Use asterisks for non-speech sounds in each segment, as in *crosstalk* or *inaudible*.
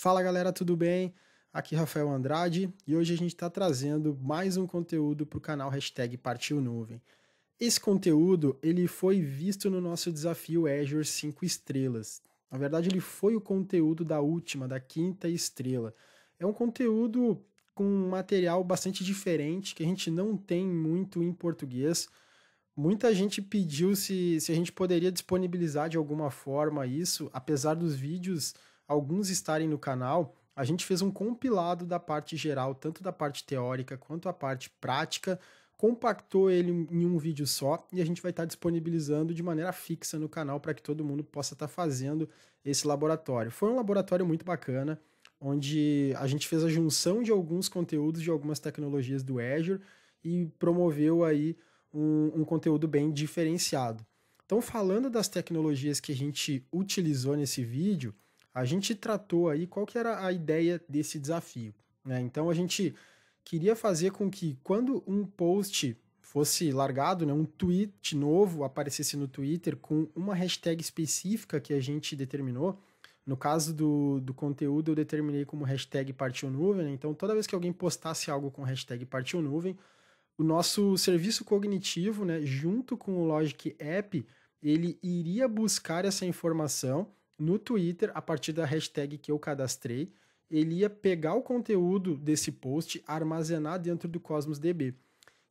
Fala galera, tudo bem? Aqui é Rafael Andrade e hoje a gente está trazendo mais um conteúdo para o canal hashtag Partiu Nuvem. Esse conteúdo ele foi visto no nosso desafio Azure 5 estrelas. Na verdade, ele foi o conteúdo da última, da quinta estrela. É um conteúdo com um material bastante diferente que a gente não tem muito em português. Muita gente pediu se, se a gente poderia disponibilizar de alguma forma isso, apesar dos vídeos alguns estarem no canal, a gente fez um compilado da parte geral, tanto da parte teórica quanto a parte prática, compactou ele em um vídeo só e a gente vai estar disponibilizando de maneira fixa no canal para que todo mundo possa estar fazendo esse laboratório. Foi um laboratório muito bacana, onde a gente fez a junção de alguns conteúdos de algumas tecnologias do Azure e promoveu aí um, um conteúdo bem diferenciado. Então, falando das tecnologias que a gente utilizou nesse vídeo, a gente tratou aí qual que era a ideia desse desafio. Né? Então a gente queria fazer com que quando um post fosse largado, né, um tweet novo aparecesse no Twitter com uma hashtag específica que a gente determinou. No caso do, do conteúdo, eu determinei como hashtag Partiu Nuvem, né? então toda vez que alguém postasse algo com hashtag Partiu Nuvem, o nosso serviço cognitivo, né, junto com o Logic App, ele iria buscar essa informação no Twitter, a partir da hashtag que eu cadastrei, ele ia pegar o conteúdo desse post, armazenar dentro do Cosmos DB.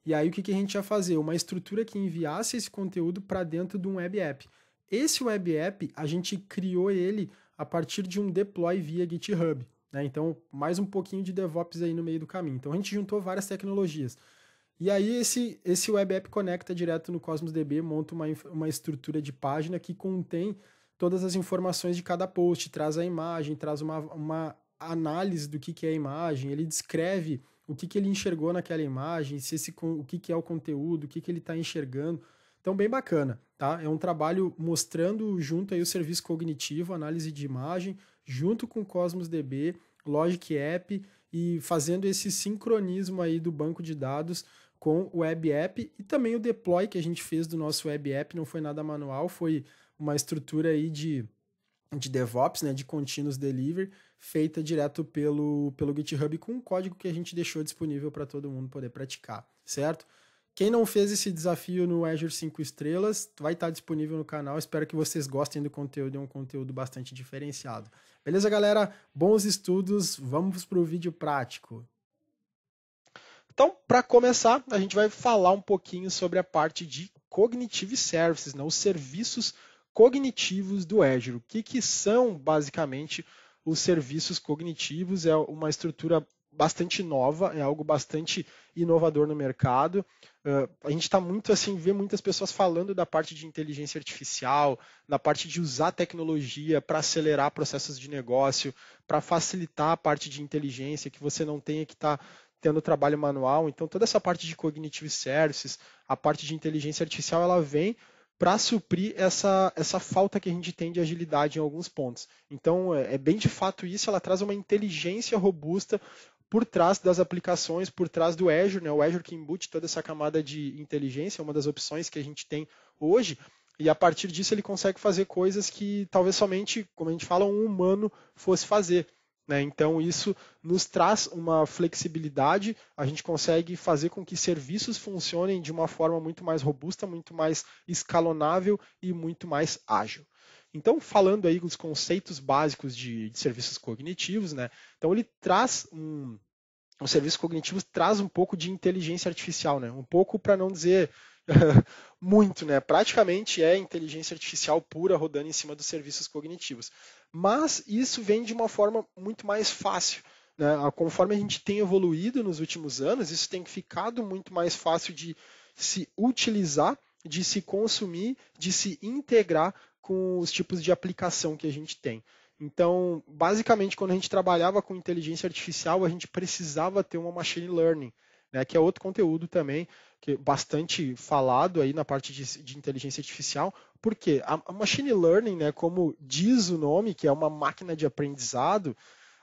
E aí o que, que a gente ia fazer? Uma estrutura que enviasse esse conteúdo para dentro de um web app. Esse web app, a gente criou ele a partir de um deploy via GitHub. Né? Então, mais um pouquinho de DevOps aí no meio do caminho. Então, a gente juntou várias tecnologias. E aí, esse, esse web app conecta direto no Cosmos DB, monta uma, uma estrutura de página que contém todas as informações de cada post, traz a imagem, traz uma, uma análise do que, que é a imagem, ele descreve o que, que ele enxergou naquela imagem, se esse, o que, que é o conteúdo, o que, que ele está enxergando. Então, bem bacana, tá? É um trabalho mostrando junto aí o serviço cognitivo, análise de imagem, junto com Cosmos DB, Logic App e fazendo esse sincronismo aí do banco de dados com o Web App e também o deploy que a gente fez do nosso Web App, não foi nada manual, foi uma estrutura aí de, de DevOps, né, de Continuous Delivery, feita direto pelo, pelo GitHub com um código que a gente deixou disponível para todo mundo poder praticar, certo? Quem não fez esse desafio no Azure 5 estrelas, vai estar tá disponível no canal. Espero que vocês gostem do conteúdo, é um conteúdo bastante diferenciado. Beleza, galera? Bons estudos, vamos para o vídeo prático. Então, para começar, a gente vai falar um pouquinho sobre a parte de Cognitive Services, né? os serviços cognitivos do Azure. O que, que são, basicamente, os serviços cognitivos? É uma estrutura bastante nova, é algo bastante inovador no mercado. Uh, a gente está muito assim, vê muitas pessoas falando da parte de inteligência artificial, da parte de usar tecnologia para acelerar processos de negócio, para facilitar a parte de inteligência, que você não tenha que estar tá tendo trabalho manual. Então, toda essa parte de cognitive services, a parte de inteligência artificial, ela vem para suprir essa, essa falta que a gente tem de agilidade em alguns pontos. Então, é, é bem de fato isso, ela traz uma inteligência robusta por trás das aplicações, por trás do Azure, né? o Azure que embute toda essa camada de inteligência, é uma das opções que a gente tem hoje, e a partir disso ele consegue fazer coisas que talvez somente, como a gente fala, um humano fosse fazer. Né? Então, isso nos traz uma flexibilidade, a gente consegue fazer com que serviços funcionem de uma forma muito mais robusta, muito mais escalonável e muito mais ágil. Então, falando aí dos conceitos básicos de, de serviços cognitivos, né? então ele traz um. Os serviços traz um pouco de inteligência artificial, né? um pouco para não dizer *laughs* muito, né? Praticamente é inteligência artificial pura rodando em cima dos serviços cognitivos mas isso vem de uma forma muito mais fácil. Né? Conforme a gente tem evoluído nos últimos anos, isso tem ficado muito mais fácil de se utilizar, de se consumir, de se integrar com os tipos de aplicação que a gente tem. Então, basicamente, quando a gente trabalhava com inteligência artificial, a gente precisava ter uma machine learning né, que é outro conteúdo também que é bastante falado aí na parte de, de inteligência artificial, porque a, a machine learning, né, como diz o nome, que é uma máquina de aprendizado,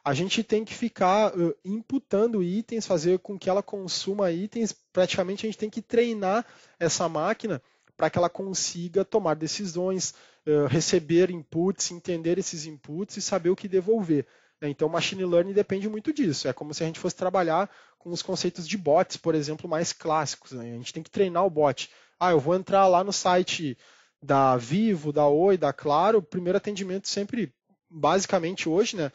a gente tem que ficar imputando itens, fazer com que ela consuma itens. Praticamente a gente tem que treinar essa máquina para que ela consiga tomar decisões, receber inputs, entender esses inputs e saber o que devolver. Né? Então, machine learning depende muito disso. É como se a gente fosse trabalhar com os conceitos de bots, por exemplo, mais clássicos. Né? A gente tem que treinar o bot. Ah, eu vou entrar lá no site da Vivo, da Oi, da Claro. Primeiro atendimento sempre, basicamente hoje, né?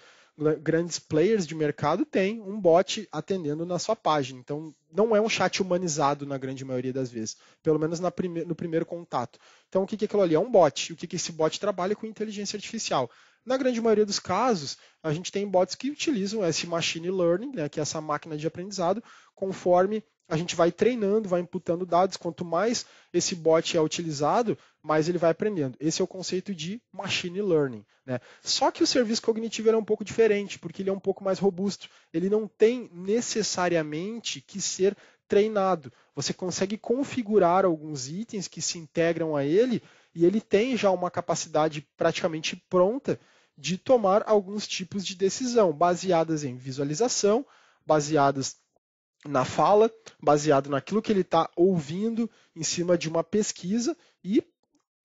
Grandes players de mercado tem um bot atendendo na sua página. Então, não é um chat humanizado na grande maioria das vezes, pelo menos prime no primeiro contato. Então, o que é aquilo ali? É um bot. O que, que esse bot trabalha com inteligência artificial? Na grande maioria dos casos, a gente tem bots que utilizam esse machine learning, né, que é essa máquina de aprendizado, conforme a gente vai treinando, vai imputando dados. Quanto mais esse bot é utilizado, mais ele vai aprendendo. Esse é o conceito de machine learning. Né? Só que o serviço cognitivo é um pouco diferente, porque ele é um pouco mais robusto. Ele não tem necessariamente que ser treinado. Você consegue configurar alguns itens que se integram a ele e ele tem já uma capacidade praticamente pronta de tomar alguns tipos de decisão, baseadas em visualização, baseadas na fala, baseado naquilo que ele está ouvindo em cima de uma pesquisa e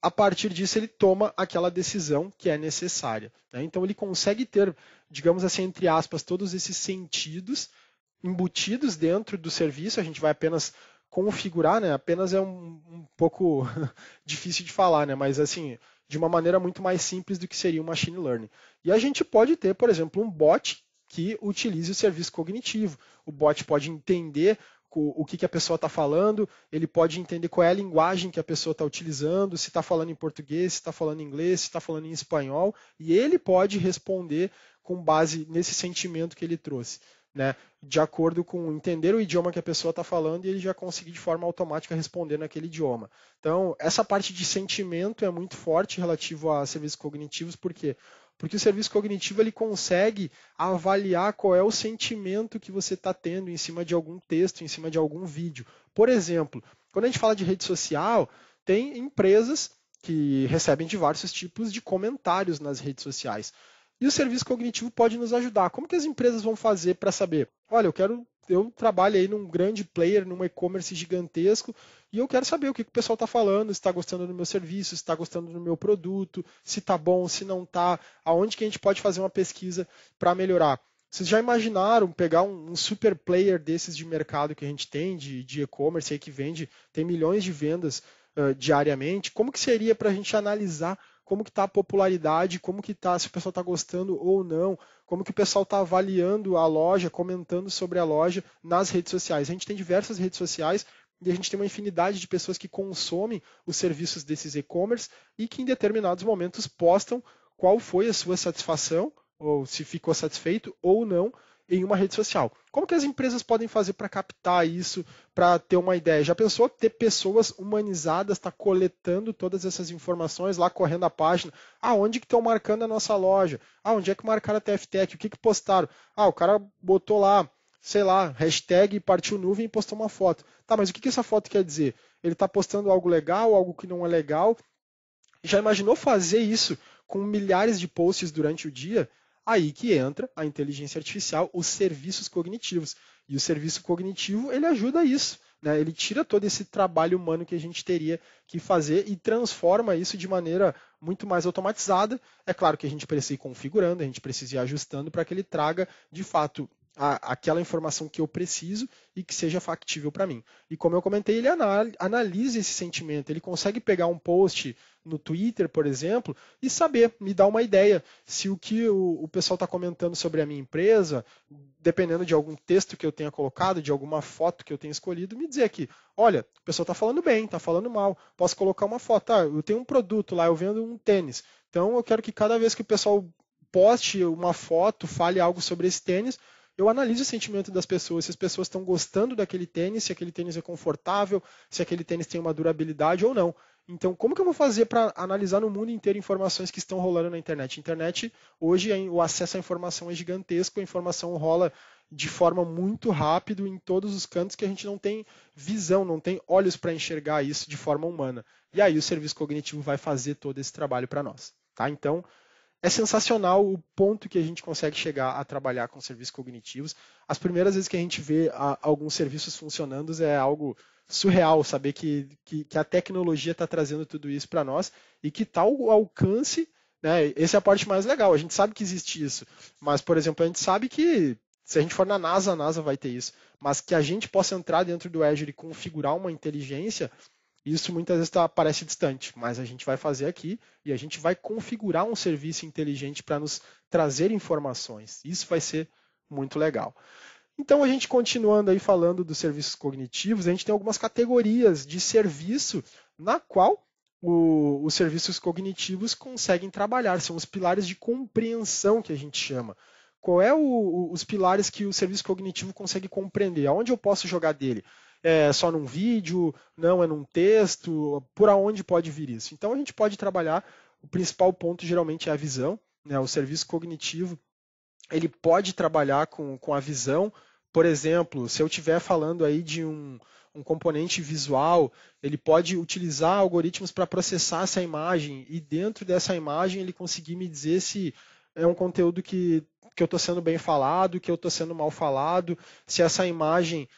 a partir disso ele toma aquela decisão que é necessária. Né? Então ele consegue ter, digamos assim, entre aspas, todos esses sentidos embutidos dentro do serviço. A gente vai apenas configurar, né? Apenas é um, um pouco *laughs* difícil de falar, né? Mas assim, de uma maneira muito mais simples do que seria o machine learning. E a gente pode ter, por exemplo, um bot que utilize o serviço cognitivo. O bot pode entender o que, que a pessoa está falando, ele pode entender qual é a linguagem que a pessoa está utilizando, se está falando em português, se está falando em inglês, se está falando em espanhol, e ele pode responder com base nesse sentimento que ele trouxe né? De acordo com entender o idioma que a pessoa está falando e ele já conseguir de forma automática responder naquele idioma. Então, essa parte de sentimento é muito forte relativo a serviços cognitivos, por quê? Porque o serviço cognitivo ele consegue avaliar qual é o sentimento que você está tendo em cima de algum texto, em cima de algum vídeo. Por exemplo, quando a gente fala de rede social, tem empresas que recebem diversos tipos de comentários nas redes sociais. E o serviço cognitivo pode nos ajudar. Como que as empresas vão fazer para saber? Olha, eu quero eu trabalho aí num grande player, num e-commerce gigantesco, e eu quero saber o que, o pessoal está falando, se está gostando do meu serviço, se está gostando do meu produto, se está bom, se não está, aonde que a gente pode fazer uma pesquisa para melhorar. Vocês já imaginaram pegar um, super player desses de mercado que a gente tem, de, e-commerce aí que vende, tem milhões de vendas uh, diariamente? Como que seria para a gente analisar como que está a popularidade, como que está se o pessoal está gostando ou não, como que o pessoal está avaliando a loja, comentando sobre a loja nas redes sociais. A gente tem diversas redes sociais e a gente tem uma infinidade de pessoas que consomem os serviços desses e-commerce e que em determinados momentos postam qual foi a sua satisfação, ou se ficou satisfeito ou não em uma rede social. Como que as empresas podem fazer para captar isso, para ter uma ideia? Já pensou ter pessoas humanizadas, está coletando todas essas informações lá, correndo a página? Ah, onde que estão marcando a nossa loja? Ah, onde é que marcaram a TFTEC? O que que postaram? Ah, o cara botou lá, sei lá, hashtag partiu nuvem e postou uma foto. Tá, mas o que que essa foto quer dizer? Ele está postando algo legal, algo que não é legal? Já imaginou fazer isso com milhares de posts durante o dia? Aí que entra a inteligência artificial, os serviços cognitivos. E o serviço cognitivo, ele ajuda isso. Né? Ele tira todo esse trabalho humano que a gente teria que fazer e transforma isso de maneira muito mais automatizada. É claro que a gente precisa ir configurando, a gente precisa ir ajustando para que ele traga, de fato, a, aquela informação que eu preciso e que seja factível para mim. E como eu comentei, ele analisa esse sentimento, ele consegue pegar um post no Twitter, por exemplo, e saber, me dar uma ideia se o que o, o pessoal está comentando sobre a minha empresa, dependendo de algum texto que eu tenha colocado, de alguma foto que eu tenha escolhido, me dizer aqui, olha, o pessoal está falando bem, está falando mal, posso colocar uma foto, ah, eu tenho um produto lá, eu vendo um tênis, então eu quero que cada vez que o pessoal poste uma foto, fale algo sobre esse tênis, eu analiso o sentimento das pessoas, se as pessoas estão gostando daquele tênis, se aquele tênis é confortável, se aquele tênis tem uma durabilidade ou não. Então, como que eu vou fazer para analisar no mundo inteiro informações que estão rolando na internet? Internet, hoje, o acesso à informação é gigantesco, a informação rola de forma muito rápida em todos os cantos que a gente não tem visão, não tem olhos para enxergar isso de forma humana. E aí o serviço cognitivo vai fazer todo esse trabalho para nós. Tá? Então, é sensacional o ponto que a gente consegue chegar a trabalhar com serviços cognitivos. As primeiras vezes que a gente vê a, alguns serviços funcionando é algo surreal saber que, que, que a tecnologia está trazendo tudo isso para nós e que tal tá o alcance. Né? Essa é a parte mais legal. A gente sabe que existe isso, mas, por exemplo, a gente sabe que se a gente for na NASA, a NASA vai ter isso. Mas que a gente possa entrar dentro do Azure e configurar uma inteligência isso muitas vezes tá, parece distante, mas a gente vai fazer aqui e a gente vai configurar um serviço inteligente para nos trazer informações. Isso vai ser muito legal. Então, a gente continuando aí falando dos serviços cognitivos, a gente tem algumas categorias de serviço na qual o, os serviços cognitivos conseguem trabalhar. São os pilares de compreensão que a gente chama. Qual é o, os pilares que o serviço cognitivo consegue compreender? Aonde eu posso jogar dele? é só num vídeo, não é num texto, por aonde pode vir isso. Então a gente pode trabalhar, o principal ponto geralmente é a visão, né? o serviço cognitivo, ele pode trabalhar com, com a visão, por exemplo, se eu estiver falando aí de um, um componente visual, ele pode utilizar algoritmos para processar essa imagem e dentro dessa imagem ele conseguir me dizer se é um conteúdo que, que eu estou sendo bem falado, que eu estou sendo mal falado, se essa imagem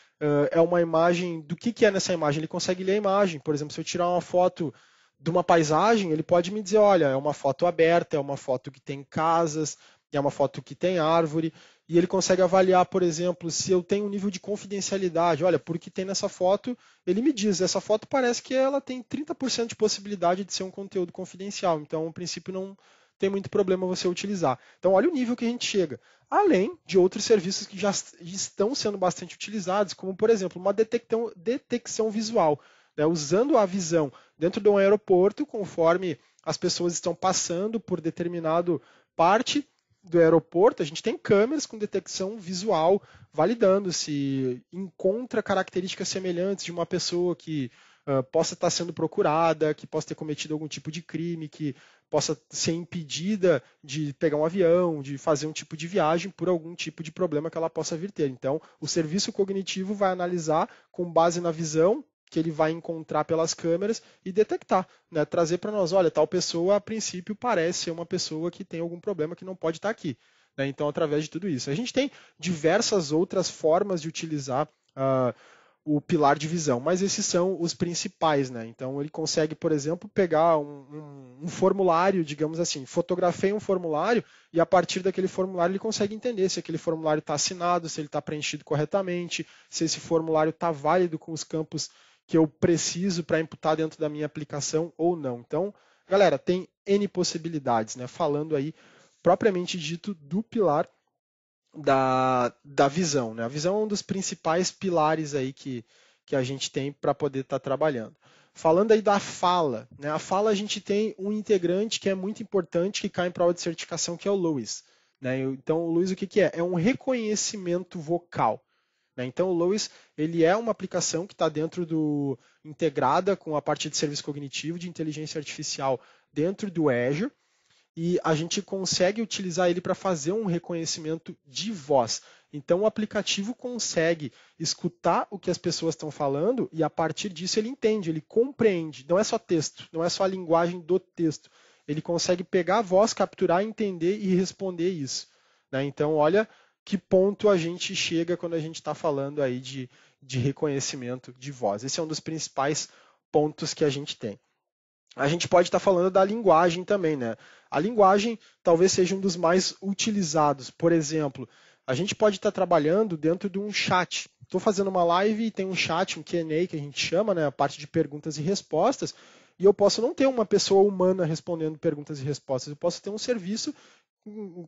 é uma imagem, do que, que é nessa imagem? Ele consegue ler a imagem. Por exemplo, se eu tirar uma foto de uma paisagem, ele pode me dizer, olha, é uma foto aberta, é uma foto que tem casas, é uma foto que tem árvore, e ele consegue avaliar, por exemplo, se eu tenho um nível de confidencialidade. Olha, porque tem nessa foto, ele me diz, essa foto parece que ela tem 30% de possibilidade de ser um conteúdo confidencial. Então, o princípio não tem muito problema você utilizar. Então, olha o nível que a gente chega. Além de outros serviços que já estão sendo bastante utilizados, como, por exemplo, uma detecção, detecção visual. Né? Usando a visão dentro de um aeroporto, conforme as pessoas estão passando por determinado parte do aeroporto, a gente tem câmeras com detecção visual validando se encontra características semelhantes de uma pessoa que ah, possa estar sendo procurada, que possa ter cometido algum tipo de crime, que possa ser impedida de pegar um avião, de fazer um tipo de viagem por algum tipo de problema que ela possa vir ter. Então, o serviço cognitivo vai analisar com base na visão que ele vai encontrar pelas câmeras e detectar, né? trazer para nós, olha, tal pessoa a princípio parece ser uma pessoa que tem algum problema que não pode estar aqui. Né? Então, através de tudo isso. A gente tem diversas outras formas de utilizar uh, o pilar de visão, mas esses são os principais, né? Então ele consegue, por exemplo, pegar um, um, um, formulário, digamos assim, fotografei um formulário e a partir daquele formulário ele consegue entender se aquele formulário está assinado, se ele está preenchido corretamente, se esse formulário está válido com os campos que eu preciso para imputar dentro da minha aplicação ou não. Então, galera, tem N possibilidades, né? Falando aí propriamente dito do pilar da, da visão. Né? A visão é um dos principais pilares aí que, que a gente tem para poder estar tá trabalhando. Falando aí da fala, né? a fala a gente tem um integrante que é muito importante que cai em prova de certificação, que é o Lewis. Né? Então, o Lewis o que, que é? É um reconhecimento vocal. Né? Então, o Lois ele é uma aplicação que está dentro do integrada com a parte de serviço cognitivo de inteligência artificial dentro do Azure e a gente consegue utilizar ele para fazer um reconhecimento de voz. Então o aplicativo consegue escutar o que as pessoas estão falando e a partir disso ele entende, ele compreende. Não é só texto, não é só a linguagem do texto. Ele consegue pegar a voz, capturar, entender e responder isso. Né? Então, olha que ponto a gente chega quando a gente está falando aí de, de reconhecimento de voz. Esse é um dos principais pontos que a gente tem a gente pode estar tá falando da linguagem também, né? A linguagem talvez seja um dos mais utilizados. Por exemplo, a gente pode estar tá trabalhando dentro de um chat. Estou fazendo uma live e tem um chat, um Q&A que a gente chama, né? A parte de perguntas e respostas. E eu posso não ter uma pessoa humana respondendo perguntas e respostas. Eu posso ter um serviço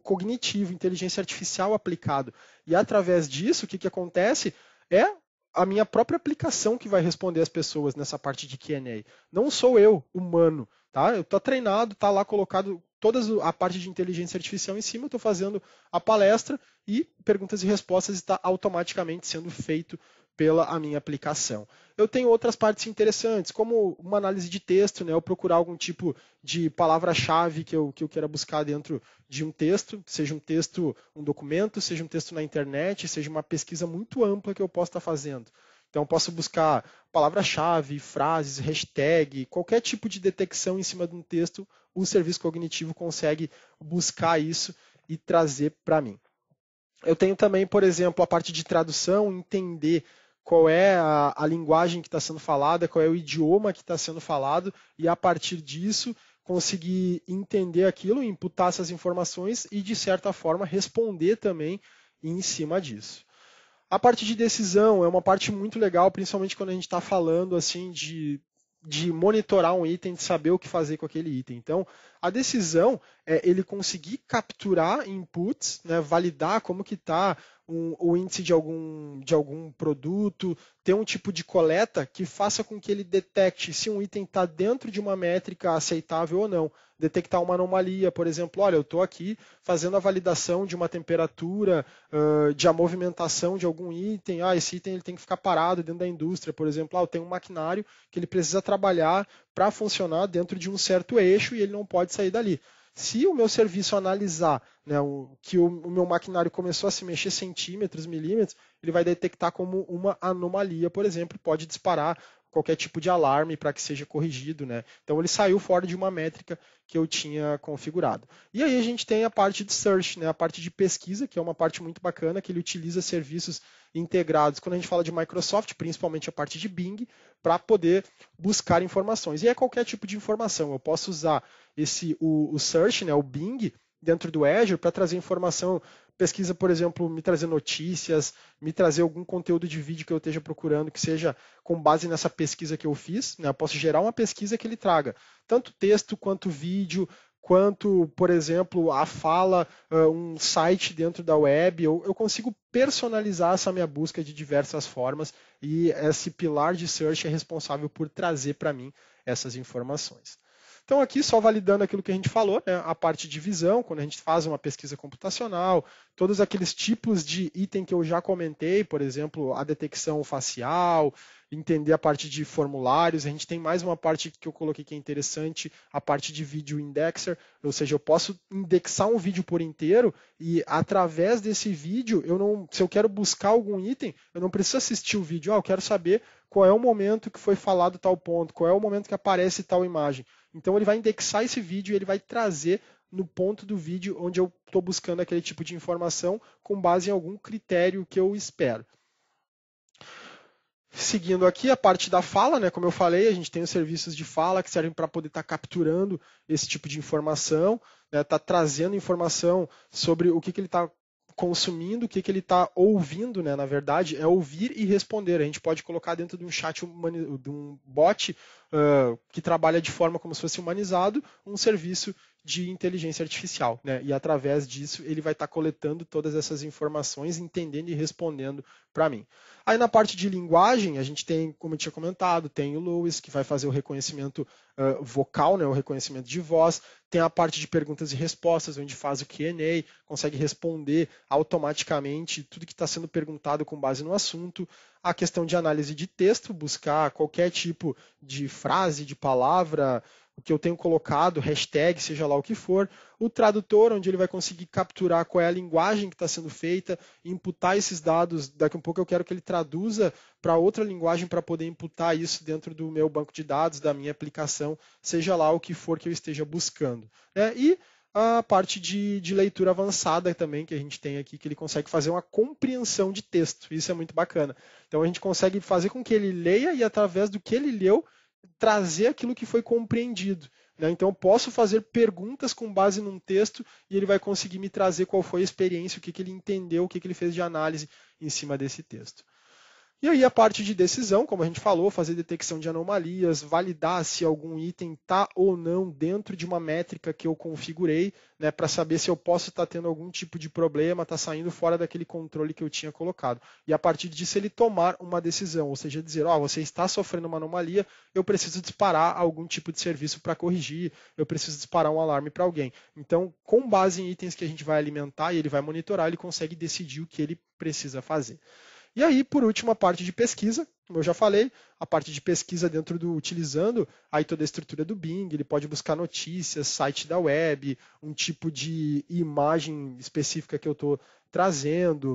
cognitivo, inteligência artificial aplicado. E através disso, o que, que acontece? É a minha própria aplicação que vai responder as pessoas nessa parte de Q&A. Não sou eu, humano, tá? Eu tô treinado, tá lá colocado toda a parte de inteligência artificial em cima, eu estou fazendo a palestra e perguntas e respostas está automaticamente sendo feito pela a minha aplicação. Eu tenho outras partes interessantes, como uma análise de texto, né? Eu procurar algum tipo de palavra-chave que eu, que eu queira buscar dentro de um texto, seja um texto, um documento, seja um texto na internet, seja uma pesquisa muito ampla que eu possa estar fazendo. Então, posso buscar palavra-chave, frases, hashtag, qualquer tipo de detecção em cima de um texto, o serviço cognitivo consegue buscar isso e trazer para mim. Eu tenho também, por exemplo, a parte de tradução, entender qual é a, a linguagem que está sendo falada, qual é o idioma que está sendo falado, e a partir disso conseguir entender aquilo, imputar essas informações e, de certa forma, responder também em cima disso. A parte de decisão é uma parte muito legal, principalmente quando a gente está falando assim de, de monitorar um item, de saber o que fazer com aquele item. Então, a decisão é ele conseguir capturar inputs, né, validar como que está um, o índice de algum, de algum produto, ter um tipo de coleta que faça com que ele detecte se um item está dentro de uma métrica aceitável ou não. Detectar uma anomalia, por exemplo, olha, eu estou aqui fazendo a validação de uma temperatura, uh, de a movimentação de algum item, ah, esse item ele tem que ficar parado dentro da indústria, por exemplo, ah, eu tenho um maquinário que ele precisa trabalhar para funcionar dentro de um certo eixo e ele não pode sair dali se o meu serviço analisar né, o, que o, o, meu maquinário começou a se mexer centímetros, milímetros, ele vai detectar como uma anomalia, por exemplo, pode disparar qualquer tipo de alarme para que seja corrigido, né? Então ele saiu fora de uma métrica que eu tinha configurado. E aí a gente tem a parte de search, né? A parte de pesquisa, que é uma parte muito bacana, que ele utiliza serviços integrados. Quando a gente fala de Microsoft, principalmente a parte de Bing, para poder buscar informações. E é qualquer tipo de informação. Eu posso usar esse o, o search, né? O Bing dentro do Azure para trazer informação pesquisa, por exemplo, me trazer notícias, me trazer algum conteúdo de vídeo que eu esteja procurando, que seja com base nessa pesquisa que eu fiz. Né? Eu posso gerar uma pesquisa que ele traga tanto texto quanto vídeo, quanto, por exemplo, a fala, um site dentro da web. Eu, eu consigo personalizar essa minha busca de diversas formas e esse pilar de search é responsável por trazer para mim essas informações. Então, aqui só validando aquilo que a gente falou, né, a parte de visão, quando a gente faz uma pesquisa computacional, todos aqueles tipos de item que eu já comentei, por exemplo, a detecção facial, entender a parte de formulários, a gente tem mais uma parte que eu coloquei que é interessante, a parte de vídeo indexer, ou seja, eu posso indexar um vídeo por inteiro e através desse vídeo, eu não, se eu quero buscar algum item, eu não preciso assistir o vídeo, ah, eu quero saber qual é o momento que foi falado tal ponto, qual é o momento que aparece tal imagem. Então ele vai indexar esse vídeo e ele vai trazer no ponto do vídeo onde eu estou buscando aquele tipo de informação com base em algum critério que eu espero. Seguindo aqui a parte da fala, né? Como eu falei, a gente tem os serviços de fala que servem para poder estar tá capturando esse tipo de informação, né? Tá trazendo informação sobre o que, que ele está consumindo, o que, que ele está ouvindo, né? Na verdade, é ouvir e responder. A gente pode colocar dentro de um chat de um bot que trabalha de forma como se fosse humanizado um serviço de inteligência artificial, né? E através disso ele vai estar tá coletando todas essas informações, entendendo e respondendo para mim. Aí na parte de linguagem, a gente tem, como eu tinha comentado, tem o Lewis que vai fazer o reconhecimento uh, vocal, né, o reconhecimento de voz, tem a parte de perguntas e respostas, onde faz o Q&A, consegue responder automaticamente tudo que está sendo perguntado com base no assunto, a questão de análise de texto, buscar qualquer tipo de frase, de palavra, o que eu tenho colocado, hashtag, seja lá o que for, o tradutor, onde ele vai conseguir capturar qual é a linguagem que está sendo feita, imputar esses dados. Daqui a um pouco eu quero que ele traduza para outra linguagem para poder imputar isso dentro do meu banco de dados, da minha aplicação, seja lá o que for que eu esteja buscando. É, e a parte de, de, leitura avançada também que a gente tem aqui, que ele consegue fazer uma compreensão de texto. Isso é muito bacana. Então a gente consegue fazer com que ele leia e através do que ele leu, trazer aquilo que foi compreendido. Né? Então, eu posso fazer perguntas com base num texto e ele vai conseguir me trazer qual foi a experiência, o que, que ele entendeu, o que, que ele fez de análise em cima desse texto. E aí a parte de decisão, como a gente falou, fazer detecção de anomalias, validar se algum item está ou não dentro de uma métrica que eu configurei, né, para saber se eu posso estar tá tendo algum tipo de problema, está saindo fora daquele controle que eu tinha colocado. E a partir disso ele tomar uma decisão, ou seja, dizer, ó, oh, você está sofrendo uma anomalia, eu preciso disparar algum tipo de serviço para corrigir, eu preciso disparar um alarme para alguém. Então, com base em itens que a gente vai alimentar e ele vai monitorar, ele consegue decidir o que ele precisa fazer. E aí, por último, a parte de pesquisa, como eu já falei, a parte de pesquisa dentro do utilizando aí toda a estrutura do Bing, ele pode buscar notícias, site da web, um tipo de imagem específica que eu estou trazendo,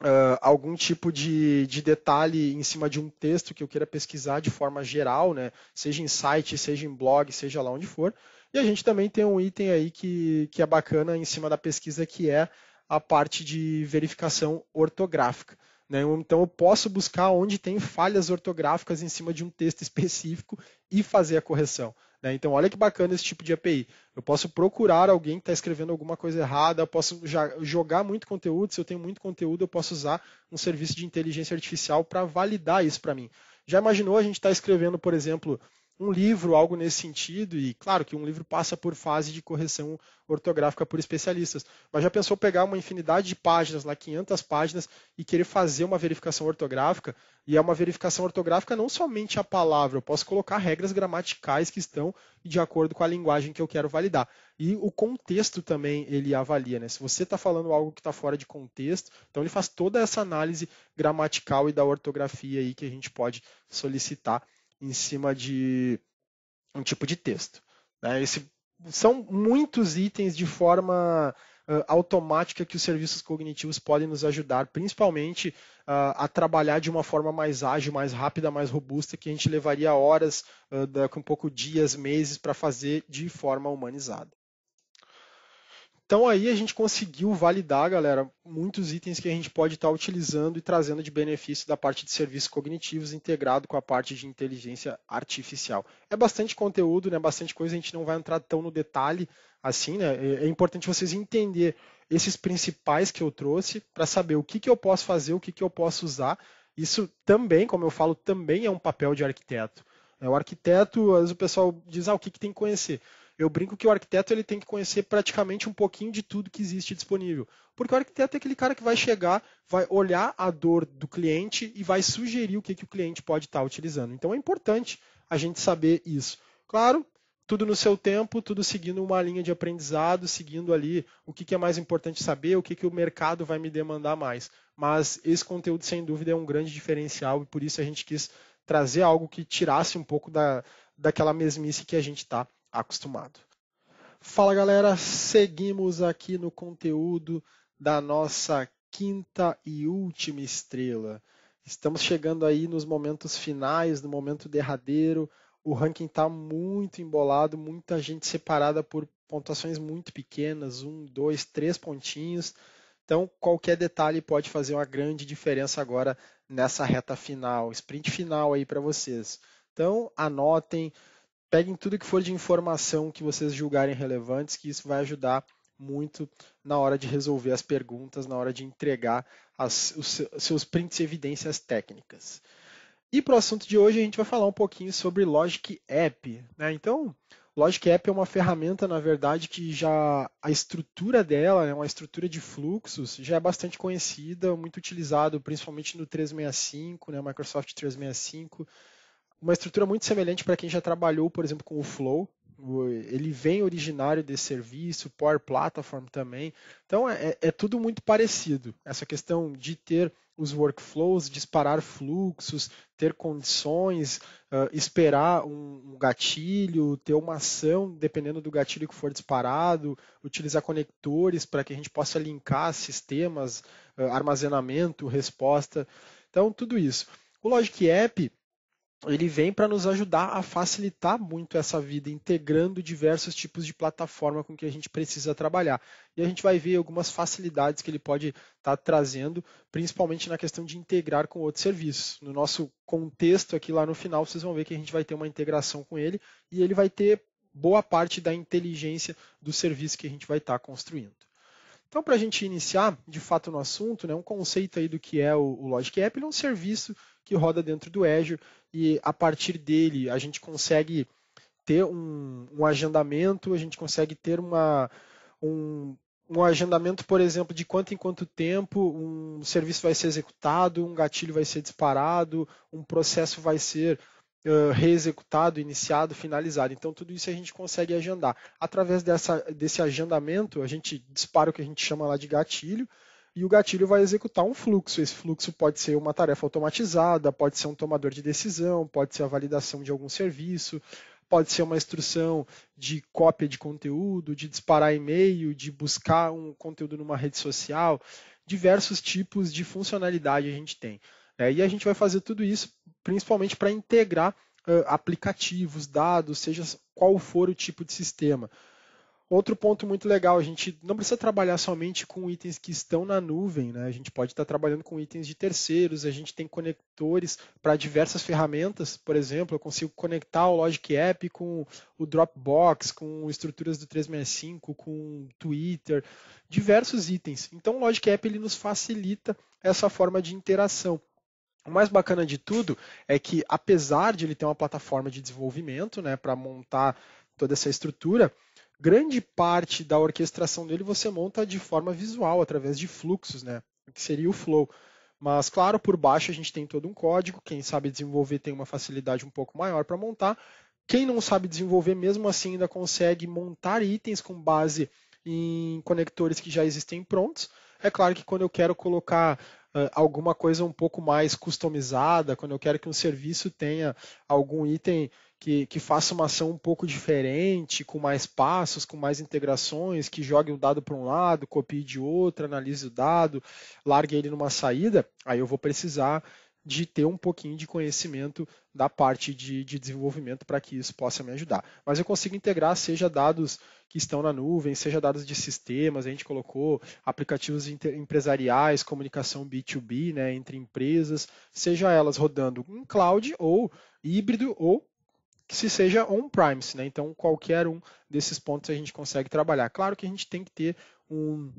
uh, algum tipo de, de detalhe em cima de um texto que eu queira pesquisar de forma geral, né? seja em site, seja em blog, seja lá onde for. E a gente também tem um item aí que, que é bacana em cima da pesquisa, que é a parte de verificação ortográfica. Né? Então eu posso buscar onde tem falhas ortográficas em cima de um texto específico e fazer a correção. Né? Então olha que bacana esse tipo de API. Eu posso procurar alguém que está escrevendo alguma coisa errada, eu posso jogar muito conteúdo, se eu tenho muito conteúdo eu posso usar um serviço de inteligência artificial para validar isso para mim. Já imaginou a gente estar tá escrevendo, por exemplo, um livro, algo nesse sentido, e claro que um livro passa por fase de correção ortográfica por especialistas, mas já pensou pegar uma infinidade de páginas, lá 500 páginas, e querer fazer uma verificação ortográfica? E é uma verificação ortográfica não somente a palavra, eu posso colocar regras gramaticais que estão de acordo com a linguagem que eu quero validar. E o contexto também ele avalia, né? Se você está falando algo que está fora de contexto, então ele faz toda essa análise gramatical e da ortografia aí que a gente pode solicitar em cima de um tipo de texto. Né? Esse, são muitos itens de forma uh, automática que os serviços cognitivos podem nos ajudar, principalmente uh, a trabalhar de uma forma mais ágil, mais rápida, mais robusta, que a gente levaria horas, uh, um pouco dias, meses para fazer de forma humanizada. Então aí a gente conseguiu validar, galera, muitos itens que a gente pode estar utilizando e trazendo de benefício da parte de serviços cognitivos integrado com a parte de inteligência artificial. É bastante conteúdo, né? Bastante coisa, a gente não vai entrar tão no detalhe assim, né? É, é importante vocês entender esses principais que eu trouxe para saber o que, que eu posso fazer, o que, que eu posso usar. Isso também, como eu falo, também é um papel de arquiteto. É, o arquiteto, às vezes o pessoal diz, ah, o que, que tem que conhecer? Eu brinco que o arquiteto ele tem que conhecer praticamente um pouquinho de tudo que existe disponível. Porque o arquiteto é aquele cara que vai chegar, vai olhar a dor do cliente e vai sugerir o que, que o cliente pode estar tá utilizando. Então é importante a gente saber isso. Claro, tudo no seu tempo, tudo seguindo uma linha de aprendizado, seguindo ali o que, que, é mais importante saber, o que, que o mercado vai me demandar mais. Mas esse conteúdo, sem dúvida, é um grande diferencial e por isso a gente quis trazer algo que tirasse um pouco da, daquela mesmice que a gente está acostumado. Fala galera, seguimos aqui no conteúdo da nossa quinta e última estrela. Estamos chegando aí nos momentos finais, no momento derradeiro. O ranking está muito embolado, muita gente separada por pontuações muito pequenas um, dois, três pontinhos. Então, qualquer detalhe pode fazer uma grande diferença agora nessa reta final, sprint final aí para vocês. Então, anotem Peguem tudo que for de informação que vocês julgarem relevantes, que isso vai ajudar muito na hora de resolver as perguntas, na hora de entregar as, os seus prints e evidências técnicas. E para o assunto de hoje, a gente vai falar um pouquinho sobre Logic App. Né? Então, Logic App é uma ferramenta, na verdade, que já a estrutura dela, né, uma estrutura de fluxos, já é bastante conhecida, muito utilizado, principalmente no 365, né, Microsoft 365, uma estrutura muito semelhante para quem já trabalhou, por exemplo, com o Flow. Ele vem originário desse serviço, Power Platform também. Então é, é, é tudo muito parecido. Essa questão de ter os workflows, disparar fluxos, ter condições, uh, esperar um, um, gatilho, ter uma ação, dependendo do gatilho que for disparado, utilizar conectores para que a gente possa linkar sistemas, uh, armazenamento, resposta. Então, tudo isso. O Logic App ele vem para nos ajudar a facilitar muito essa vida, integrando diversos tipos de plataforma com que a gente precisa trabalhar. E a gente vai ver algumas facilidades que ele pode estar tá trazendo, principalmente na questão de integrar com outros serviços. No nosso contexto aqui lá no final, vocês vão ver que a gente vai ter uma integração com ele e ele vai ter boa parte da inteligência do serviço que a gente vai estar tá construindo. Então, para a gente iniciar de fato no assunto, né, um conceito aí do que é o, o Logic App, ele é um serviço que roda dentro do Azure e a partir dele a gente consegue ter um, um agendamento, a gente consegue ter uma, um, um agendamento, por exemplo, de quanto em quanto tempo um serviço vai ser executado, um gatilho vai ser disparado, um processo vai ser uh, reexecutado, iniciado, finalizado. Então, tudo isso a gente consegue agendar. Através dessa, desse agendamento, a gente dispara o que a gente chama lá de gatilho, e o gatilho vai executar um fluxo. Esse fluxo pode ser uma tarefa automatizada, pode ser um tomador de decisão, pode ser a validação de algum serviço, pode ser uma instrução de cópia de conteúdo, de disparar e-mail, de buscar um conteúdo numa rede social. Diversos tipos de funcionalidade a gente tem. Né? E a gente vai fazer tudo isso principalmente para integrar aplicativos, dados, seja qual for o tipo de sistema. Outro ponto muito legal, a gente não precisa trabalhar somente com itens que estão na nuvem, né? A gente pode estar trabalhando com itens de terceiros, a gente tem conectores para diversas ferramentas, por exemplo, eu consigo conectar o Logic App com o Dropbox, com estruturas do 365, com Twitter, diversos itens. Então o Logic App ele nos facilita essa forma de interação. O mais bacana de tudo é que apesar de ele ter uma plataforma de desenvolvimento, né, para montar toda essa estrutura, grande parte da orquestração dele você monta de forma visual, através de fluxos, né? que seria o flow. Mas, claro, por baixo a gente tem todo um código, quem sabe desenvolver tem uma facilidade um pouco maior para montar. Quem não sabe desenvolver, mesmo assim, ainda consegue montar itens com base em conectores que já existem prontos. É claro que quando eu quero colocar uh, alguma coisa um pouco mais customizada, quando eu quero que um serviço tenha algum item que, que faça uma ação um pouco diferente, com mais passos, com mais integrações, que jogue um dado para um lado, copie de outro, analise o dado, largue ele numa saída, aí eu vou precisar de ter um pouquinho de conhecimento da parte de, de desenvolvimento para que isso possa me ajudar. Mas eu consigo integrar, seja dados que estão na nuvem, seja dados de sistemas, a gente colocou aplicativos empresariais, comunicação B2B né, entre empresas, seja elas rodando em cloud ou híbrido ou que se seja on-premise. Né? Então, qualquer um desses pontos a gente consegue trabalhar. Claro que a gente tem que ter um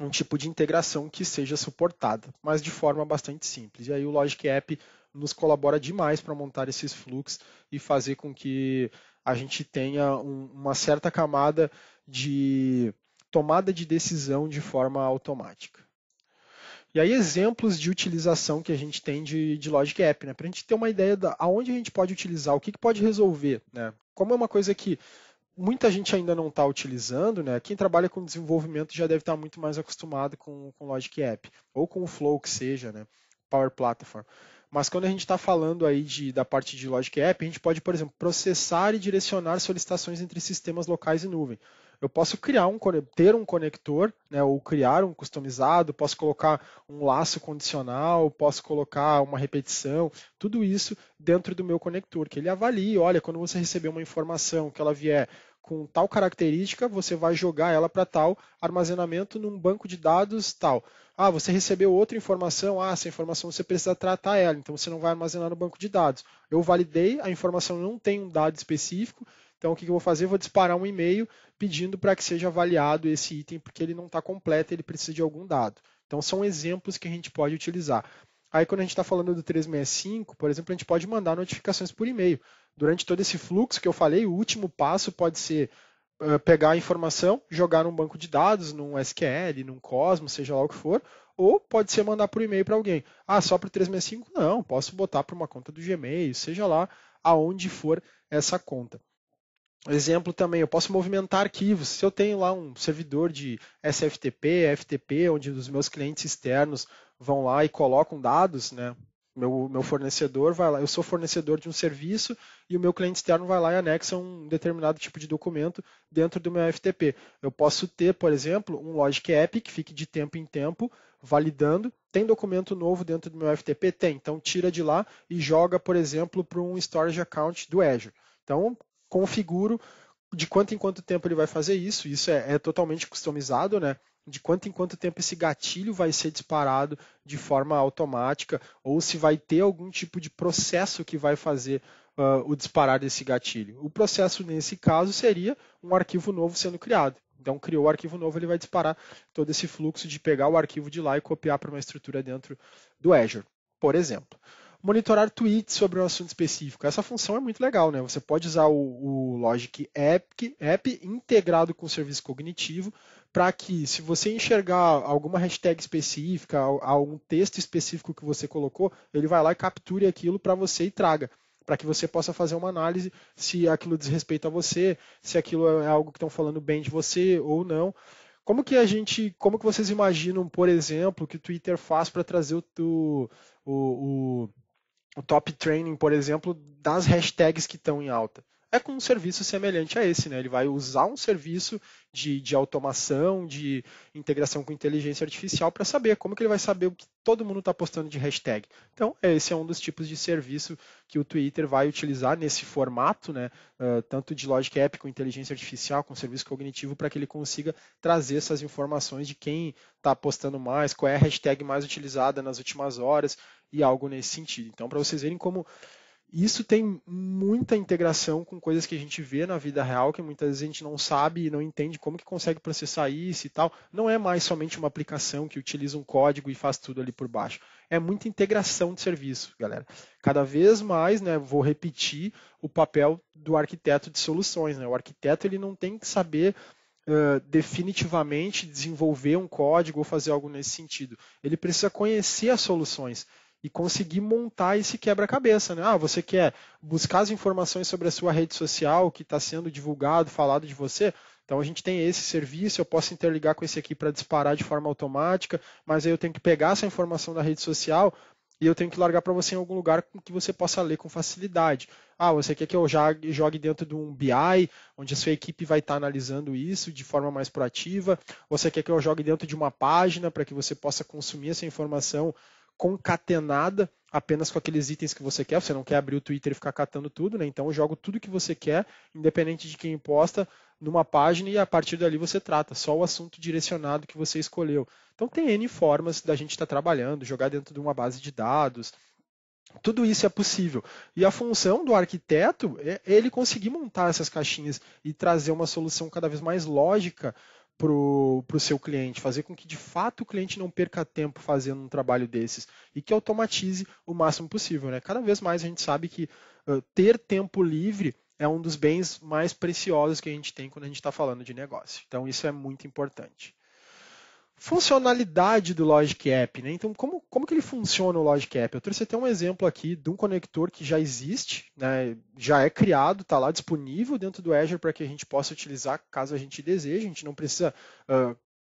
um tipo de integração que seja suportada, mas de forma bastante simples. E aí o Logic App nos colabora demais para montar esses fluxos e fazer com que a gente tenha um, uma certa camada de tomada de decisão de forma automática. E aí exemplos de utilização que a gente tem de, de Logic App, né? para a gente ter uma ideia da aonde a gente pode utilizar, o que, que pode resolver. Né? Como é uma coisa que muita gente ainda não está utilizando, né? Quem trabalha com desenvolvimento já deve estar tá muito mais acostumado com, com Logic App, ou com o Flow que seja, né? Power Platform. Mas quando a gente está falando aí de, da parte de Logic App, a gente pode, por exemplo, processar e direcionar solicitações entre sistemas locais e nuvem eu posso criar um ter um conector, né, ou criar um customizado, posso colocar um laço condicional, posso colocar uma repetição, tudo isso dentro do meu conector, que ele avalie, olha, quando você receber uma informação que ela vier com tal característica, você vai jogar ela para tal armazenamento num banco de dados tal. Ah, você recebeu outra informação, ah, essa informação você precisa tratar ela, então você não vai armazenar no banco de dados. Eu validei, a informação não tem um dado específico, então, o que eu vou fazer? vou disparar um e-mail pedindo para que seja avaliado esse item, porque ele não está completo, ele precisa de algum dado. Então, são exemplos que a gente pode utilizar. Aí, quando a gente está falando do 365, por exemplo, a gente pode mandar notificações por e-mail. Durante todo esse fluxo que eu falei, o último passo pode ser eh, pegar a informação, jogar num banco de dados, num SQL, num Cosmos, seja lá o que for, ou pode ser mandar por e-mail para alguém. Ah, só para o 365? Não, posso botar para uma conta do Gmail, seja lá aonde for essa conta. Exemplo também, eu posso movimentar arquivos. Se eu tenho lá um servidor de SFTP, FTP, onde os meus clientes externos vão lá e colocam dados, né? Meu, meu fornecedor vai lá, eu sou fornecedor de um serviço e o meu cliente externo vai lá e anexa um determinado tipo de documento dentro do meu FTP. Eu posso ter, por exemplo, um Logic App que fique de tempo em tempo validando. Tem documento novo dentro do meu FTP? Tem. Então tira de lá e joga, por exemplo, para um storage account do Azure. Então, configuro de quanto em quanto tempo ele vai fazer isso. Isso é, é totalmente customizado, né? de quanto em quanto tempo esse gatilho vai ser disparado de forma automática, ou se vai ter algum tipo de processo que vai fazer uh, o disparar desse gatilho. O processo, nesse caso, seria um arquivo novo sendo criado. Então, criou o arquivo novo, ele vai disparar todo esse fluxo de pegar o arquivo de lá e copiar para uma estrutura dentro do Azure, por exemplo monitorar tweets sobre um assunto específico. Essa função é muito legal, né? Você pode usar o, o Logic App, app integrado com o serviço cognitivo para que, se você enxergar alguma hashtag específica, algum texto específico que você colocou, ele vai lá e capture aquilo para você e traga para que você possa fazer uma análise se aquilo diz respeito a você, se aquilo é algo que estão falando bem de você ou não. Como que a gente, como que vocês imaginam, por exemplo, que o Twitter faz para trazer o, o, o, o top training, por exemplo, das hashtags que estão em alta. É com um serviço semelhante a esse, né? Ele vai usar um serviço de, de automação, de integração com inteligência artificial para saber como que ele vai saber o que todo mundo está postando de hashtag. Então, é, esse é um dos tipos de serviço que o Twitter vai utilizar nesse formato, né? Uh, tanto de Logic App com inteligência artificial, com serviço cognitivo, para que ele consiga trazer essas informações de quem está postando mais, qual é a hashtag mais utilizada nas últimas horas e algo nesse sentido. Então, para vocês verem como isso tem muita integração com coisas que a gente vê na vida real, que muitas vezes a gente não sabe e não entende como que consegue processar isso e tal. Não é mais somente uma aplicação que utiliza um código e faz tudo ali por baixo. É muita integração de serviço, galera. Cada vez mais, né, vou repetir o papel do arquiteto de soluções. Né? O arquiteto ele não tem que saber Uh, definitivamente desenvolver um código ou fazer algo nesse sentido. Ele precisa conhecer as soluções e conseguir montar esse quebra-cabeça. Né? Ah, você quer buscar as informações sobre a sua rede social que está sendo divulgado, falado de você? Então a gente tem esse serviço, eu posso interligar com esse aqui para disparar de forma automática, mas aí eu tenho que pegar essa informação da rede social e eu tenho que largar para você em algum lugar que você possa ler com facilidade. Ah, você quer que eu jogue dentro de um BI, onde a sua equipe vai estar tá analisando isso de forma mais proativa? Você quer que eu jogue dentro de uma página para que você possa consumir essa informação concatenada apenas com aqueles itens que você quer. Você não quer abrir o Twitter e ficar catando tudo, né? Então eu jogo tudo que você quer, independente de quem posta, numa página e a partir dali você trata só o assunto direcionado que você escolheu. Então tem N formas da gente estar tá trabalhando, jogar dentro de uma base de dados. Tudo isso é possível. E a função do arquiteto é ele conseguir montar essas caixinhas e trazer uma solução cada vez mais lógica para o seu cliente, fazer com que de fato o cliente não perca tempo fazendo um trabalho desses e que automatize o máximo possível. Né? Cada vez mais a gente sabe que uh, ter tempo livre é um dos bens mais preciosos que a gente tem quando a gente está falando de negócio. Então, isso é muito importante funcionalidade do Logic App. Né? Então, como, como que ele funciona o Logic App? Eu trouxe até um exemplo aqui de um conector que já existe, né? já é criado, está lá disponível dentro do Azure para que a gente possa utilizar caso a gente deseje. A gente não precisa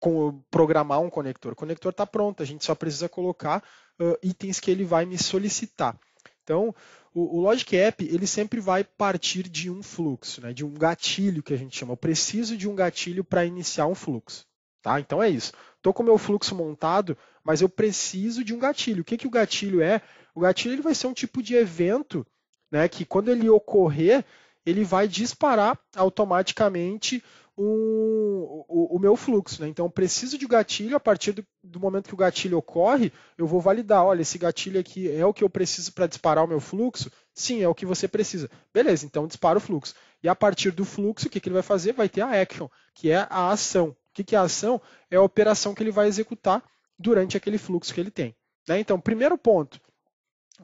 uh, programar um conector. O conector está pronto, a gente só precisa colocar uh, itens que ele vai me solicitar. Então, o, o Logic App ele sempre vai partir de um fluxo, né? de um gatilho que a gente chama. Eu preciso de um gatilho para iniciar um fluxo. Tá? Então é isso. Estou com o meu fluxo montado, mas eu preciso de um gatilho. O que, que o gatilho é? O gatilho ele vai ser um tipo de evento né, que, quando ele ocorrer, ele vai disparar automaticamente o, o, o meu fluxo. Né? Então, eu preciso de gatilho. A partir do, do momento que o gatilho ocorre, eu vou validar: olha, esse gatilho aqui é o que eu preciso para disparar o meu fluxo? Sim, é o que você precisa. Beleza, então dispara o fluxo. E a partir do fluxo, o que, que ele vai fazer? Vai ter a action, que é a ação. O que, que é a ação? É a operação que ele vai executar durante aquele fluxo que ele tem. Né? Então, primeiro ponto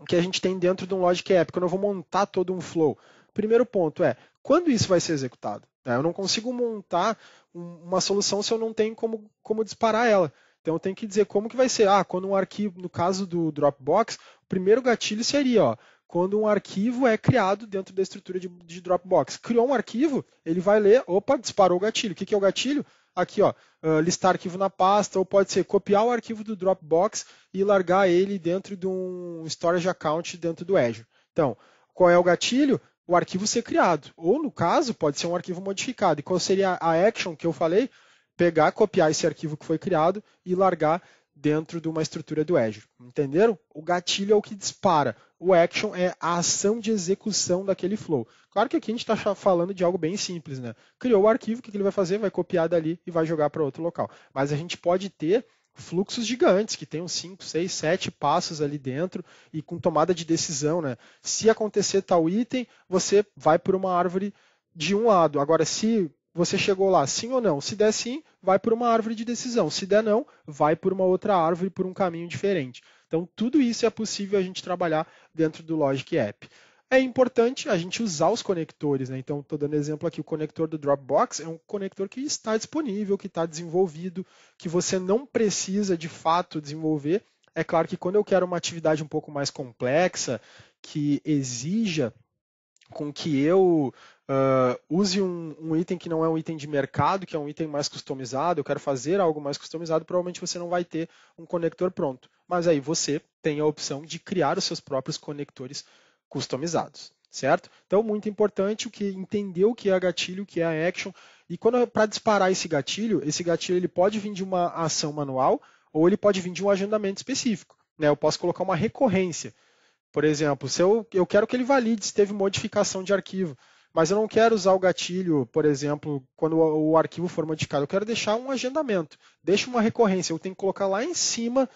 que a gente tem dentro de um Logic App, quando eu vou montar todo um flow, primeiro ponto é quando isso vai ser executado. Né? Eu não consigo montar uma solução se eu não tenho como, como disparar ela. Então eu tenho que dizer como que vai ser. Ah, quando um arquivo, no caso do Dropbox, o primeiro gatilho seria, ó, quando um arquivo é criado dentro da estrutura de, de Dropbox. Criou um arquivo, ele vai ler, opa, disparou o gatilho. O que, que é o gatilho? aqui, ó, ah, listar arquivo na pasta, ou pode ser copiar o arquivo do Dropbox e largar ele dentro de um storage account dentro do Azure. Então, qual é o gatilho? O arquivo ser criado. Ou, no caso, pode ser um arquivo modificado. E qual seria a action que eu falei? Pegar, copiar esse arquivo que foi criado e largar dentro de uma estrutura do Azure. Entenderam? O gatilho é o que dispara o action é a ação de execução daquele flow. Claro que aqui a gente está falando de algo bem simples, né? Criou o arquivo, o que ele vai fazer? Vai copiar dali e vai jogar para outro local. Mas a gente pode ter fluxos gigantes, que tenham 5, 6, 7 passos ali dentro e com tomada de decisão, né? Se acontecer tal item, você vai por uma árvore de um lado. Agora, se você chegou lá, sim ou não? Se der sim, vai por uma árvore de decisão. Se der não, vai por uma outra árvore, por um caminho diferente. Então, tudo isso é possível a gente trabalhar dentro do Logic App. É importante a gente usar os conectores, né? Então, estou dando exemplo aqui, o conector do Dropbox é um conector que está disponível, que está desenvolvido, que você não precisa de fato desenvolver. É claro que quando eu quero uma atividade um pouco mais complexa, que exija com que eu Uh, use um, um, item que não é um item de mercado, que é um item mais customizado, eu quero fazer algo mais customizado, provavelmente você não vai ter um conector pronto. Mas aí você tem a opção de criar os seus próprios conectores customizados, certo? Então, muito importante o que entender o que é gatilho, o que é action. E quando para disparar esse gatilho, esse gatilho ele pode vir de uma ação manual ou ele pode vir de um agendamento específico. Né? Eu posso colocar uma recorrência. Por exemplo, se eu, eu quero que ele valide se teve modificação de arquivo mas eu não quero usar o gatilho, por exemplo, quando o arquivo for modificado. Eu quero deixar um agendamento, deixa uma recorrência. Eu tenho que colocar lá em cima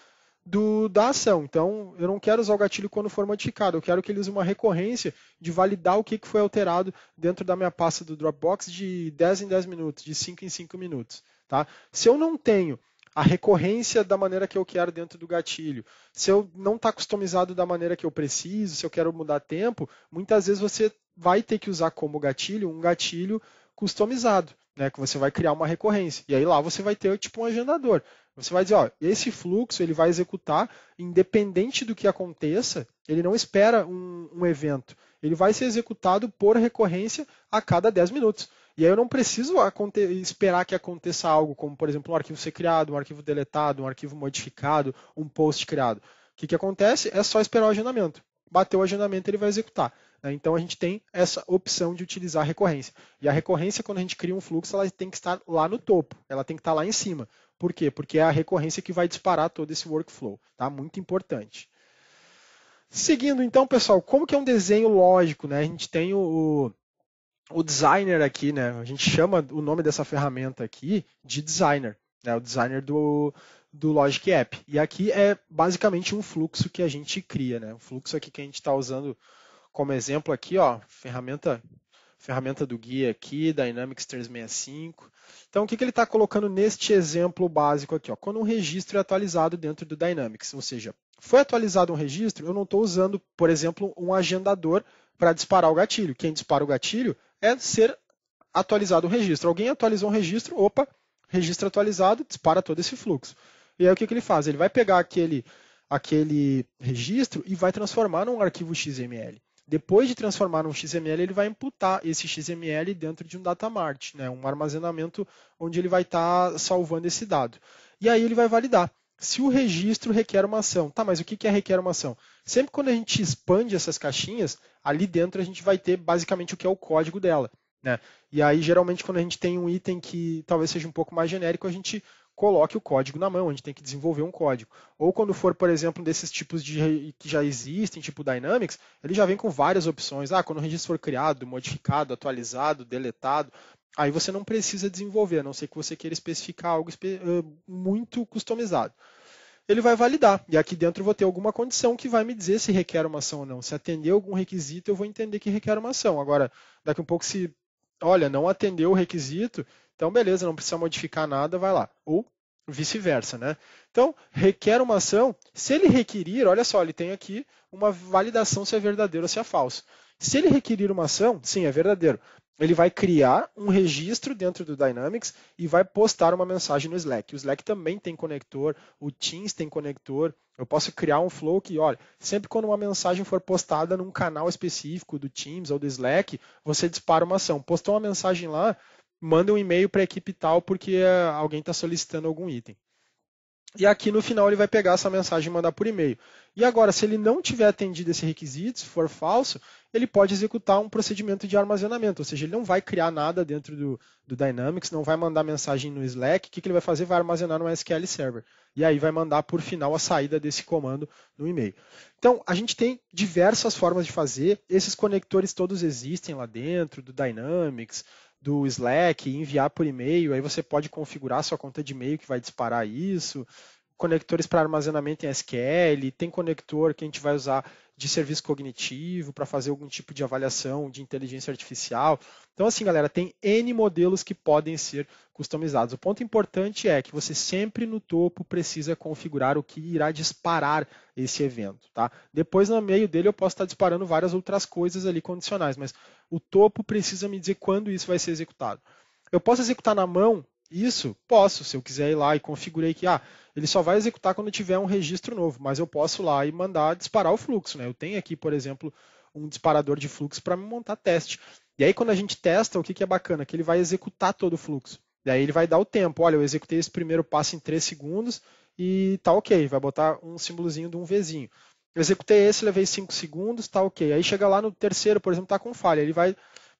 do, da ação. Então, eu não quero usar o gatilho quando for modificado. Eu quero que ele use uma recorrência de validar o que, foi alterado dentro da minha pasta do Dropbox de 10 em 10 minutos, de 5 em 5 minutos. Tá? Se eu não tenho a recorrência da maneira que eu quero dentro do gatilho. Se eu não está customizado da maneira que eu preciso, se eu quero mudar tempo, muitas vezes você vai ter que usar como gatilho um gatilho customizado, né? Que você vai criar uma recorrência. E aí lá você vai ter tipo um agendador. Você vai dizer, ó, esse fluxo ele vai executar, independente do que aconteça, ele não espera um, um evento. Ele vai ser executado por recorrência a cada 10 minutos. E aí eu não preciso esperar que aconteça algo, como, por exemplo, um arquivo ser criado, um arquivo deletado, um arquivo modificado, um post criado. O que, que acontece? É só esperar o agendamento. Bateu o agendamento, ele vai executar. Né? Então a gente tem essa opção de utilizar a recorrência. E a recorrência, quando a gente cria um fluxo, ela tem que estar lá no topo, ela tem que estar lá em cima. Por quê? Porque é a recorrência que vai disparar todo esse workflow. Tá? Muito importante. Seguindo então, pessoal, como que é um desenho lógico? Né? A gente tem o, o designer aqui, né? A gente chama o nome dessa ferramenta aqui de designer, né? O designer do, do Logic App. E aqui é basicamente um fluxo que a gente cria, né? O fluxo aqui que a gente está usando como exemplo aqui, ó, ferramenta ferramenta do guia aqui, Dynamics 365. Então, o que, que ele está colocando neste exemplo básico aqui? Ó? Quando um registro é atualizado dentro do Dynamics, ou seja, foi atualizado um registro, eu não estou usando, por exemplo, um agendador para disparar o gatilho. Quem dispara o gatilho é ser atualizado um registro. Alguém atualizou um registro, opa, registro atualizado, dispara todo esse fluxo. E aí o que, que ele faz? Ele vai pegar aquele, aquele registro e vai transformar num arquivo XML. Depois de transformar num XML, ele vai imputar esse XML dentro de um data mart, né, um armazenamento onde ele vai estar tá salvando esse dado. E aí ele vai validar se o registro requer uma ação. Tá, mas o que é requer uma ação? Sempre quando a gente expande essas caixinhas, ali dentro a gente vai ter basicamente o que é o código dela. Né? E aí, geralmente, quando a gente tem um item que talvez seja um pouco mais genérico, a gente coloque o código na mão, a gente tem que desenvolver um código. Ou quando for, por exemplo, desses tipos de que já existem, tipo Dynamics, ele já vem com várias opções. Ah, quando o registro for criado, modificado, atualizado, deletado, Aí você não precisa desenvolver, a não ser que você queira especificar algo eh, muito customizado. Ele vai validar, e aqui dentro eu vou ter alguma condição que vai me dizer se requer uma ação ou não. Se atender algum requisito, eu vou entender que requer uma ação. Agora, daqui um pouco, se, olha, não atendeu o requisito, então beleza, não precisa modificar nada, vai lá. Ou vice-versa, né? Então, requer uma ação, se ele requerir, olha só, ele tem aqui uma validação se é verdadeiro ou se é falso. Se ele requerir uma ação, sim, é verdadeiro ele vai criar um registro dentro do Dynamics e vai postar uma mensagem no Slack. O Slack também tem conector, o Teams tem conector. Eu posso criar um flow que, olha, sempre quando uma mensagem for postada num canal específico do Teams ou do Slack, você dispara uma ação. Postou uma mensagem lá, manda um e-mail para a equipe tal porque eh, alguém está solicitando algum item. E aqui no final ele vai pegar essa mensagem e mandar por e-mail. E agora, se ele não tiver atendido esse requisito, se for falso, ele pode executar um procedimento de armazenamento, ou seja, ele não vai criar nada dentro do, do Dynamics, não vai mandar mensagem no Slack. O que, que ele vai fazer? Vai armazenar no SQL Server. E aí vai mandar por final a saída desse comando no e-mail. Então, a gente tem diversas formas de fazer. Esses conectores todos existem lá dentro, do Dynamics, do Slack, enviar por e-mail, aí você pode configurar sua conta de e-mail que vai disparar isso, conectores para armazenamento em SQL, tem conector que a gente vai usar de serviço cognitivo, para fazer algum tipo de avaliação de inteligência artificial. Então, assim, galera, tem N modelos que podem ser customizados. O ponto importante é que você sempre no topo precisa configurar o que irá disparar esse evento. Tá? Depois, no meio dele, eu posso estar disparando várias outras coisas ali condicionais, mas o topo precisa me dizer quando isso vai ser executado. Eu posso executar na mão isso posso, se eu quiser ir lá e configurei que ah, ele só vai executar quando tiver um registro novo, mas eu posso lá e mandar disparar o fluxo. Né? Eu tenho aqui, por exemplo, um disparador de fluxo para montar teste. E aí, quando a gente testa, o que, que é bacana? Que ele vai executar todo o fluxo. Daí ele vai dar o tempo. Olha, eu executei esse primeiro passo em 3 segundos e tá ok. Vai botar um símbolozinho de um Vzinho. Eu executei esse, levei 5 segundos, tá ok. Aí chega lá no terceiro, por exemplo, tá com falha. Ele vai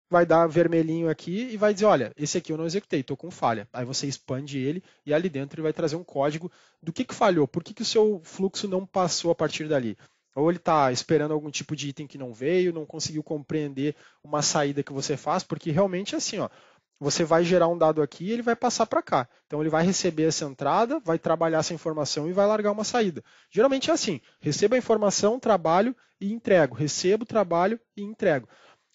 vai dar vermelhinho aqui e vai dizer, olha, esse aqui eu não executei, estou com falha. Aí você expande ele e ali dentro ele vai trazer um código do que, que falhou, por que, que o seu fluxo não passou a partir dali. Ou ele está esperando algum tipo de item que não veio, não conseguiu compreender uma saída que você faz, porque realmente é assim, ó, você vai gerar um dado aqui e ele vai passar para cá. Então ele vai receber essa entrada, vai trabalhar essa informação e vai largar uma saída. Geralmente é assim: recebo a informação, trabalho e entrego, recebo, trabalho e entrego.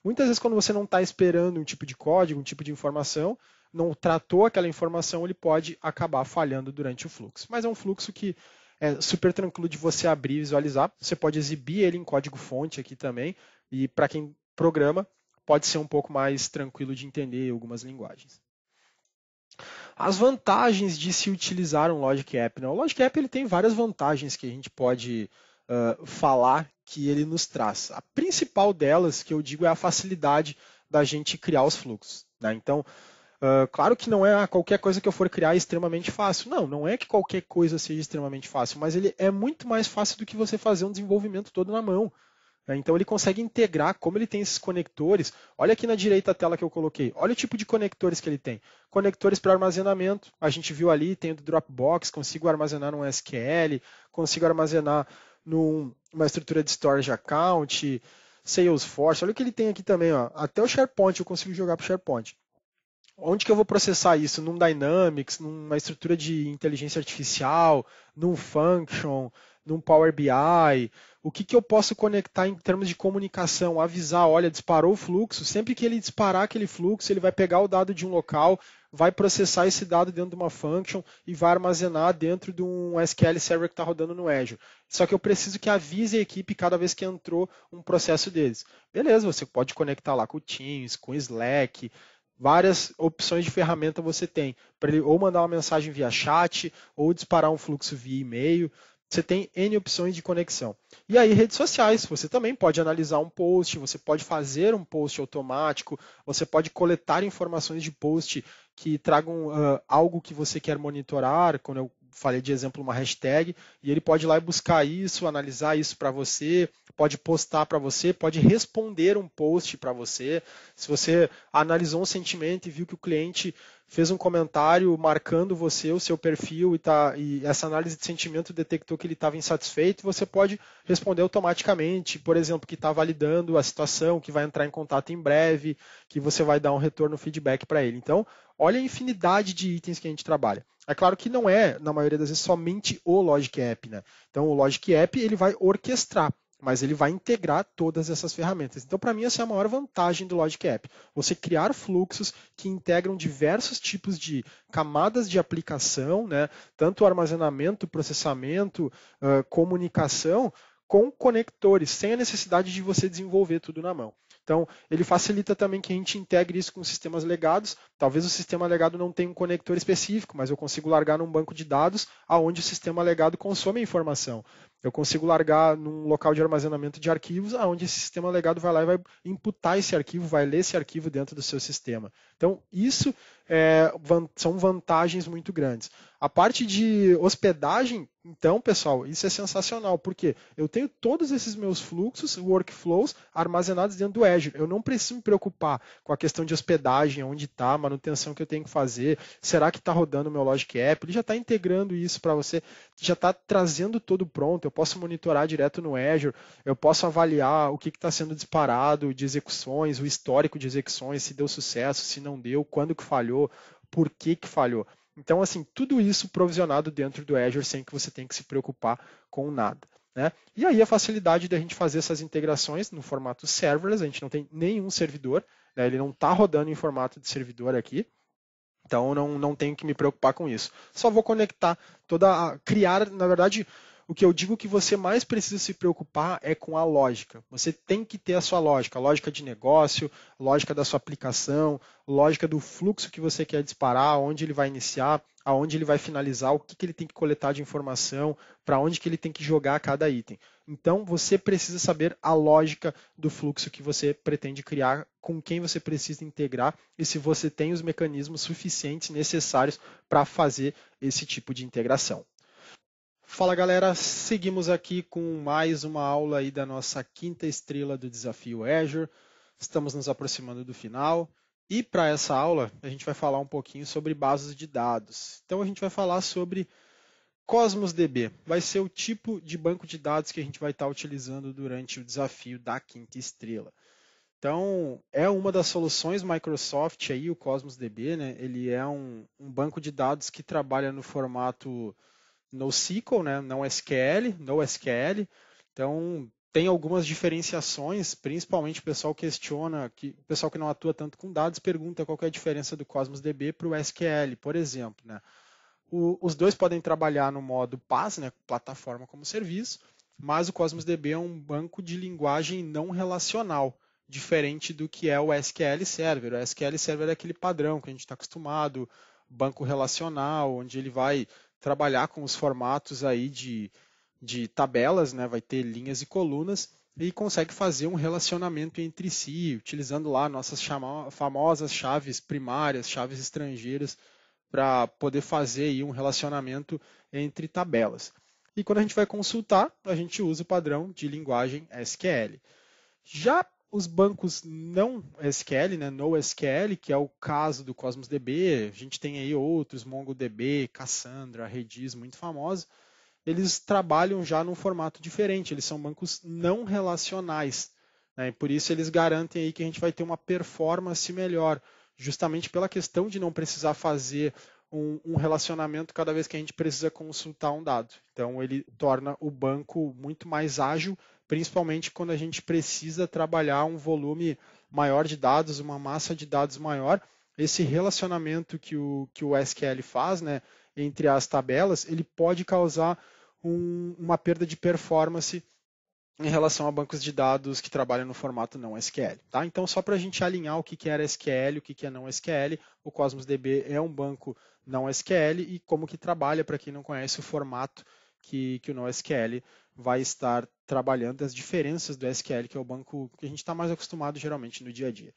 Muitas vezes, quando você não está esperando um tipo de código, um tipo de informação, não tratou aquela informação, ele pode acabar falhando durante o fluxo. Mas é um fluxo que é super tranquilo de você abrir e visualizar. Você pode exibir ele em código-fonte aqui também. E para quem programa, pode ser um pouco mais tranquilo de entender algumas linguagens. As vantagens de se utilizar um Logic App. Né? O Logic App ele tem várias vantagens que a gente pode uh, falar que ele nos traz. A principal delas, que eu digo, é a facilidade da gente criar os fluxos. Né? Então, uh, claro que não é qualquer coisa que eu for criar extremamente fácil. Não, não é que qualquer coisa seja extremamente fácil, mas ele é muito mais fácil do que você fazer um desenvolvimento todo na mão. Né? Então ele consegue integrar como ele tem esses conectores. Olha aqui na direita a tela que eu coloquei. Olha o tipo de conectores que ele tem. Conectores para armazenamento. A gente viu ali, tem o do Dropbox, consigo armazenar no SQL, consigo armazenar numa estrutura de storage account, Salesforce. Olha o que ele tem aqui também, ó. Até o SharePoint eu consigo jogar para o SharePoint. Onde que eu vou processar isso? Num Dynamics, numa estrutura de inteligência artificial, num Function, num Power BI? O que, que eu posso conectar em termos de comunicação? Avisar, olha, disparou o fluxo. Sempre que ele disparar aquele fluxo, ele vai pegar o dado de um local, vai processar esse dado dentro de uma function e vai armazenar dentro de um SQL Server que está rodando no Azure. Só que eu preciso que avise a equipe cada vez que entrou um processo deles. Beleza, você pode conectar lá com o Teams, com o Slack, várias opções de ferramenta você tem. Para ele ou mandar uma mensagem via chat, ou disparar um fluxo via e-mail. Você tem N opções de conexão. E aí, redes sociais, você também pode analisar um post, você pode fazer um post automático, você pode coletar informações de post que tragam uh, algo que você quer monitorar, quando eu falei de exemplo uma hashtag, e ele pode ir lá e buscar isso, analisar isso para você, pode postar para você, pode responder um post para você. Se você analisou um sentimento e viu que o cliente fez um comentário marcando você, o seu perfil e, tá, e essa análise de sentimento detectou que ele estava insatisfeito, você pode responder automaticamente, por exemplo, que está validando a situação, que vai entrar em contato em breve, que você vai dar um retorno, feedback para ele. Então, olha a infinidade de itens que a gente trabalha. É claro que não é, na maioria das vezes, somente o Logic App. Né? Então, o Logic App ele vai orquestrar mas ele vai integrar todas essas ferramentas. Então, para mim, essa é a maior vantagem do Logic App. Você criar fluxos que integram diversos tipos de camadas de aplicação, né? tanto armazenamento, processamento, uh, comunicação, com conectores, sem a necessidade de você desenvolver tudo na mão. Então, ele facilita também que a gente integre isso com sistemas legados. Talvez o sistema legado não tenha um conector específico, mas eu consigo largar num banco de dados aonde o sistema legado consome a informação. Eu consigo largar num local de armazenamento de arquivos, aonde esse sistema legado vai lá e vai imputar esse arquivo, vai ler esse arquivo dentro do seu sistema. Então, isso é, são vantagens muito grandes. A parte de hospedagem, então, pessoal, isso é sensacional, porque eu tenho todos esses meus fluxos, workflows, armazenados dentro do Azure. Eu não preciso me preocupar com a questão de hospedagem, onde está, manutenção que eu tenho que fazer, será que está rodando o meu Logic App? Ele já está integrando isso para você já está trazendo todo pronto, eu posso monitorar direto no Azure, eu posso avaliar o que está sendo disparado de execuções, o histórico de execuções, se deu sucesso, se não deu, quando que falhou, por que que falhou. Então, assim, tudo isso provisionado dentro do Azure sem que você tenha que se preocupar com nada. Né? E aí a facilidade da gente fazer essas integrações no formato serverless, a gente não tem nenhum servidor, né? ele não está rodando em formato de servidor aqui, então não, não tenho que me preocupar com isso. Só vou conectar toda a, criar, na verdade, o que eu digo que você mais precisa se preocupar é com a lógica. Você tem que ter a sua lógica, lógica de negócio, lógica da sua aplicação, lógica do fluxo que você quer disparar, onde ele vai iniciar, aonde ele vai finalizar, o que, que ele tem que coletar de informação, para onde que ele tem que jogar cada item. Então, você precisa saber a lógica do fluxo que você pretende criar, com quem você precisa integrar e se você tem os mecanismos suficientes necessários para fazer esse tipo de integração. Fala galera, seguimos aqui com mais uma aula aí da nossa quinta estrela do desafio Azure. Estamos nos aproximando do final e para essa aula a gente vai falar um pouquinho sobre bases de dados. Então a gente vai falar sobre Cosmos DB. Vai ser o tipo de banco de dados que a gente vai estar utilizando durante o desafio da quinta estrela. Então, é uma das soluções Microsoft aí, o Cosmos DB, né? Ele é um, um banco de dados que trabalha no formato NoSQL, né? Não SQL, NoSQL. Então, tem algumas diferenciações, principalmente o pessoal questiona, que, o pessoal que não atua tanto com dados pergunta qual é a diferença do Cosmos DB para o SQL, por exemplo. Né? O, os dois podem trabalhar no modo PaaS, né, plataforma como serviço, mas o Cosmos DB é um banco de linguagem não relacional, diferente do que é o SQL Server. O SQL Server é aquele padrão que a gente está acostumado, banco relacional, onde ele vai trabalhar com os formatos aí de, de tabelas, né? vai ter linhas e colunas, e consegue fazer um relacionamento entre si, utilizando lá nossas chama, famosas chaves primárias, chaves estrangeiras, para poder fazer aí um relacionamento entre tabelas. E quando a gente vai consultar, a gente usa o padrão de linguagem SQL. Já os bancos não SQL, né, no SQL, que é o caso do Cosmos DB, a gente tem aí outros, MongoDB, Cassandra, Redis, muito famosos, eles trabalham já num formato diferente, eles são bancos não relacionais, né, por isso eles garantem aí que a gente vai ter uma performance melhor, justamente pela questão de não precisar fazer um, um relacionamento cada vez que a gente precisa consultar um dado. Então ele torna o banco muito mais ágil principalmente quando a gente precisa trabalhar um volume maior de dados, uma massa de dados maior. Esse relacionamento que o, que o SQL faz né, entre as tabelas, ele pode causar um, uma perda de performance em relação a bancos de dados que trabalham no formato não SQL. Tá? Então, só para a gente alinhar o que, que era SQL, o que, que é não SQL, o Cosmos DB é um banco não SQL e como que trabalha, para quem não conhece o formato que, que o NoSQL vai estar trabalhando as diferenças do SQL, que é o banco que a gente está mais acostumado geralmente no dia a dia.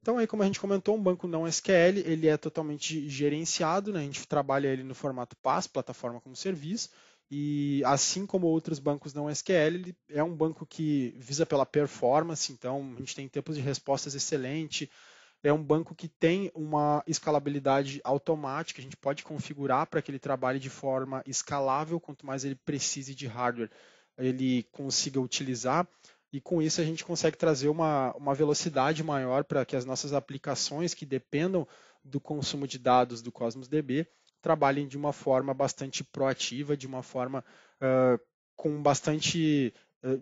Então, aí, como a gente comentou, um banco não SQL, ele é totalmente gerenciado, né? a gente trabalha ele no formato PaaS, plataforma como serviço, e assim como outros bancos não SQL, ele é um banco que visa pela performance, então a gente tem tempos de respostas excelente, é um banco que tem uma escalabilidade automática, a gente pode configurar para que ele trabalhe de forma escalável, quanto mais ele precise de hardware, ele consiga utilizar. E com isso a gente consegue trazer uma, uma velocidade maior para que as nossas aplicações que dependam do consumo de dados do Cosmos DB trabalhem de uma forma bastante proativa, de uma forma uh, com bastante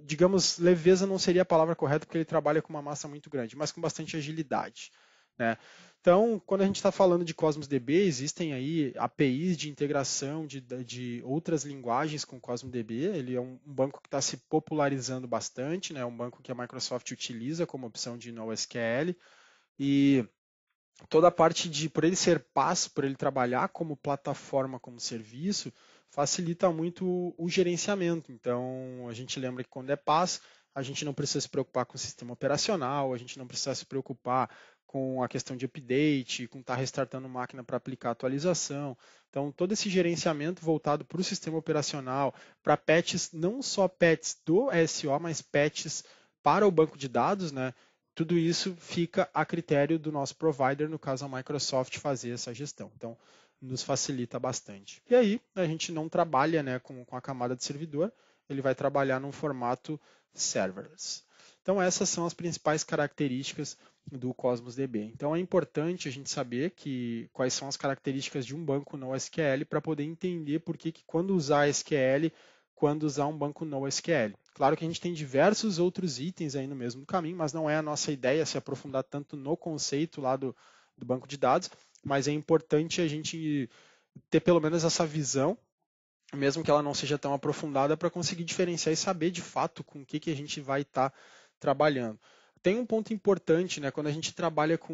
digamos, leveza não seria a palavra correta, porque ele trabalha com uma massa muito grande, mas com bastante agilidade. Né? Então, quando a gente está falando de Cosmos DB, existem aí APIs de integração de, de outras linguagens com Cosmos DB. Ele é um, banco que está se popularizando bastante, né? um banco que a Microsoft utiliza como opção de NoSQL. E toda a parte de, por ele ser PaaS, por ele trabalhar como plataforma, como serviço, facilita muito o gerenciamento. Então, a gente lembra que quando é PaaS, a gente não precisa se preocupar com o sistema operacional, a gente não precisa se preocupar com a questão de update, com estar tá restartando máquina para aplicar atualização. Então, todo esse gerenciamento voltado para o sistema operacional, para patches, não só patches do SO, mas patches para o banco de dados, né? Tudo isso fica a critério do nosso provider, no caso a Microsoft, fazer essa gestão. Então, nos facilita bastante. E aí, a gente não trabalha né, com, com a camada de servidor, ele vai trabalhar num formato serverless. Então, essas são as principais características do Cosmos DB. Então, é importante a gente saber que, quais são as características de um banco NoSQL para poder entender por que, que quando usar SQL, quando usar um banco NoSQL. Claro que a gente tem diversos outros itens aí no mesmo caminho, mas não é a nossa ideia se aprofundar tanto no conceito lá do, do banco de dados, mas é importante a gente ter pelo menos essa visão, mesmo que ela não seja tão aprofundada, para conseguir diferenciar e saber de fato com o que, que a gente vai estar tá trabalhando. Tem um ponto importante, né? Quando a gente trabalha com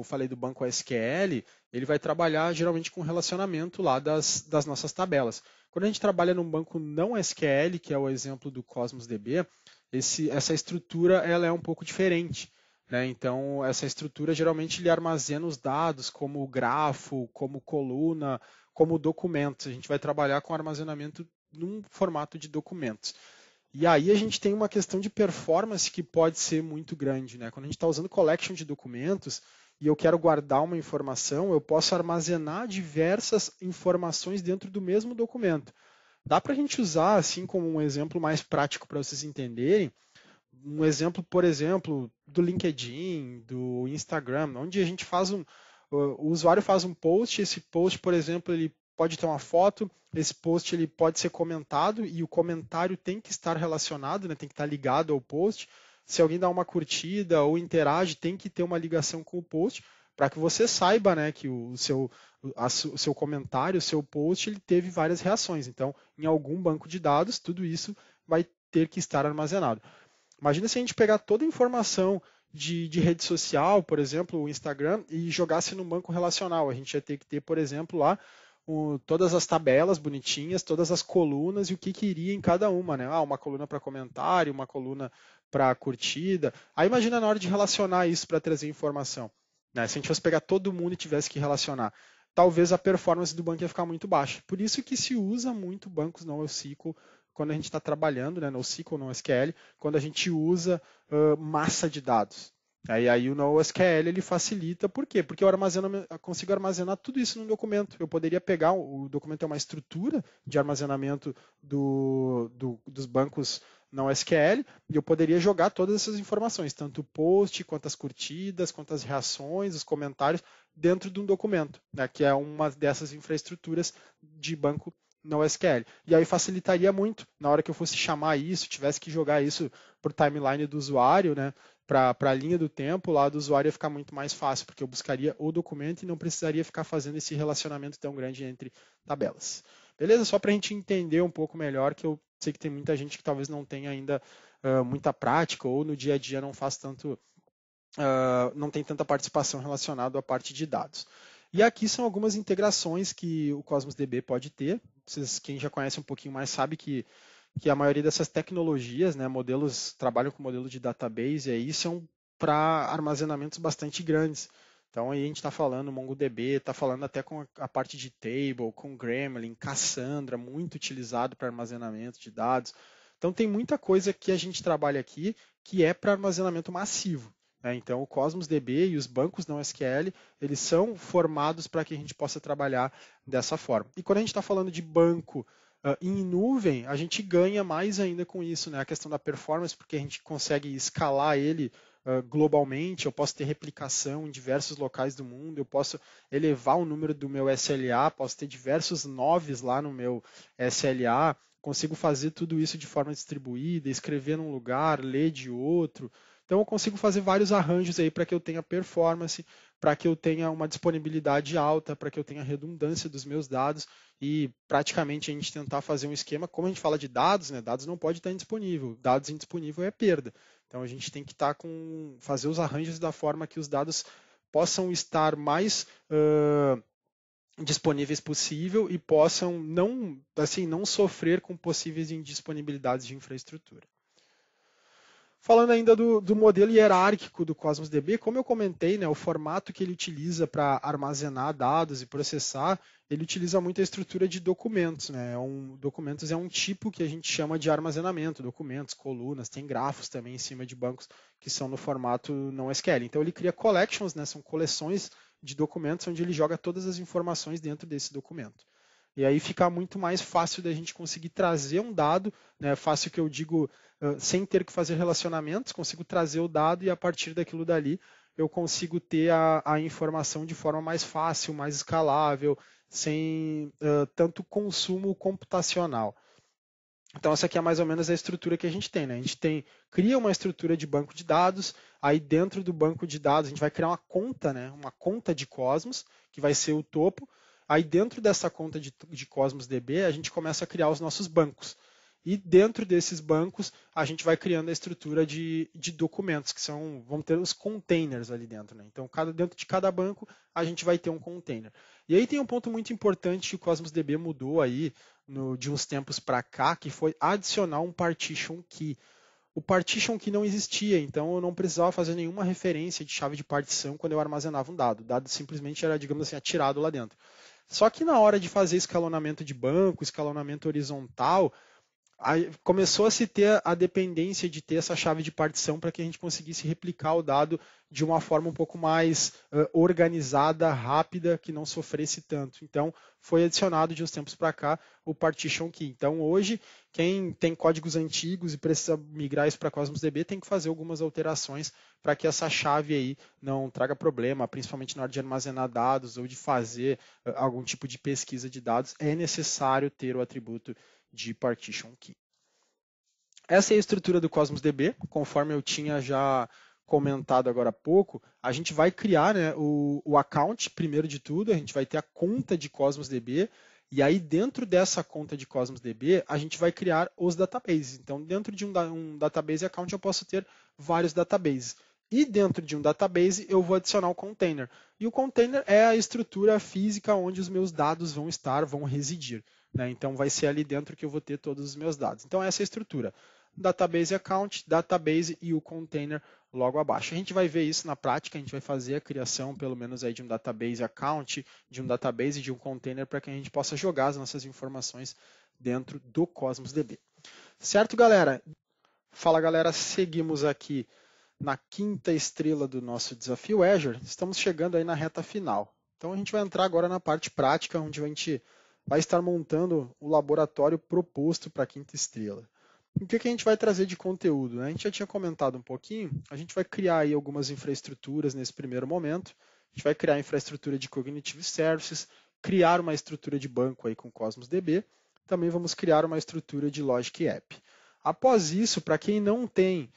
o, falei do banco SQL, ele vai trabalhar geralmente com relacionamento lá das, das nossas tabelas. Quando a gente trabalha num banco não SQL, que é o exemplo do Cosmos DB, esse, essa estrutura ela é um pouco diferente. Né? Então, essa estrutura geralmente ele armazena os dados como grafo, como coluna, como documentos. A gente vai trabalhar com armazenamento num formato de documentos. E aí a gente tem uma questão de performance que pode ser muito grande. Né? Quando a gente está usando collection de documentos e eu quero guardar uma informação, eu posso armazenar diversas informações dentro do mesmo documento. Dá para a gente usar, assim como um exemplo mais prático para vocês entenderem, um exemplo, por exemplo, do LinkedIn, do Instagram, onde a gente faz um, o usuário faz um post, esse post, por exemplo, ele pode ter uma foto, esse post ele pode ser comentado e o comentário tem que estar relacionado, né, tem que estar ligado ao post. Se alguém dá uma curtida ou interage, tem que ter uma ligação com o post para que você saiba né, que o seu, a, o seu comentário, o seu post, ele teve várias reações. Então, em algum banco de dados, tudo isso vai ter que estar armazenado. Imagina se a gente pegar toda a informação de, de rede social, por exemplo, o Instagram, e jogasse no banco relacional. A gente ia ter que ter, por exemplo, lá todas as tabelas bonitinhas, todas as colunas e o que, que iria em cada uma, né? Ah, uma coluna para comentário, uma coluna para curtida. Aí imagina na hora de relacionar isso para trazer informação. Né? Se a gente fosse pegar todo mundo e tivesse que relacionar, talvez a performance do banco ia ficar muito baixa. Por isso que se usa muito bancos não é SQL quando a gente está trabalhando, né, no SQL, é quando a gente usa uh, massa de dados. Aí, aí o NoSQL ele facilita, por quê? Porque eu armazeno, eu consigo armazenar tudo isso num documento. Eu poderia pegar, o documento é uma estrutura de armazenamento do, do, dos bancos NoSQL, e eu poderia jogar todas essas informações, tanto o post, quanto as curtidas, quanto as reações, os comentários, dentro de um documento, né, que é uma dessas infraestruturas de banco NoSQL. E aí facilitaria muito na hora que eu fosse chamar isso, tivesse que jogar isso para o timeline do usuário, né? para a linha do tempo lá do usuário ia ficar muito mais fácil, porque eu buscaria o documento e não precisaria ficar fazendo esse relacionamento tão grande entre tabelas. Beleza? Só para a gente entender um pouco melhor, que eu sei que tem muita gente que talvez não tenha ainda uh, muita prática ou no dia a dia não faz tanto, uh, não tem tanta participação relacionada à parte de dados. E aqui são algumas integrações que o Cosmos DB pode ter. Vocês, quem já conhece um pouquinho mais sabe que que a maioria dessas tecnologias, né, modelos trabalham com modelo de database, e aí são para armazenamentos bastante grandes. Então aí a gente está falando MongoDB, está falando até com a parte de table, com Gremlin, Cassandra, muito utilizado para armazenamento de dados. Então tem muita coisa que a gente trabalha aqui que é para armazenamento massivo. Né? Então o Cosmos DB e os bancos não SQL eles são formados para que a gente possa trabalhar dessa forma. E quando a gente está falando de banco Uh, em nuvem, a gente ganha mais ainda com isso, né? A questão da performance, porque a gente consegue escalar ele uh, globalmente, eu posso ter replicação em diversos locais do mundo, eu posso elevar o número do meu SLA, posso ter diversos noves lá no meu SLA, consigo fazer tudo isso de forma distribuída, escrever num lugar, ler de outro, então eu consigo fazer vários arranjos aí para que eu tenha performance, para que eu tenha uma disponibilidade alta, para que eu tenha redundância dos meus dados e praticamente a gente tentar fazer um esquema, como a gente fala de dados, né? Dados não pode estar indisponível, dados indisponível é perda. Então a gente tem que estar tá com fazer os arranjos da forma que os dados possam estar mais uh, disponíveis possível e possam não assim não sofrer com possíveis indisponibilidades de infraestrutura. Falando ainda do, do, modelo hierárquico do Cosmos DB, como eu comentei, né, o formato que ele utiliza para armazenar dados e processar, ele utiliza muito a estrutura de documentos. Né? É um, documentos é um tipo que a gente chama de armazenamento, documentos, colunas, tem grafos também em cima de bancos que são no formato não SQL. Então ele cria collections, né, são coleções de documentos onde ele joga todas as informações dentro desse documento. E aí fica muito mais fácil da gente conseguir trazer um dado, né, fácil que eu digo sem ter que fazer relacionamentos, consigo trazer o dado e a partir daquilo dali eu consigo ter a, a informação de forma mais fácil, mais escalável, sem uh, tanto consumo computacional. Então essa aqui é mais ou menos a estrutura que a gente tem, né? A gente tem cria uma estrutura de banco de dados, aí dentro do banco de dados a gente vai criar uma conta, né? Uma conta de Cosmos que vai ser o topo Aí dentro dessa conta de, de Cosmos DB, a gente começa a criar os nossos bancos. E dentro desses bancos, a gente vai criando a estrutura de, de documentos, que são, vão ter os containers ali dentro. Né? Então, cada, dentro de cada banco, a gente vai ter um container. E aí tem um ponto muito importante que o Cosmos DB mudou aí no, de uns tempos para cá, que foi adicionar um partition key. O partition key não existia, então eu não precisava fazer nenhuma referência de chave de partição quando eu armazenava um dado. O dado simplesmente era, digamos assim, atirado lá dentro. Só que na hora de fazer escalonamento de banco, escalonamento horizontal, começou a se ter a dependência de ter essa chave de partição para que a gente conseguisse replicar o dado de uma forma um pouco mais uh, organizada, rápida, que não sofresse tanto. Então, foi adicionado de uns tempos para cá o partition key. Então, hoje, quem tem códigos antigos e precisa migrar isso para Cosmos DB tem que fazer algumas alterações para que essa chave aí não traga problema, principalmente na hora de armazenar dados ou de fazer uh, algum tipo de pesquisa de dados, é necessário ter o atributo de partition key. Essa é a estrutura do Cosmos DB, conforme eu tinha já comentado agora há pouco, a gente vai criar né, o, o account primeiro de tudo, a gente vai ter a conta de Cosmos DB, e aí dentro dessa conta de Cosmos DB, a gente vai criar os databases. Então, dentro de um, um database account, eu posso ter vários databases. E dentro de um database, eu vou adicionar o container. E o container é a estrutura física onde os meus dados vão estar, vão residir. Né? Então, vai ser ali dentro que eu vou ter todos os meus dados. Então, essa é a estrutura. Database account, database e o container logo abaixo. A gente vai ver isso na prática, a gente vai fazer a criação, pelo menos, aí de um database account, de um database, e de um container, para que a gente possa jogar as nossas informações dentro do Cosmos DB. Certo, galera? Fala, galera. Seguimos aqui na quinta estrela do nosso desafio Azure. Estamos chegando aí na reta final. Então, a gente vai entrar agora na parte prática, onde a gente vai estar montando o laboratório proposto para a quinta estrela. O que, que a gente vai trazer de conteúdo? Né? A gente já tinha comentado um pouquinho, a gente vai criar aí algumas infraestruturas nesse primeiro momento, a gente vai criar a infraestrutura de Cognitive Services, criar uma estrutura de banco aí com Cosmos DB, também vamos criar uma estrutura de Logic App. Após isso, para quem não tem,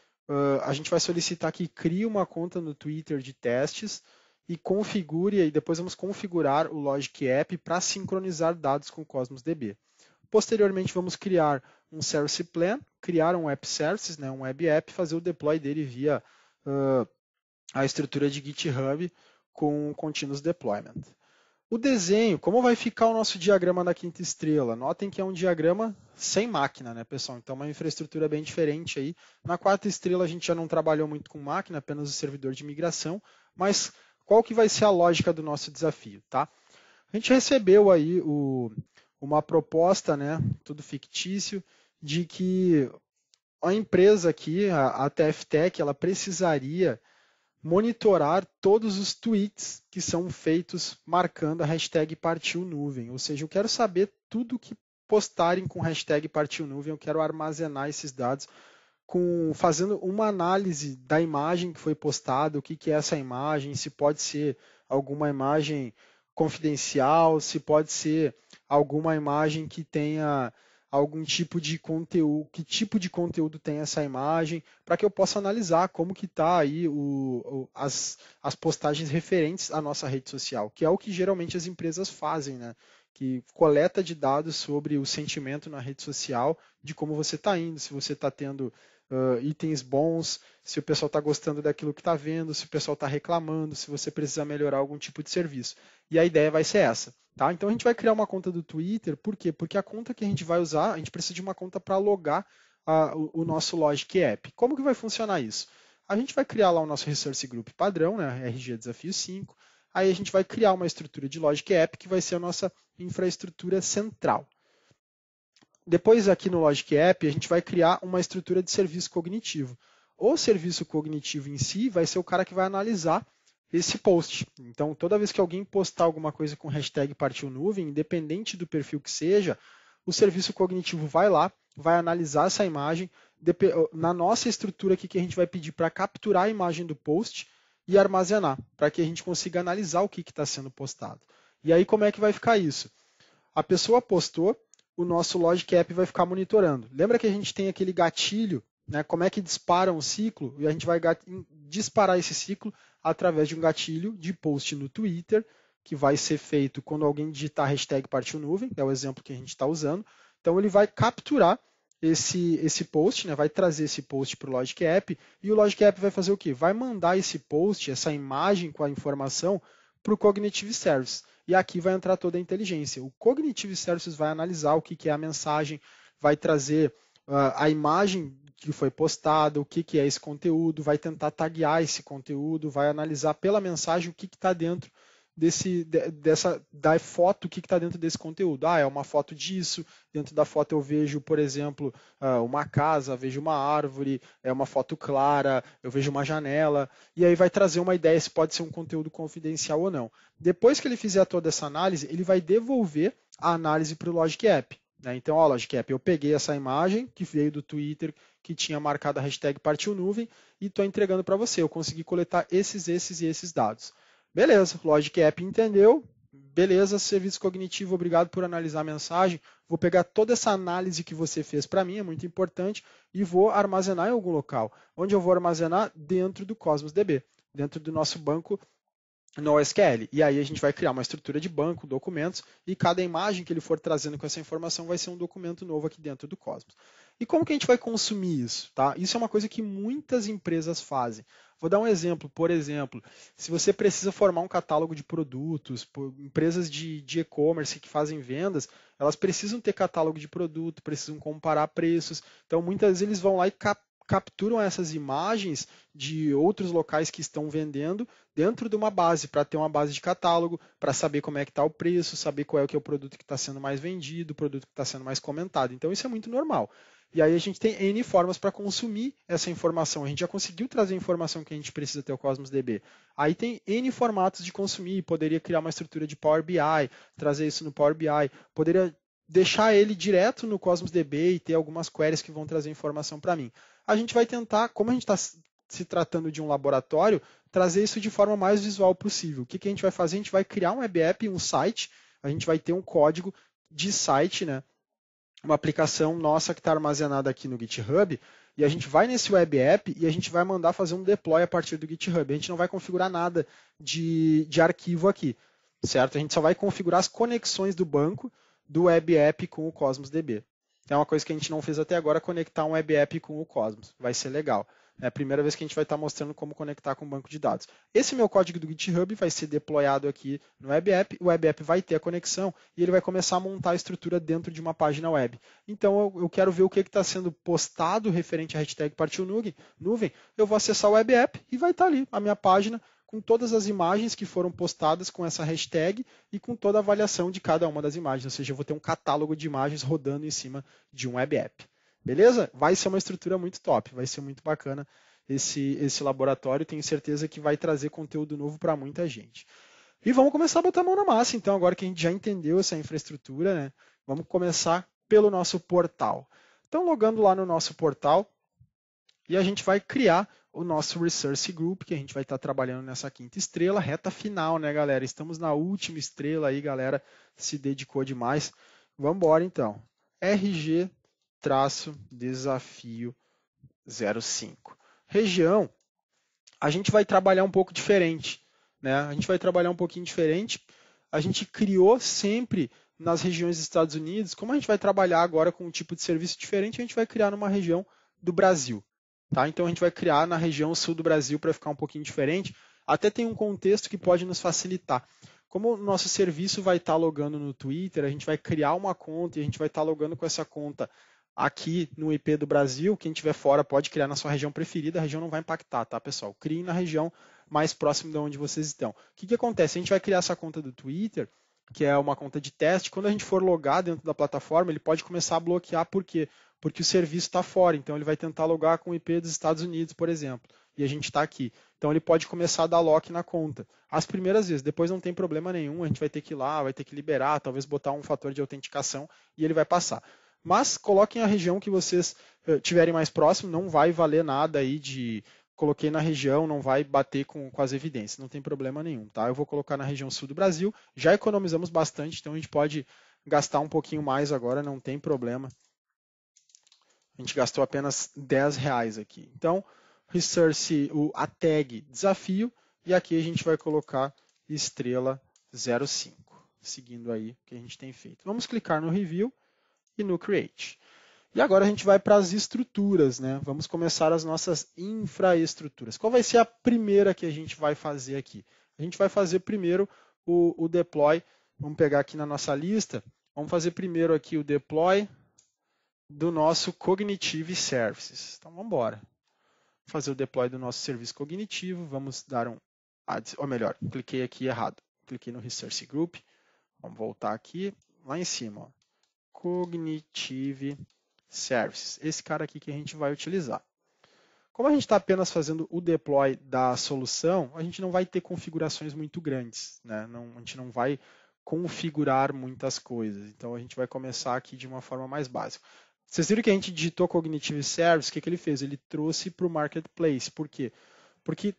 a gente vai solicitar que crie uma conta no Twitter de testes, e configure, e depois vamos configurar o Logic App para sincronizar dados com o Cosmos DB. Posteriormente, vamos criar um Service Plan, criar um App Services, né, um Web App, fazer o deploy dele via uh, a estrutura de GitHub com Continuous Deployment. O desenho, como vai ficar o nosso diagrama da quinta estrela? Notem que é um diagrama sem máquina, né, pessoal? Então, é uma infraestrutura bem diferente aí. Na quarta estrela, a gente já não trabalhou muito com máquina, apenas o servidor de migração, mas qual que vai ser a lógica do nosso desafio, tá? A gente recebeu aí o, uma proposta, né, tudo fictício, de que a empresa aqui, a, a TFTech, ela precisaria monitorar todos os tweets que são feitos marcando a hashtag Partiu Nuvem. Ou seja, eu quero saber tudo que postarem com hashtag Partiu Nuvem, eu quero armazenar esses dados com fazendo uma análise da imagem que foi postada, o que, que é essa imagem, se pode ser alguma imagem confidencial, se pode ser alguma imagem que tenha algum tipo de conteúdo, que tipo de conteúdo tem essa imagem, para que eu possa analisar como que está aí o, o, as, as postagens referentes à nossa rede social, que é o que geralmente as empresas fazem, né? que coleta de dados sobre o sentimento na rede social, de como você está indo, se você está tendo uh, itens bons, se o pessoal está gostando daquilo que está vendo, se o pessoal está reclamando, se você precisa melhorar algum tipo de serviço. E a ideia vai ser essa. Tá? Então a gente vai criar uma conta do Twitter, por quê? Porque a conta que a gente vai usar, a gente precisa de uma conta para logar a, o, o, nosso Logic App. Como que vai funcionar isso? A gente vai criar lá o nosso Resource Group padrão, né, RG Desafio 5, aí a gente vai criar uma estrutura de Logic App que vai ser a nossa infraestrutura central depois aqui no Logic App, a gente vai criar uma estrutura de serviço cognitivo. O serviço cognitivo em si vai ser o cara que vai analisar esse post. Então, toda vez que alguém postar alguma coisa com hashtag partiu nuvem, independente do perfil que seja, o serviço cognitivo vai lá, vai analisar essa imagem, na nossa estrutura aqui que a gente vai pedir para capturar a imagem do post e armazenar, para que a gente consiga analisar o que está sendo postado. E aí, como é que vai ficar isso? A pessoa postou, o nosso Logic App vai ficar monitorando. Lembra que a gente tem aquele gatilho, né? Como é que dispara um ciclo? E a gente vai disparar esse ciclo através de um gatilho de post no Twitter, que vai ser feito quando alguém digitar hashtag partiu nuvem, é o exemplo que a gente está usando. Então ele vai capturar esse, esse post, né? vai trazer esse post para o Logic App, e o Logic App vai fazer o quê? Vai mandar esse post, essa imagem com a informação, para o Cognitive Service e aqui vai entrar toda a inteligência. O Cognitive Services vai analisar o que, que é a mensagem, vai trazer uh, a imagem que foi postada, o que, que é esse conteúdo, vai tentar taguear esse conteúdo, vai analisar pela mensagem o que está dentro desse dessa da foto o que está dentro desse conteúdo. Ah, é uma foto disso. Dentro da foto eu vejo, por exemplo, ah, uma casa, vejo uma árvore, é uma foto clara, eu vejo uma janela. E aí vai trazer uma ideia se pode ser um conteúdo confidencial ou não. Depois que ele fizer toda essa análise, ele vai devolver a análise para o Logic App. Né? Então, ó, Logic App, eu peguei essa imagem que veio do Twitter que tinha marcado a hashtag partiu nuvem e estou entregando para você. Eu consegui coletar esses, esses e esses dados. Beleza, Logic App entendeu. Beleza, serviço cognitivo, obrigado por analisar a mensagem. Vou pegar toda essa análise que você fez para mim, é muito importante, e vou armazenar em algum local. Onde eu vou armazenar? Dentro do Cosmos DB, dentro do nosso banco NoSQL. E aí a gente vai criar uma estrutura de banco, documentos, e cada imagem que ele for trazendo com essa informação vai ser um documento novo aqui dentro do Cosmos. E como que a gente vai consumir isso? Tá? Isso é uma coisa que muitas empresas fazem. Vou dar um exemplo. Por exemplo, se você precisa formar um catálogo de produtos, empresas de e-commerce que fazem vendas, elas precisam ter catálogo de produto, precisam comparar preços. Então, muitas vezes eles vão lá e cap capturam essas imagens de outros locais que estão vendendo dentro de uma base, para ter uma base de catálogo, para saber como é que está o preço, saber qual é, que é o produto que está sendo mais vendido, o produto que está sendo mais comentado. Então, isso é muito normal. E aí a gente tem N formas para consumir essa informação. A gente já conseguiu trazer a informação que a gente precisa ter o Cosmos DB. Aí tem N formatos de consumir, poderia criar uma estrutura de Power BI, trazer isso no Power BI, poderia deixar ele direto no Cosmos DB e ter algumas queries que vão trazer informação para mim. A gente vai tentar, como a gente está se tratando de um laboratório, trazer isso de forma mais visual possível. O que, que a gente vai fazer? A gente vai criar um web app, um site, a gente vai ter um código de site, né? uma aplicação nossa que está armazenada aqui no GitHub, e a gente vai nesse web app e a gente vai mandar fazer um deploy a partir do GitHub. A gente não vai configurar nada de, de arquivo aqui, certo? A gente só vai configurar as conexões do banco do web app com o Cosmos DB. é uma coisa que a gente não fez até agora, conectar um web app com o Cosmos. Vai ser legal. É a primeira vez que a gente vai estar mostrando como conectar com o banco de dados. Esse meu código do GitHub vai ser deployado aqui no Web App, o Web App vai ter a conexão e ele vai começar a montar a estrutura dentro de uma página web. Então eu, quero ver o que está sendo postado referente à hashtag Partiu Nuvem. Eu vou acessar o Web App e vai estar ali a minha página com todas as imagens que foram postadas com essa hashtag e com toda a avaliação de cada uma das imagens. Ou seja, eu vou ter um catálogo de imagens rodando em cima de um Web App. Beleza? Vai ser uma estrutura muito top, vai ser muito bacana esse, esse laboratório. Tenho certeza que vai trazer conteúdo novo para muita gente. E vamos começar a botar a mão na massa, então, agora que a gente já entendeu essa infraestrutura, né? Vamos começar pelo nosso portal. Então, logando lá no nosso portal, e a gente vai criar o nosso Resource Group, que a gente vai estar trabalhando nessa quinta estrela, reta final, né, galera? Estamos na última estrela aí, galera, se dedicou demais. Vamos embora, então. RG traço desafio 05. Região, a gente vai trabalhar um pouco diferente, né? A gente vai trabalhar um pouquinho diferente. A gente criou sempre nas regiões dos Estados Unidos, como a gente vai trabalhar agora com um tipo de serviço diferente, a gente vai criar numa região do Brasil, tá? Então a gente vai criar na região sul do Brasil para ficar um pouquinho diferente. Até tem um contexto que pode nos facilitar. Como o nosso serviço vai estar tá logando no Twitter, a gente vai criar uma conta e a gente vai estar tá logando com essa conta aqui no IP do Brasil. Quem estiver fora pode criar na sua região preferida, a região não vai impactar, tá, pessoal? Crie na região mais próxima de onde vocês estão. O que, que acontece? A gente vai criar essa conta do Twitter, que é uma conta de teste. Quando a gente for logar dentro da plataforma, ele pode começar a bloquear, por quê? Porque o serviço está fora, então ele vai tentar logar com o IP dos Estados Unidos, por exemplo, e a gente está aqui. Então ele pode começar a dar lock na conta. As primeiras vezes, depois não tem problema nenhum, a gente vai ter que ir lá, vai ter que liberar, talvez botar um fator de autenticação e ele vai passar mas coloquem a região que vocês eh, tiverem mais próximo, não vai valer nada aí de coloquei na região, não vai bater com, com as evidências, não tem problema nenhum, tá? Eu vou colocar na região sul do Brasil, já economizamos bastante, então a gente pode gastar um pouquinho mais agora, não tem problema. A gente gastou apenas 10 reais aqui. Então, resource, o, a tag desafio, e aqui a gente vai colocar estrela 05, seguindo aí o que a gente tem feito. Vamos clicar no review e no create. E agora a gente vai para as estruturas, né? Vamos começar as nossas infraestruturas. Qual vai ser a primeira que a gente vai fazer aqui? A gente vai fazer primeiro o, o deploy. Vamos pegar aqui na nossa lista. Vamos fazer primeiro aqui o deploy do nosso Cognitive Services. Então vamos embora. Fazer o deploy do nosso serviço cognitivo. Vamos dar um. Ou melhor, cliquei aqui errado. Cliquei no Resource Group. Vamos voltar aqui. Lá em cima. Ó. Cognitive Services, esse cara aqui que a gente vai utilizar. Como a gente está apenas fazendo o deploy da solução, a gente não vai ter configurações muito grandes, né? Não, a gente não vai configurar muitas coisas. Então a gente vai começar aqui de uma forma mais básica. Vocês viram que a gente digitou Cognitive Service, o que, que ele fez? Ele trouxe para o Marketplace. Por quê? Porque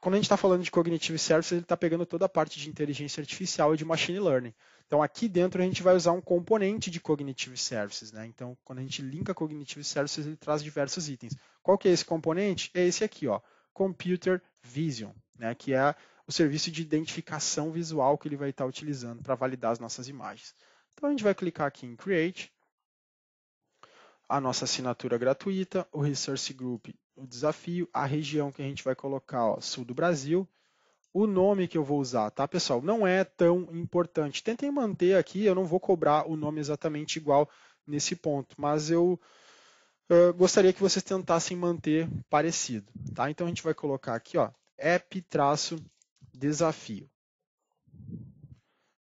quando a gente está falando de Cognitive Service, ele está pegando toda a parte de inteligência artificial e de Machine Learning. Então, aqui dentro a gente vai usar um componente de Cognitive Services. Né? Então, quando a gente linka Cognitive Services, ele traz diversos itens. Qual que é esse componente? É esse aqui, ó, Computer Vision, né? que é o serviço de identificação visual que ele vai estar utilizando para validar as nossas imagens. Então, a gente vai clicar aqui em Create, a nossa assinatura gratuita, o Resource Group, o desafio, a região que a gente vai colocar, ó, sul do Brasil, o nome que eu vou usar, tá, pessoal? Não é tão importante. Tentem manter aqui, eu não vou cobrar o nome exatamente igual nesse ponto, mas eu uh, gostaria que vocês tentassem manter parecido, tá? Então a gente vai colocar aqui, ó, app-desafio.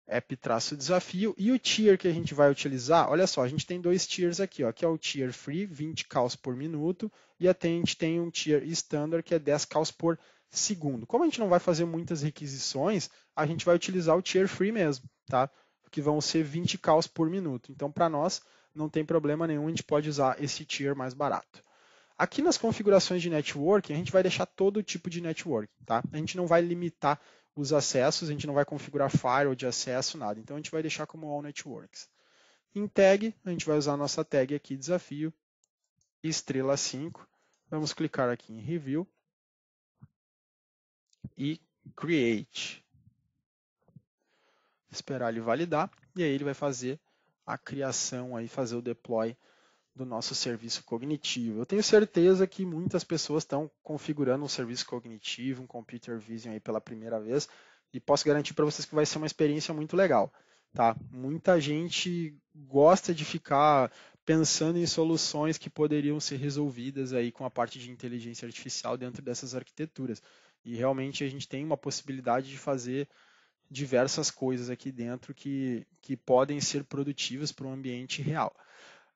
App-desafio e o tier que a gente vai utilizar, olha só, a gente tem dois tiers aqui, ó, que é o tier free, 20 calls por minuto, e até a gente tem um tier standard que é 10 calls por minuto Segundo, como a gente não vai fazer muitas requisições, a gente vai utilizar o tier free mesmo, tá? Que vão ser 20 calls por minuto. Então, para nós, não tem problema nenhum, a gente pode usar esse tier mais barato. Aqui nas configurações de networking, a gente vai deixar todo tipo de networking, tá? A gente não vai limitar os acessos, a gente não vai configurar firewall de acesso, nada. Então, a gente vai deixar como all networks. Em tag, a gente vai usar a nossa tag aqui, desafio, estrela 5. Vamos clicar aqui em review e create. Esperar ele validar e aí ele vai fazer a criação, aí fazer o deploy do nosso serviço cognitivo. Eu tenho certeza que muitas pessoas estão configurando um serviço cognitivo, um computer vision aí pela primeira vez, e posso garantir para vocês que vai ser uma experiência muito legal, tá? Muita gente gosta de ficar pensando em soluções que poderiam ser resolvidas aí com a parte de inteligência artificial dentro dessas arquiteturas. E realmente a gente tem uma possibilidade de fazer diversas coisas aqui dentro que, que podem ser produtivas para o ambiente real.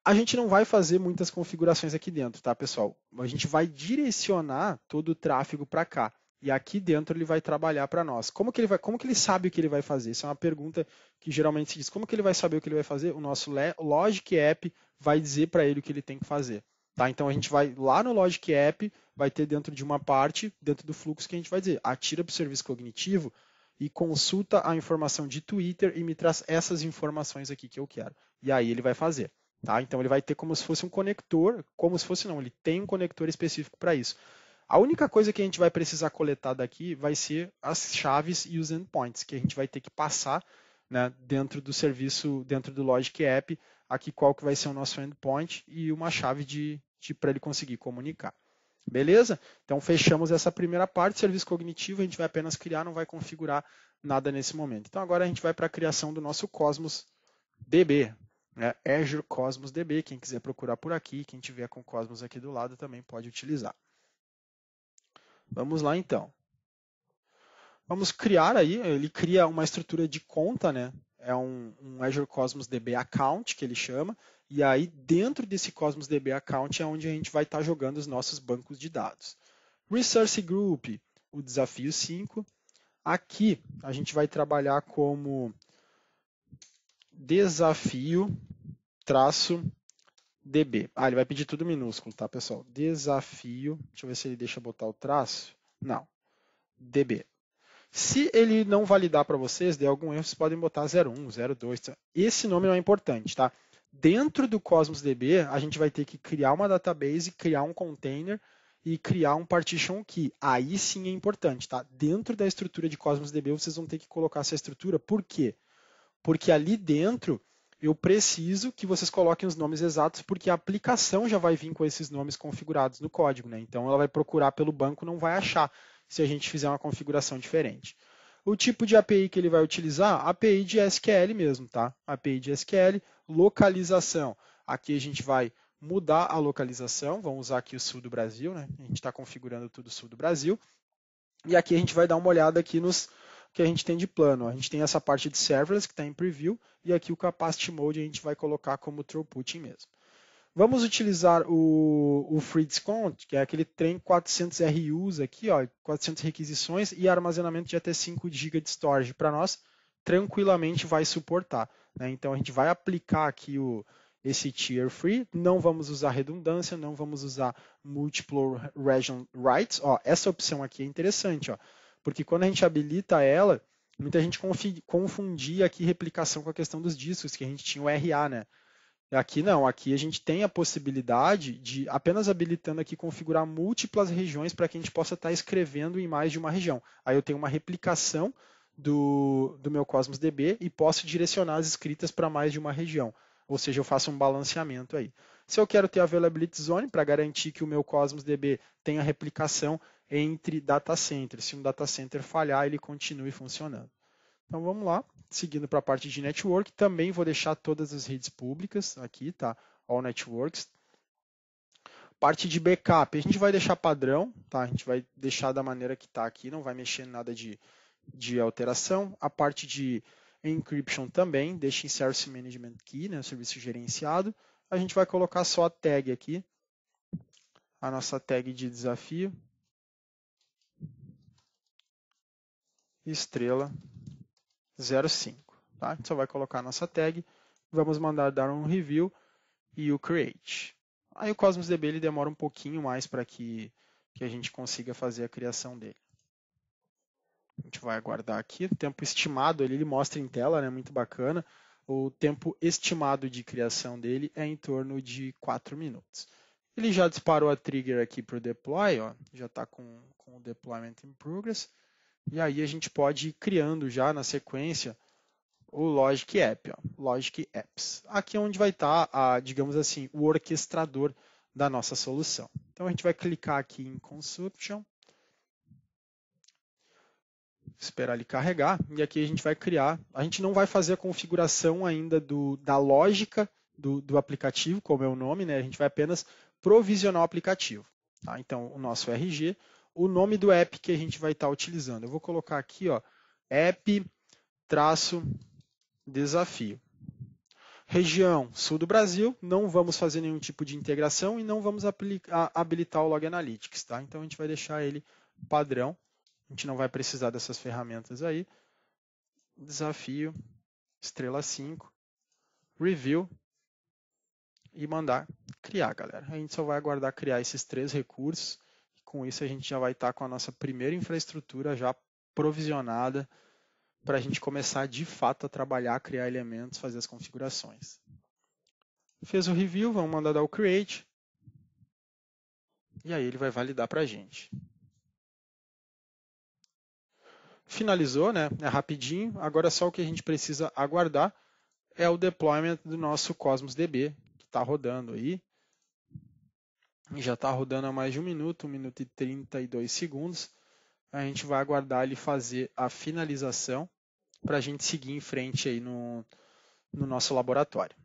A gente não vai fazer muitas configurações aqui dentro, tá, pessoal? A gente vai direcionar todo o tráfego para cá. E aqui dentro ele vai trabalhar para nós. Como que ele vai, como que ele sabe o que ele vai fazer? Isso é uma pergunta que geralmente se diz. Como que ele vai saber o que ele vai fazer? O nosso Logic App vai dizer para ele o que ele tem que fazer. Tá? Então a gente vai lá no Logic App, vai ter dentro de uma parte, dentro do fluxo, que a gente vai dizer, atira para o serviço cognitivo e consulta a informação de Twitter e me traz essas informações aqui que eu quero. E aí ele vai fazer. Tá? Então ele vai ter como se fosse um conector, como se fosse não, ele tem um conector específico para isso. A única coisa que a gente vai precisar coletar daqui vai ser as chaves e os endpoints que a gente vai ter que passar né, dentro do serviço, dentro do Logic App, aqui qual que vai ser o nosso endpoint e uma chave de, de para ele conseguir comunicar. Beleza? Então fechamos essa primeira parte, serviço cognitivo, a gente vai apenas criar, não vai configurar nada nesse momento. Então agora a gente vai para a criação do nosso Cosmos DB, né? Azure Cosmos DB, quem quiser procurar por aqui, quem tiver com Cosmos aqui do lado também pode utilizar. Vamos lá então. Vamos criar aí, ele cria uma estrutura de conta, né? é um, um, Azure Cosmos DB Account, que ele chama, e aí dentro desse Cosmos DB Account é onde a gente vai estar tá jogando os nossos bancos de dados. Resource Group, o desafio 5. Aqui a gente vai trabalhar como desafio traço DB. Ah, ele vai pedir tudo minúsculo, tá, pessoal? Desafio, deixa eu ver se ele deixa botar o traço. Não. DB. Se ele não validar para vocês, der algum erro, vocês podem botar 01, 02. Tá? Esse nome não é importante, tá? Dentro do Cosmos DB, a gente vai ter que criar uma database, criar um container e criar um partition key. Aí sim é importante, tá? Dentro da estrutura de Cosmos DB, vocês vão ter que colocar essa estrutura. Por quê? Porque ali dentro eu preciso que vocês coloquem os nomes exatos, porque a aplicação já vai vir com esses nomes configurados no código, né? Então ela vai procurar pelo banco, não vai achar se a gente fizer uma configuração diferente. O tipo de API que ele vai utilizar, API de SQL mesmo, tá? API de SQL, localização. Aqui a gente vai mudar a localização, vamos usar aqui o sul do Brasil, né? A gente está configurando tudo sul do Brasil. E aqui a gente vai dar uma olhada aqui nos que a gente tem de plano. A gente tem essa parte de serverless que está em preview e aqui o capacity mode a gente vai colocar como throughput mesmo. Vamos utilizar o, o discount, que é aquele trem 400 RUs aqui, ó, 400 requisições e armazenamento de até 5 GB de storage para nós, tranquilamente vai suportar. Né? Então a gente vai aplicar aqui o, esse tier free, não vamos usar redundância, não vamos usar multiple region writes. Ó, essa opção aqui é interessante, ó, porque quando a gente habilita ela, muita gente confundia aqui replicação com a questão dos discos, que a gente tinha o RA, né? Aqui não, aqui a gente tem a possibilidade de, apenas habilitando aqui, configurar múltiplas regiões para que a gente possa estar tá escrevendo em mais de uma região. Aí eu tenho uma replicação do, do meu Cosmos DB e posso direcionar as escritas para mais de uma região. Ou seja, eu faço um balanceamento aí. Se eu quero ter Availability Zone para garantir que o meu Cosmos DB tenha replicação entre data centers, se um data center falhar, ele continue funcionando. Então vamos lá, seguindo para a parte de network, também vou deixar todas as redes públicas aqui, tá? All networks. Parte de backup, a gente vai deixar padrão, tá? A gente vai deixar da maneira que está aqui, não vai mexer em nada de, de alteração. A parte de encryption também, deixa em Service Management Key, né, o serviço gerenciado. A gente vai colocar só a tag aqui, a nossa tag de desafio. Estrela 05. Tá? A gente só vai colocar a nossa tag, vamos mandar dar um review e o create. Aí o Cosmos DB ele demora um pouquinho mais para que, que a gente consiga fazer a criação dele. A gente vai aguardar aqui. O tempo estimado ele, ele mostra em tela, né? muito bacana. O tempo estimado de criação dele é em torno de 4 minutos. Ele já disparou a trigger aqui para o deploy, ó, já está com, com o deployment in progress. E aí a gente pode ir criando já na sequência o Logic App, ó, Logic Apps. Aqui é onde vai estar, tá, digamos assim, o orquestrador da nossa solução. Então a gente vai clicar aqui em Consumption, esperar ele carregar, e aqui a gente vai criar, a gente não vai fazer a configuração ainda do, da lógica do, do aplicativo, como é o nome, né? a gente vai apenas provisionar o aplicativo. Tá? Então o nosso RG o nome do app que a gente vai estar tá utilizando. Eu vou colocar aqui, ó, app traço desafio. Região sul do Brasil, não vamos fazer nenhum tipo de integração e não vamos habilitar o Log Analytics, tá? Então a gente vai deixar ele padrão. A gente não vai precisar dessas ferramentas aí. Desafio, estrela 5, review e mandar criar, galera. A gente só vai aguardar criar esses três recursos com isso a gente já vai estar tá com a nossa primeira infraestrutura já provisionada para a gente começar de fato a trabalhar, criar elementos, fazer as configurações. Fez o review, vamos mandar dar o create. E aí ele vai validar para a gente. Finalizou, né? É rapidinho. Agora só o que a gente precisa aguardar é o deployment do nosso Cosmos DB, que está rodando aí já está rodando há mais de um minuto, um minuto e 32 segundos. A gente vai aguardar ele fazer a finalização para a gente seguir em frente aí no, no nosso laboratório.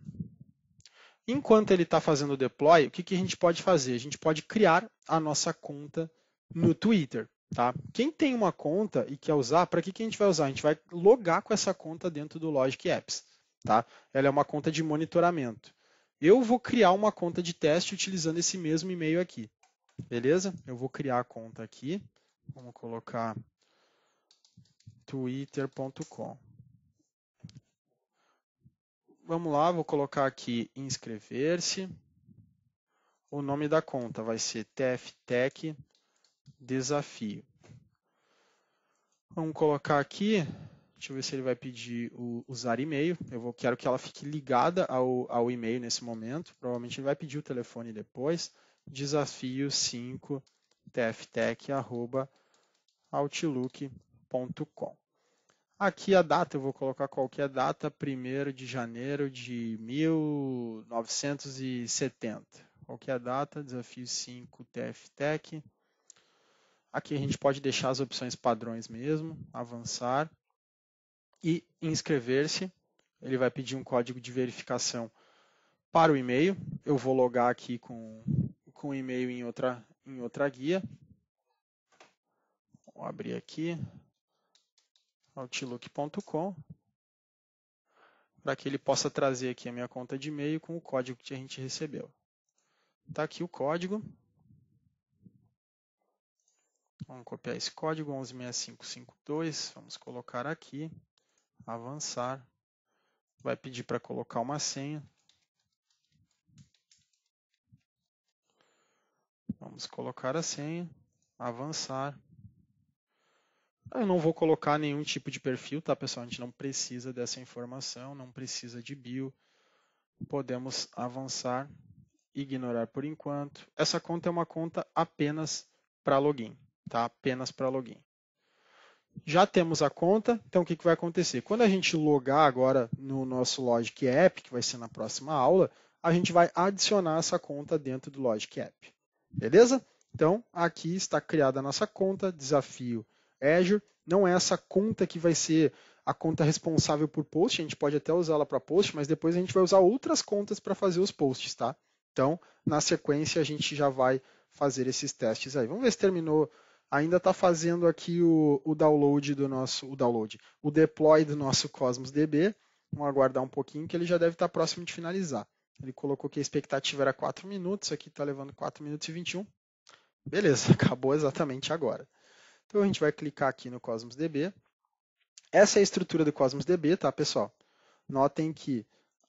Enquanto ele está fazendo o deploy, o que, que a gente pode fazer? A gente pode criar a nossa conta no Twitter. Tá? Quem tem uma conta e quer usar, para que, que a gente vai usar? A gente vai logar com essa conta dentro do Logic Apps. Tá? Ela é uma conta de monitoramento. Eu vou criar uma conta de teste utilizando esse mesmo e-mail aqui. Beleza? Eu vou criar a conta aqui. Vamos colocar twitter.com. Vamos lá, vou colocar aqui inscrever-se. O nome da conta vai ser TFTech Desafio. Vamos colocar aqui Deixa eu ver se ele vai pedir o, usar e-mail. Eu vou, quero que ela fique ligada ao, ao e-mail nesse momento. Provavelmente ele vai pedir o telefone depois. Desafio 5 tftech.outlook.com. Aqui a data, eu vou colocar qualquer data, 1 de janeiro de 1970. Qualquer data, desafio 5 tftech. Aqui a gente pode deixar as opções padrões mesmo, avançar e inscrever-se. Ele vai pedir um código de verificação para o e-mail. Eu vou logar aqui com, com o e-mail em outra, em outra guia. Vou abrir aqui, outlook.com, para que ele possa trazer aqui a minha conta de e-mail com o código que a gente recebeu. Está aqui o código. Vamos copiar esse código 116552, vamos colocar aqui avançar, vai pedir para colocar uma senha. Vamos colocar a senha, avançar. Eu não vou colocar nenhum tipo de perfil, tá, pessoal? A gente não precisa dessa informação, não precisa de bio. Podemos avançar, ignorar por enquanto. Essa conta é uma conta apenas para login, tá? Apenas para login já temos a conta, então o que, que vai acontecer? Quando a gente logar agora no nosso Logic App, que vai ser na próxima aula, a gente vai adicionar essa conta dentro do Logic App. Beleza? Então, aqui está criada a nossa conta, desafio Azure. Não é essa conta que vai ser a conta responsável por post, a gente pode até usá-la para post, mas depois a gente vai usar outras contas para fazer os posts, tá? Então, na sequência, a gente já vai fazer esses testes aí. Vamos ver se terminou ainda está fazendo aqui o, o, download do nosso, o download, o deploy do nosso Cosmos DB. Vamos aguardar um pouquinho que ele já deve estar tá próximo de finalizar. Ele colocou que a expectativa era 4 minutos, aqui está levando 4 minutos e 21. Beleza, *laughs* acabou exatamente agora. Então a gente vai clicar aqui no Cosmos DB. Essa é a estrutura do Cosmos DB, tá, pessoal? Notem que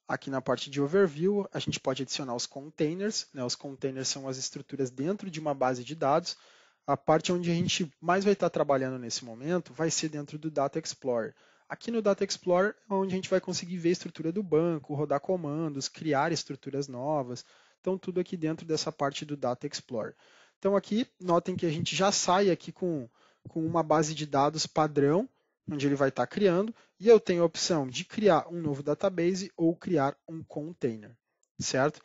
aqui na parte de overview, a gente pode adicionar os containers, né? Os containers são as estruturas dentro de uma base de dados a parte onde a gente mais vai estar trabalhando nesse momento vai ser dentro do Data Explorer. Aqui no Data Explorer é onde a gente vai conseguir ver a estrutura do banco, rodar comandos, criar estruturas novas. Então, tudo aqui dentro dessa parte do Data Explorer. Então, aqui, notem que a gente já sai aqui com, com uma base de dados padrão, onde ele vai estar criando, e eu tenho a opção de criar um novo database ou criar um container, certo?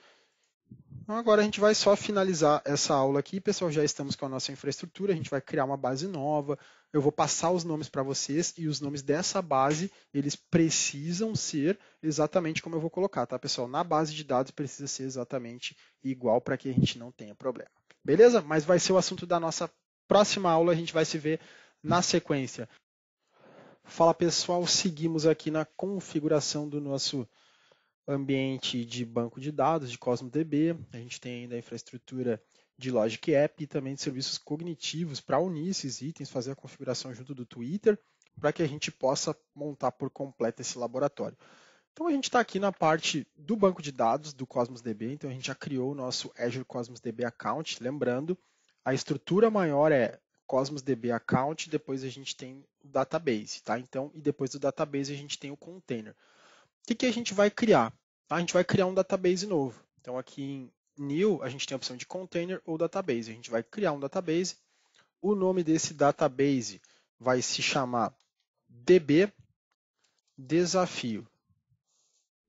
Então, agora a gente vai só finalizar essa aula aqui, pessoal. Já estamos com a nossa infraestrutura, a gente vai criar uma base nova. Eu vou passar os nomes para vocês e os nomes dessa base, eles precisam ser exatamente como eu vou colocar, tá, pessoal? Na base de dados precisa ser exatamente igual para que a gente não tenha problema. Beleza? Mas vai ser o assunto da nossa próxima aula, a gente vai se ver na sequência. Fala, pessoal, seguimos aqui na configuração do nosso ambiente de banco de dados, de CosmoDB, a gente tem ainda a infraestrutura de Logic App e também de serviços cognitivos para unir esses itens, fazer a configuração junto do Twitter, para que a gente possa montar por completo esse laboratório. Então a gente está aqui na parte do banco de dados do Cosmos DB, então a gente já criou o nosso Azure Cosmos DB Account, lembrando, a estrutura maior é Cosmos DB Account, depois a gente tem o database, tá? Então, e depois do database a gente tem o container que, que a gente vai criar? Tá? A gente vai criar um database novo. Então, aqui em New, a gente tem a opção de Container ou Database. A gente vai criar um database. O nome desse database vai se chamar DB Desafio.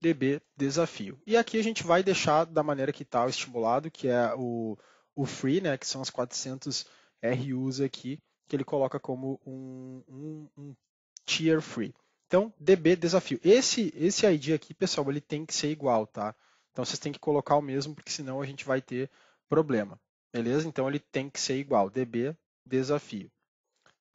DB Desafio. E aqui a gente vai deixar da maneira que está o estimulado, que é o, o Free, né, que são as 400 RUs aqui, que ele coloca como um, um, um Tier Free. Então, DB desafio. Esse, esse ID aqui, pessoal, ele tem que ser igual, tá? Então, vocês têm que colocar o mesmo, porque senão a gente vai ter problema. Beleza? Então, ele tem que ser igual, DB desafio.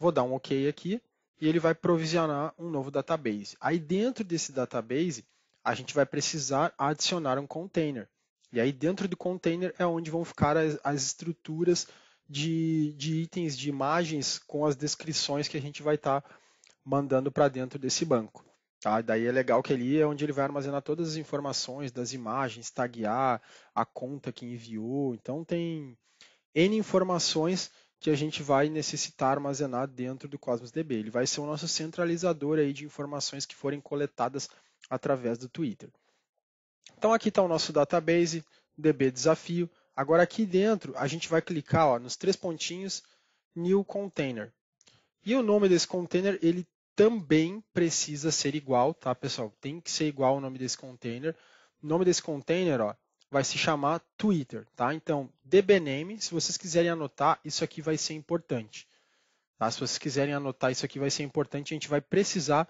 Vou dar um OK aqui e ele vai provisionar um novo database. Aí, dentro desse database, a gente vai precisar adicionar um container. E aí, dentro do container é onde vão ficar as, as estruturas de, de, itens, de imagens com as descrições que a gente vai estar tá mandando para dentro desse banco. Tá? Daí é legal que ali é onde ele vai armazenar todas as informações das imagens, taguear a conta que enviou. Então tem N informações que a gente vai necessitar armazenar dentro do Cosmos DB. Ele vai ser o nosso centralizador aí de informações que forem coletadas através do Twitter. Então aqui está o nosso database, DB desafio. Agora aqui dentro a gente vai clicar ó, nos três pontinhos New Container. E o nome desse container ele também precisa ser igual, tá, pessoal? Tem que ser igual o nome desse container. O nome desse container, ó, vai se chamar Twitter, tá? Então, dbname, se vocês quiserem anotar, isso aqui vai ser importante. Tá? Se vocês quiserem anotar, isso aqui vai ser importante, a gente vai precisar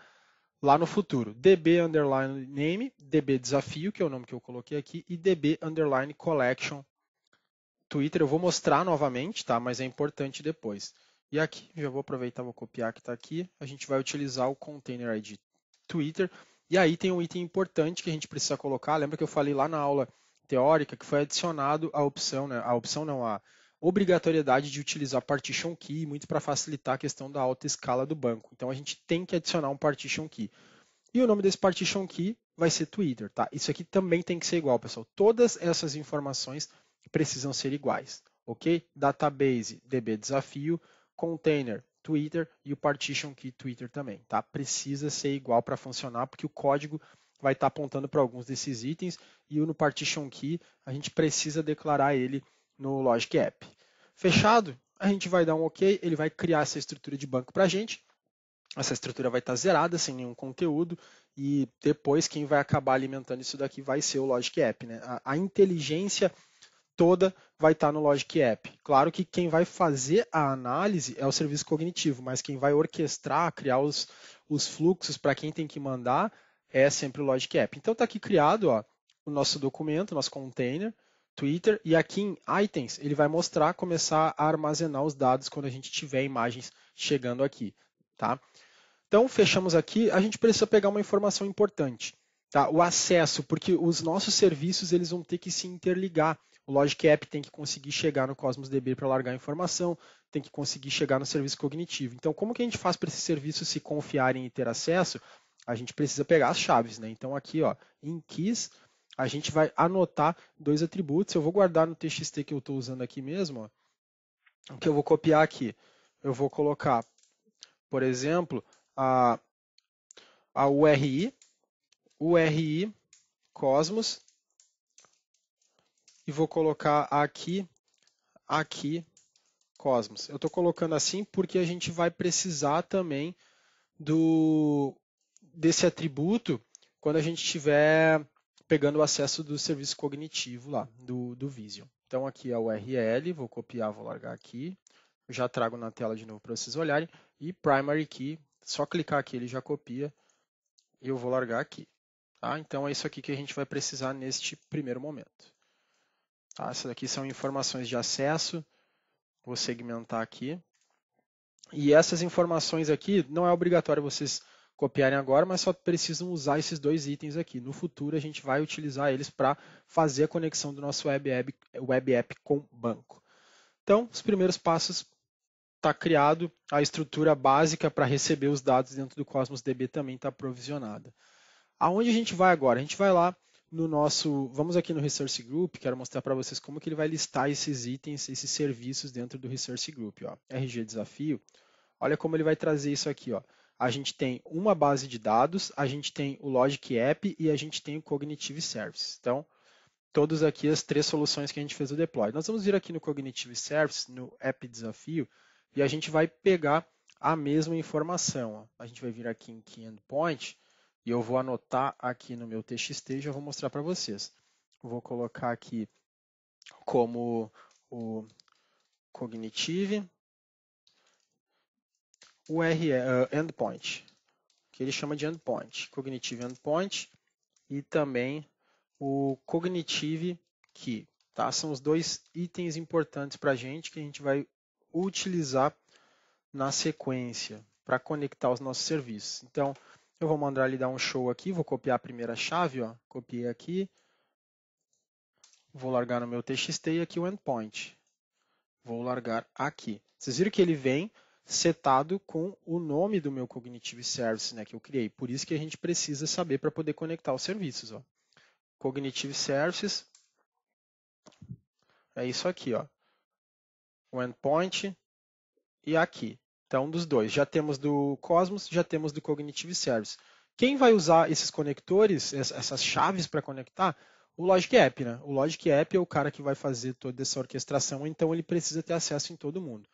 lá no futuro. db underline name, db desafio, que é o nome que eu coloquei aqui, e db underline collection Twitter. Eu vou mostrar novamente, tá? Mas é importante depois. E aqui, já vou aproveitar, vou copiar que está aqui, a gente vai utilizar o container ID Twitter. E aí tem um item importante que a gente precisa colocar. Lembra que eu falei lá na aula teórica que foi adicionado a opção, né? a opção não, a obrigatoriedade de utilizar partition key, muito para facilitar a questão da alta escala do banco. Então a gente tem que adicionar um partition key. E o nome desse partition key vai ser Twitter, tá? Isso aqui também tem que ser igual, pessoal. Todas essas informações precisam ser iguais, ok? Database, DB desafio, container Twitter e o partition key Twitter também, tá? Precisa ser igual para funcionar, porque o código vai estar tá apontando para alguns desses itens e no partition key a gente precisa declarar ele no Logic App. Fechado, a gente vai dar um OK, ele vai criar essa estrutura de banco para a gente. Essa estrutura vai estar tá zerada, sem nenhum conteúdo, e depois quem vai acabar alimentando isso daqui vai ser o Logic App. Né? A, a inteligência toda vai estar no Logic App. Claro que quem vai fazer a análise é o serviço cognitivo, mas quem vai orquestrar, criar os, os fluxos para quem tem que mandar é sempre o Logic App. Então está aqui criado ó, o nosso documento, nosso container, Twitter, e aqui em Items ele vai mostrar, começar a armazenar os dados quando a gente tiver imagens chegando aqui. Tá? Então fechamos aqui, a gente precisa pegar uma informação importante. Tá? O acesso, porque os nossos serviços eles vão ter que se interligar o Logic App tem que conseguir chegar no Cosmos DB para largar a informação, tem que conseguir chegar no serviço cognitivo. Então, como que a gente faz para esses serviços se confiarem e ter acesso? A gente precisa pegar as chaves, né? Então, aqui, ó, em keys, a gente vai anotar dois atributos. Eu vou guardar no TXT que eu estou usando aqui mesmo, ó, que eu vou copiar aqui. Eu vou colocar, por exemplo, a, a URI, URI Cosmos e vou colocar aqui, aqui, Cosmos. Eu estou colocando assim porque a gente vai precisar também do desse atributo quando a gente estiver pegando o acesso do serviço cognitivo lá, do, do Vision. Então aqui é a URL, vou copiar, vou largar aqui, já trago na tela de novo para vocês olharem, e primary key, só clicar aqui ele já copia, e eu vou largar aqui. Tá? Então é isso aqui que a gente vai precisar neste primeiro momento. Tá? Essas aqui são informações de acesso, vou segmentar aqui. E essas informações aqui, não é obrigatório vocês copiarem agora, mas só precisam usar esses dois itens aqui. No futuro, a gente vai utilizar eles para fazer a conexão do nosso web app, web app com banco. Então, os primeiros passos está criado, a estrutura básica para receber os dados dentro do Cosmos DB também está provisionada. Aonde a gente vai agora? A gente vai lá no nosso, vamos aqui no Resource Group, quero mostrar para vocês como que ele vai listar esses itens, esses serviços dentro do Resource Group, ó. RG Desafio, olha como ele vai trazer isso aqui, ó. A gente tem uma base de dados, a gente tem o Logic App e a gente tem o Cognitive Services. Então, todos aqui as três soluções que a gente fez o deploy. Nós vamos vir aqui no Cognitive Services, no App Desafio, e a gente vai pegar a mesma informação. Ó. A gente vai vir aqui em Key Endpoint, e eu vou anotar aqui no meu TXT e já vou mostrar para vocês. Vou colocar aqui como o Cognitive URL, uh, eh, Endpoint, que ele chama de Endpoint, Cognitive Endpoint e também o Cognitive Key. Tá? São os dois itens importantes para a gente que a gente vai utilizar na sequência para conectar os nossos serviços. Então, eu vou mandar ele dar um show aqui, vou copiar a primeira chave, ó, copiei aqui. Vou largar no meu txt e aqui o endpoint. Vou largar aqui. Vocês viram que ele vem setado com o nome do meu Cognitive Service né, que eu criei. Por isso que a gente precisa saber para poder conectar os serviços. Ó. Cognitive Services é isso aqui. Ó. O endpoint e aqui. Então, dos dois. Já temos do Cosmos, já temos do Cognitive Service. Quem vai usar esses conectores, essas chaves para conectar? O Logic App, né? O Logic App é o cara que vai fazer toda essa orquestração, então ele precisa ter acesso em todo mundo.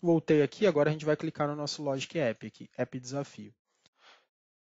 Voltei aqui, agora a gente vai clicar no nosso Logic App aqui, App Desafio.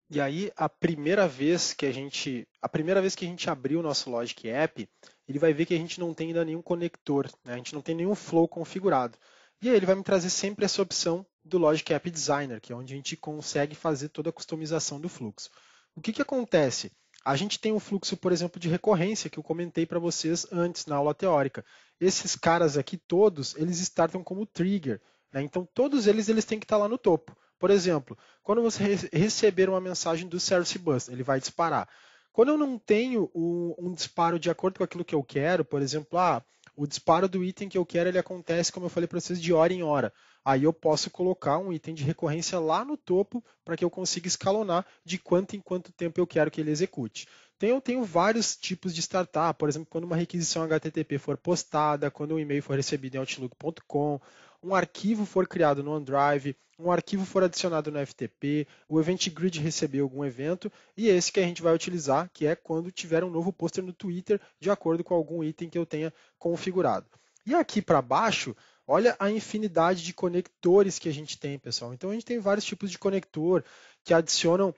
E aí, a primeira vez que a gente, a primeira vez que a gente abrir o nosso Logic App, ele vai ver que a gente não tem ainda nenhum conector, né? a gente não tem nenhum flow configurado. E aí ele vai me trazer sempre essa opção do Logic App Designer, que é onde a gente consegue fazer toda a customização do fluxo. O que, que acontece? A gente tem um fluxo, por exemplo, de recorrência, que eu comentei para vocês antes na aula teórica. Esses caras aqui todos, eles startam como trigger. Né? Então, todos eles, eles têm que estar tá lá no topo. Por exemplo, quando você receber uma mensagem do Service Bus, ele vai disparar. Quando eu não tenho um, um disparo de acordo com aquilo que eu quero, por exemplo, ah, o disparo do item que eu quero ele acontece, como eu falei para vocês, de hora em hora. Aí eu posso colocar um item de recorrência lá no topo para que eu consiga escalonar de quanto em quanto tempo eu quero que ele execute. Então eu tenho vários tipos de startup, por exemplo, quando uma requisição HTTP for postada, quando um e-mail for recebido em outlook.com, um arquivo for criado no OneDrive, um arquivo for adicionado no FTP, o Event Grid receber algum evento, e esse que a gente vai utilizar, que é quando tiver um novo pôster no Twitter, de acordo com algum item que eu tenha configurado. E aqui para baixo, Olha a infinidade de conectores que a gente tem, pessoal. Então a gente tem vários tipos de conector que adicionam.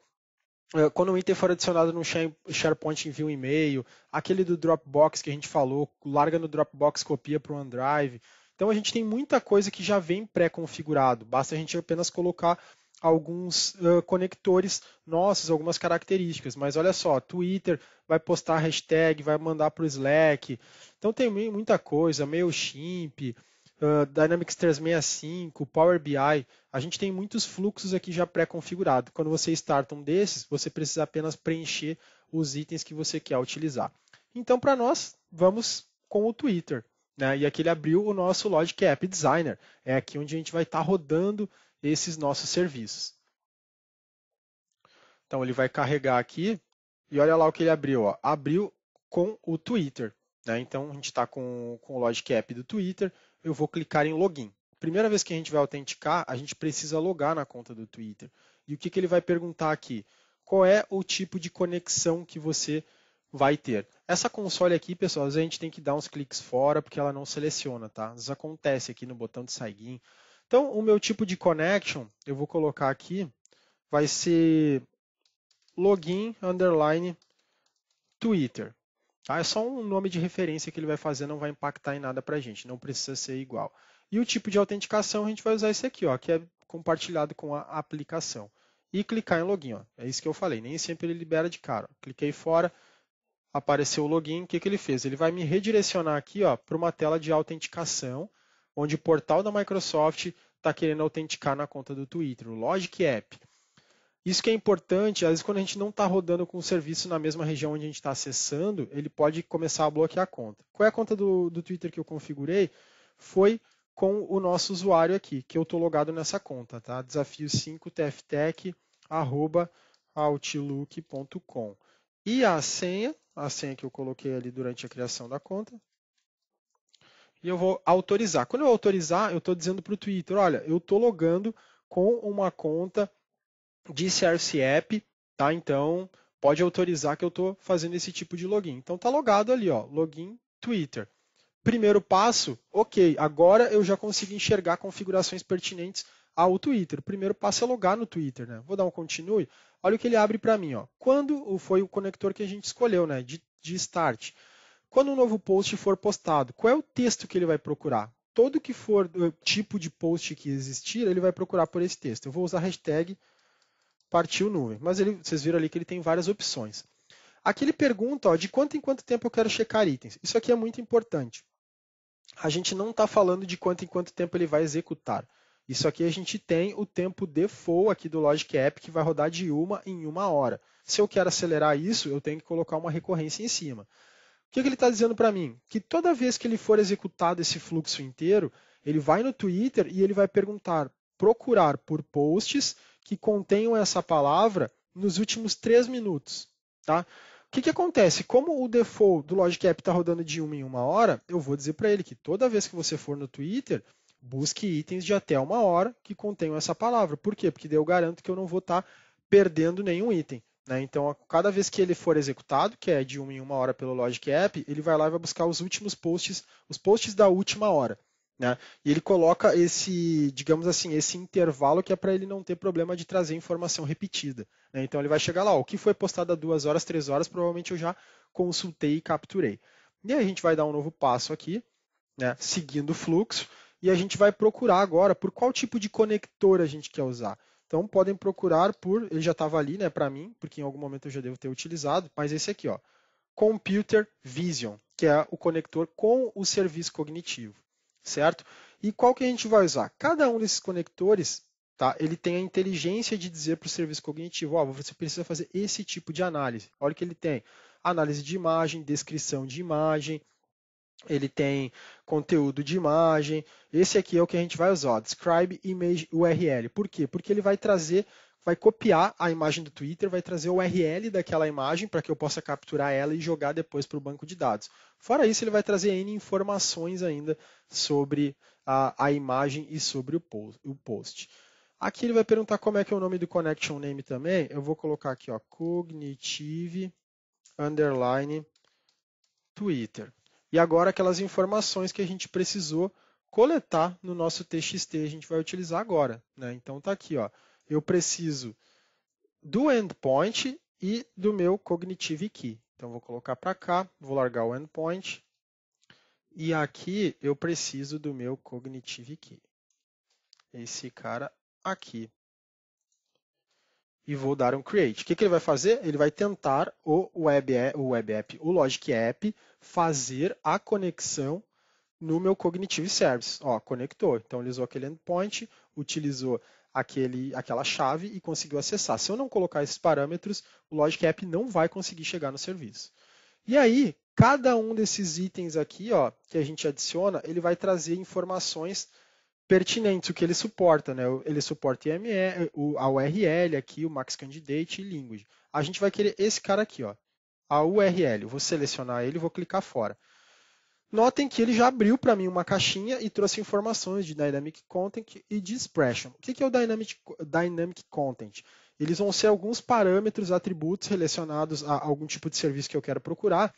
Eh, quando um item for adicionado no SharePoint, envia um e-mail. Aquele do Dropbox que a gente falou, larga no Dropbox, copia para o OneDrive. Então a gente tem muita coisa que já vem pré-configurado, basta a gente apenas colocar alguns uh, conectores nossos, algumas características. Mas olha só, Twitter vai postar hashtag, vai mandar para o Slack. Então tem muita coisa, MailChimp, uh, Dynamics 365, Power BI. A gente tem muitos fluxos aqui já pré-configurados. Quando você starta um desses, você precisa apenas preencher os itens que você quer utilizar. Então, para nós, vamos com o Twitter. Né? E aqui ele abriu o nosso Logic App Designer. É aqui onde a gente vai estar tá rodando esses nossos serviços. Então ele vai carregar aqui e olha lá o que ele abriu. Ó. Abriu com o Twitter. Né? Então a gente está com, com o Logic App do Twitter. Eu vou clicar em Login. Primeira vez que a gente vai autenticar, a gente precisa logar na conta do Twitter. E o que, que ele vai perguntar aqui? Qual é o tipo de conexão que você vai ter. Essa console aqui, pessoal, a gente tem que dar uns cliques fora porque ela não seleciona, tá? Isso acontece aqui no botão de sair. Então, o meu tipo de connection, eu vou colocar aqui, vai ser login underline Twitter. Tá? É só um nome de referência que ele vai fazer, não vai impactar em nada para a gente, não precisa ser igual. E o tipo de autenticação, a gente vai usar esse aqui, ó, que é compartilhado com a aplicação. E clicar em login, ó. é isso que eu falei, nem sempre ele libera de cara. Cliquei fora, apareceu o login, o que, que ele fez? Ele vai me redirecionar aqui para uma tela de autenticação, onde o portal da Microsoft está querendo autenticar na conta do Twitter, o Logic App. Isso que é importante, às vezes quando a gente não está rodando com o serviço na mesma região onde a gente está acessando, ele pode começar a bloquear a conta. Qual é a conta do, do Twitter que eu configurei? Foi com o nosso usuário aqui, que eu estou logado nessa conta, tá? Desafio 5 tftechoutlookcom e a senha, a senha que eu coloquei ali durante a criação da conta. E eu vou autorizar. Quando eu autorizar, eu estou dizendo para o Twitter, olha, eu estou logando com uma conta de CRC App, tá? Então, pode autorizar que eu estou fazendo esse tipo de login. Então, está logado ali, ó, login Twitter. Primeiro passo, ok, agora eu já consigo enxergar configurações pertinentes ao Twitter. O primeiro passo é logar no Twitter, né? Vou dar um continue. Olha o que ele abre para mim, ó. Quando foi o conector que a gente escolheu, né? De, de start. Quando um novo post for postado, qual é o texto que ele vai procurar? Todo que for do tipo de post que existir, ele vai procurar por esse texto. Eu vou usar a hashtag partiu nuvem. Mas ele, vocês viram ali que ele tem várias opções. Aqui ele pergunta ó, de quanto em quanto tempo eu quero checar itens. Isso aqui é muito importante. A gente não está falando de quanto em quanto tempo ele vai executar. Isso aqui a gente tem o tempo default aqui do Logic App que vai rodar de uma em uma hora. Se eu quero acelerar isso, eu tenho que colocar uma recorrência em cima. O que, que ele está dizendo para mim? Que toda vez que ele for executado esse fluxo inteiro, ele vai no Twitter e ele vai perguntar, procurar por posts que contenham essa palavra nos últimos três minutos. Tá? O que, que acontece? Como o default do Logic App está rodando de uma em uma hora, eu vou dizer para ele que toda vez que você for no Twitter, busque itens de até uma hora que contenham essa palavra. Por quê? Porque eu garanto que eu não vou estar tá perdendo nenhum item. Né? Então, a, cada vez que ele for executado, que é de uma em uma hora pelo Logic App, ele vai lá e vai buscar os últimos posts, os posts da última hora. Né? E ele coloca esse, digamos assim, esse intervalo que é para ele não ter problema de trazer informação repetida. Né? Então ele vai chegar lá, ó, o que foi postado há duas horas, três horas, provavelmente eu já consultei e capturei. E aí a gente vai dar um novo passo aqui, né? seguindo o fluxo, e a gente vai procurar agora por qual tipo de conector a gente quer usar. Então podem procurar por, ele já estava ali, né, para mim, porque em algum momento eu já devo ter utilizado, mas esse aqui, ó, Computer Vision, que é o conector com o serviço cognitivo, certo? E qual que a gente vai usar? Cada um desses conectores, tá? Ele tem a inteligência de dizer para o serviço cognitivo, ó, você precisa fazer esse tipo de análise. Olha o que ele tem: análise de imagem, descrição de imagem, ele tem conteúdo de imagem. Esse aqui é o que a gente vai usar, Describe Image URL. Por quê? Porque ele vai trazer, vai copiar a imagem do Twitter, vai trazer o URL daquela imagem para que eu possa capturar ela e jogar depois para o banco de dados. Fora isso, ele vai trazer N informações ainda sobre a, a imagem e sobre o post, o post. Aqui ele vai perguntar como é que é o nome do connection name também. Eu vou colocar aqui, ó, cognitive underline Twitter e agora aquelas informações que a gente precisou coletar no nosso TXT, a gente vai utilizar agora. Né? Então está aqui, ó, eu preciso do endpoint e do meu cognitive key. Então vou colocar para cá, vou largar o endpoint e aqui eu preciso do meu cognitive key. Esse cara aqui e vou dar um create. O que, que, ele vai fazer? Ele vai tentar o web, o web app, o Logic App, fazer a conexão no meu Cognitive Service. Ó, conectou. Então, ele usou aquele endpoint, utilizou aquele, aquela chave e conseguiu acessar. Se eu não colocar esses parâmetros, o Logic App não vai conseguir chegar no serviço. E aí, cada um desses itens aqui ó, que a gente adiciona, ele vai trazer informações pertinentes, o que ele suporta, né? Ele suporta IME, a URL aqui, o Max Candidate e Language. A gente vai querer esse cara aqui, ó, a URL. Vou selecionar ele, vou clicar fora. Notem que ele já abriu para mim uma caixinha e trouxe informações de Dynamic Content e de Expression. O que é o Dynamic, Dynamic Content? Eles vão ser alguns parâmetros, atributos relacionados a algum tipo de serviço que eu quero procurar,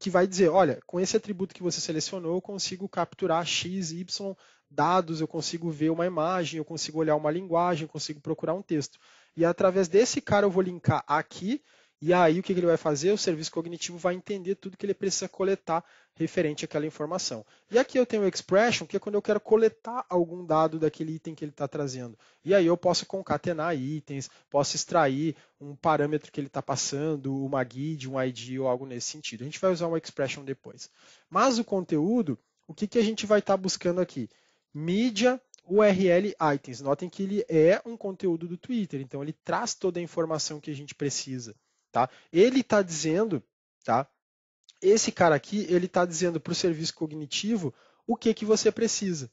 que vai dizer, olha, com esse atributo que você selecionou, eu consigo capturar X, Y dados, eu consigo ver uma imagem, eu consigo olhar uma linguagem, eu consigo procurar um texto. E através desse cara eu vou linkar aqui, e aí o que ele vai fazer? O serviço cognitivo vai entender tudo que ele precisa coletar referente àquela informação. E aqui eu tenho o expression, que é quando eu quero coletar algum dado daquele item que ele está trazendo. E aí eu posso concatenar itens, posso extrair um parâmetro que ele está passando, uma guide, um ID ou algo nesse sentido. A gente vai usar um expression depois. Mas o conteúdo, o que, que a gente vai estar tá buscando aqui? mídia URL items. Notem que ele é um conteúdo do Twitter, então ele traz toda a informação que a gente precisa. Tá? Ele está dizendo, tá? esse cara aqui, ele está dizendo para o serviço cognitivo o que, que você precisa.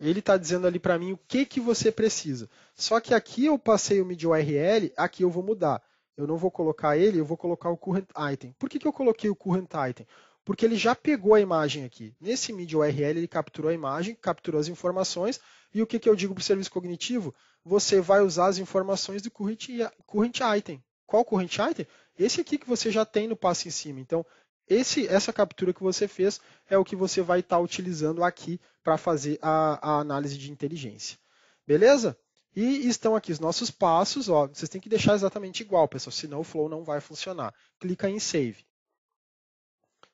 Ele está dizendo ali para mim o que, que você precisa. Só que aqui eu passei o mídia URL, aqui eu vou mudar. Eu não vou colocar ele, eu vou colocar o current item. Por que, que eu coloquei o current item? porque ele já pegou a imagem aqui. Nesse mídia URL ele capturou a imagem, capturou as informações, e o que, que eu digo para o serviço cognitivo? Você vai usar as informações do current, current item. Qual current item? Esse aqui que você já tem no passo em cima. Então, esse, essa captura que você fez é o que você vai estar tá utilizando aqui para fazer a, a análise de inteligência. Beleza? E estão aqui os nossos passos. Ó, vocês têm que deixar exatamente igual, pessoal, senão o Flow não vai funcionar. Clica em Save.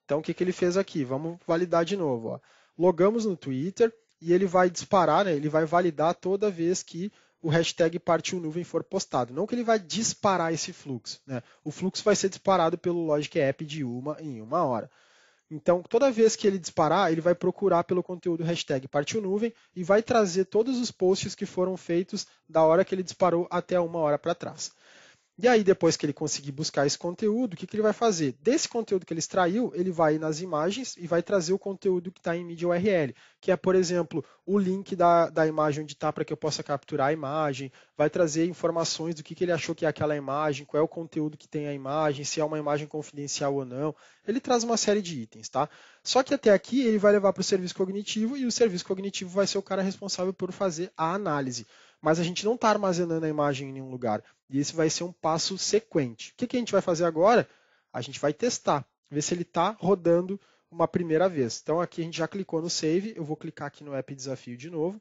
Então, o que, que ele fez aqui? Vamos validar de novo. Ó. Logamos no Twitter e ele vai disparar, né? ele vai validar toda vez que o hashtag partiu nuvem for postado. Não que ele vai disparar esse fluxo. Né? O fluxo vai ser disparado pelo Logic App de uma em uma hora. Então, toda vez que ele disparar, ele vai procurar pelo conteúdo hashtag partiu nuvem e vai trazer todos os posts que foram feitos da hora que ele disparou até uma hora para trás. E aí, depois que ele conseguir buscar esse conteúdo, o que, que ele vai fazer? Desse conteúdo que ele extraiu, ele vai nas imagens e vai trazer o conteúdo que está em mídia URL, que é, por exemplo, o link da, da imagem onde está para que eu possa capturar a imagem, vai trazer informações do que, que ele achou que é aquela imagem, qual é o conteúdo que tem a imagem, se é uma imagem confidencial ou não. Ele traz uma série de itens, tá? Só que até aqui ele vai levar para o serviço cognitivo e o serviço cognitivo vai ser o cara responsável por fazer a análise mas a gente não está armazenando a imagem em nenhum lugar. E esse vai ser um passo sequente. O que, que a gente vai fazer agora? A gente vai testar, ver se ele está rodando uma primeira vez. Então aqui a gente já clicou no Save, eu vou clicar aqui no App Desafio de novo.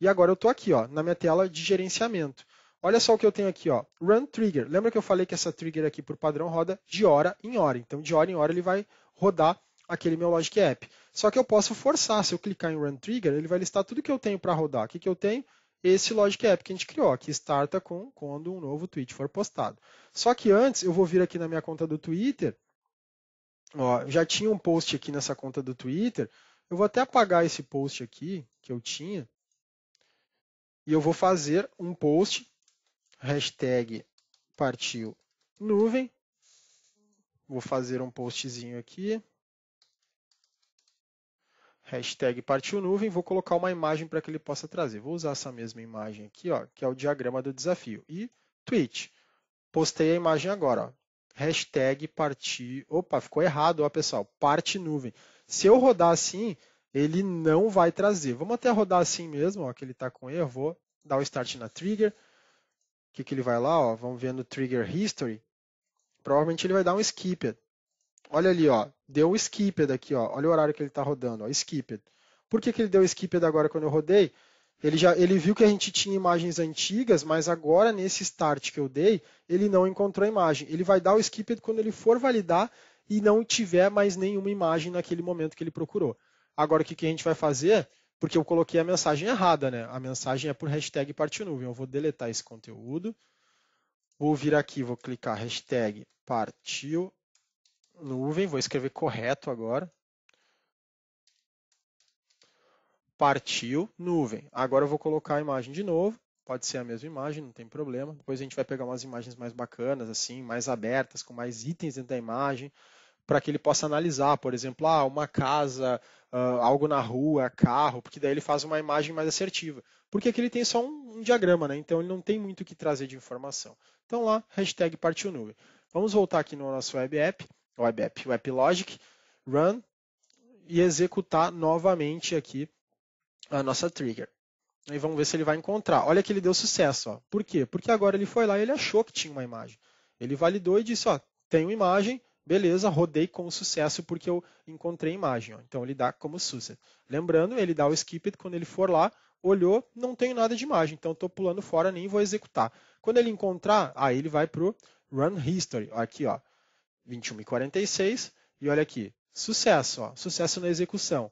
E agora eu estou aqui ó, na minha tela de gerenciamento. Olha só o que eu tenho aqui, ó. Run Trigger. Lembra que eu falei que essa trigger aqui por padrão roda de hora em hora. Então de hora em hora ele vai rodar aquele meu Logic App. Só que eu posso forçar, se eu clicar em Run Trigger, ele vai listar tudo que eu tenho para rodar. O que, que eu tenho? esse Logic App que a gente criou, que starta com quando um novo tweet for postado. Só que antes, eu vou vir aqui na minha conta do Twitter, ó, já tinha um post aqui nessa conta do Twitter, eu vou até apagar esse post aqui que eu tinha, e eu vou fazer um post, hashtag partiu nuvem, vou fazer um postzinho aqui, hashtag partiu nuvem, vou colocar uma imagem para que ele possa trazer. Vou usar essa mesma imagem aqui, ó, que é o diagrama do desafio. E tweet. Postei a imagem agora. Ó. Hashtag partir. Opa, ficou errado, ó, pessoal. Parte nuvem. Se eu rodar assim, ele não vai trazer. Vamos até rodar assim mesmo, ó, que ele está com erro. Vou dar o start na trigger. O que, que ele vai lá? Ó, vamos ver no trigger history. Provavelmente ele vai dar um skip. Olha ali, ó, deu o skipped aqui, ó. Olha o horário que ele está rodando, ó, skipped. Por que, que ele deu o skipped agora quando eu rodei? Ele já ele viu que a gente tinha imagens antigas, mas agora nesse start que eu dei, ele não encontrou a imagem. Ele vai dar o skipped quando ele for validar e não tiver mais nenhuma imagem naquele momento que ele procurou. Agora o que, que a gente vai fazer? Porque eu coloquei a mensagem errada, né? A mensagem é por hashtag parte nuvem. Eu vou deletar esse conteúdo. Vou vir aqui, vou clicar hashtag partiu nuvem, vou escrever correto agora. Partiu nuvem. Agora eu vou colocar a imagem de novo. Pode ser a mesma imagem, não tem problema. Depois a gente vai pegar umas imagens mais bacanas, assim, mais abertas, com mais itens dentro da imagem, para que ele possa analisar, por exemplo, ah, uma casa, uh, algo na rua, carro, porque daí ele faz uma imagem mais assertiva. Porque aqui ele tem só um, um diagrama, né? Então ele não tem muito o que trazer de informação. Então lá, hashtag partiu nuvem. Vamos voltar aqui no nosso web app o app, o Logic, run e executar novamente aqui a nossa trigger. E vamos ver se ele vai encontrar. Olha que ele deu sucesso. Ó. Por quê? Porque agora ele foi lá e ele achou que tinha uma imagem. Ele validou e disse, ó, tem uma imagem, beleza, rodei com sucesso porque eu encontrei a imagem. Ó. Então ele dá como sucesso. Lembrando, ele dá o skip it quando ele for lá, olhou, não tenho nada de imagem, então estou pulando fora, nem vou executar. Quando ele encontrar, aí ele vai para o run history. Aqui, ó. 21 e 46. E olha aqui, sucesso, ó, sucesso na execução.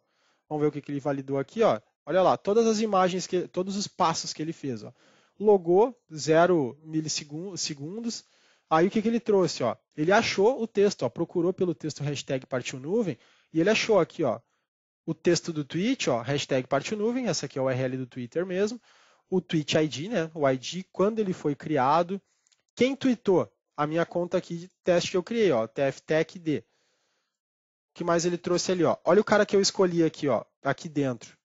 Vamos ver o que, que ele validou aqui. Ó. Olha lá, todas as imagens, que, todos os passos que ele fez. Ó. Logou 0 milissegundos. Aí o que, que ele trouxe? Ó? Ele achou o texto, ó, procurou pelo texto hashtag partiu nuvem e ele achou aqui ó, o texto do tweet, ó, hashtag partiu nuvem, essa aqui é a URL do Twitter mesmo, o tweet ID, né, o ID, quando ele foi criado, quem tweetou, a minha conta aqui de teste que eu criei, ó, tftechd O que mais ele trouxe ali, ó? Olha o cara que eu escolhi aqui, ó, aqui dentro.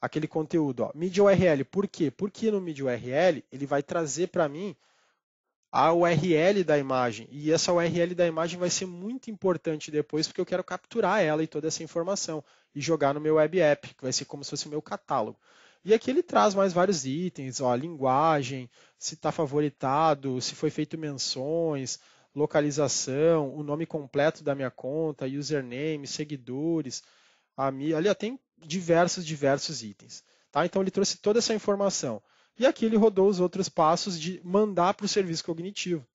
Aquele conteúdo, ó, mídia URL. Por quê? Porque no mídia URL ele vai trazer para mim a URL da imagem. E essa URL da imagem vai ser muito importante depois, porque eu quero capturar ela e toda essa informação e jogar no meu web app, que vai ser como se fosse o meu catálogo. E aqui ele traz mais vários itens, ó, linguagem, se está favoritado, se foi feito menções, localização, o nome completo da minha conta, username, seguidores, minha, ali ó, tem diversos, diversos itens. Tá? Então ele trouxe toda essa informação. E aqui ele rodou os outros passos de mandar para o serviço cognitivo.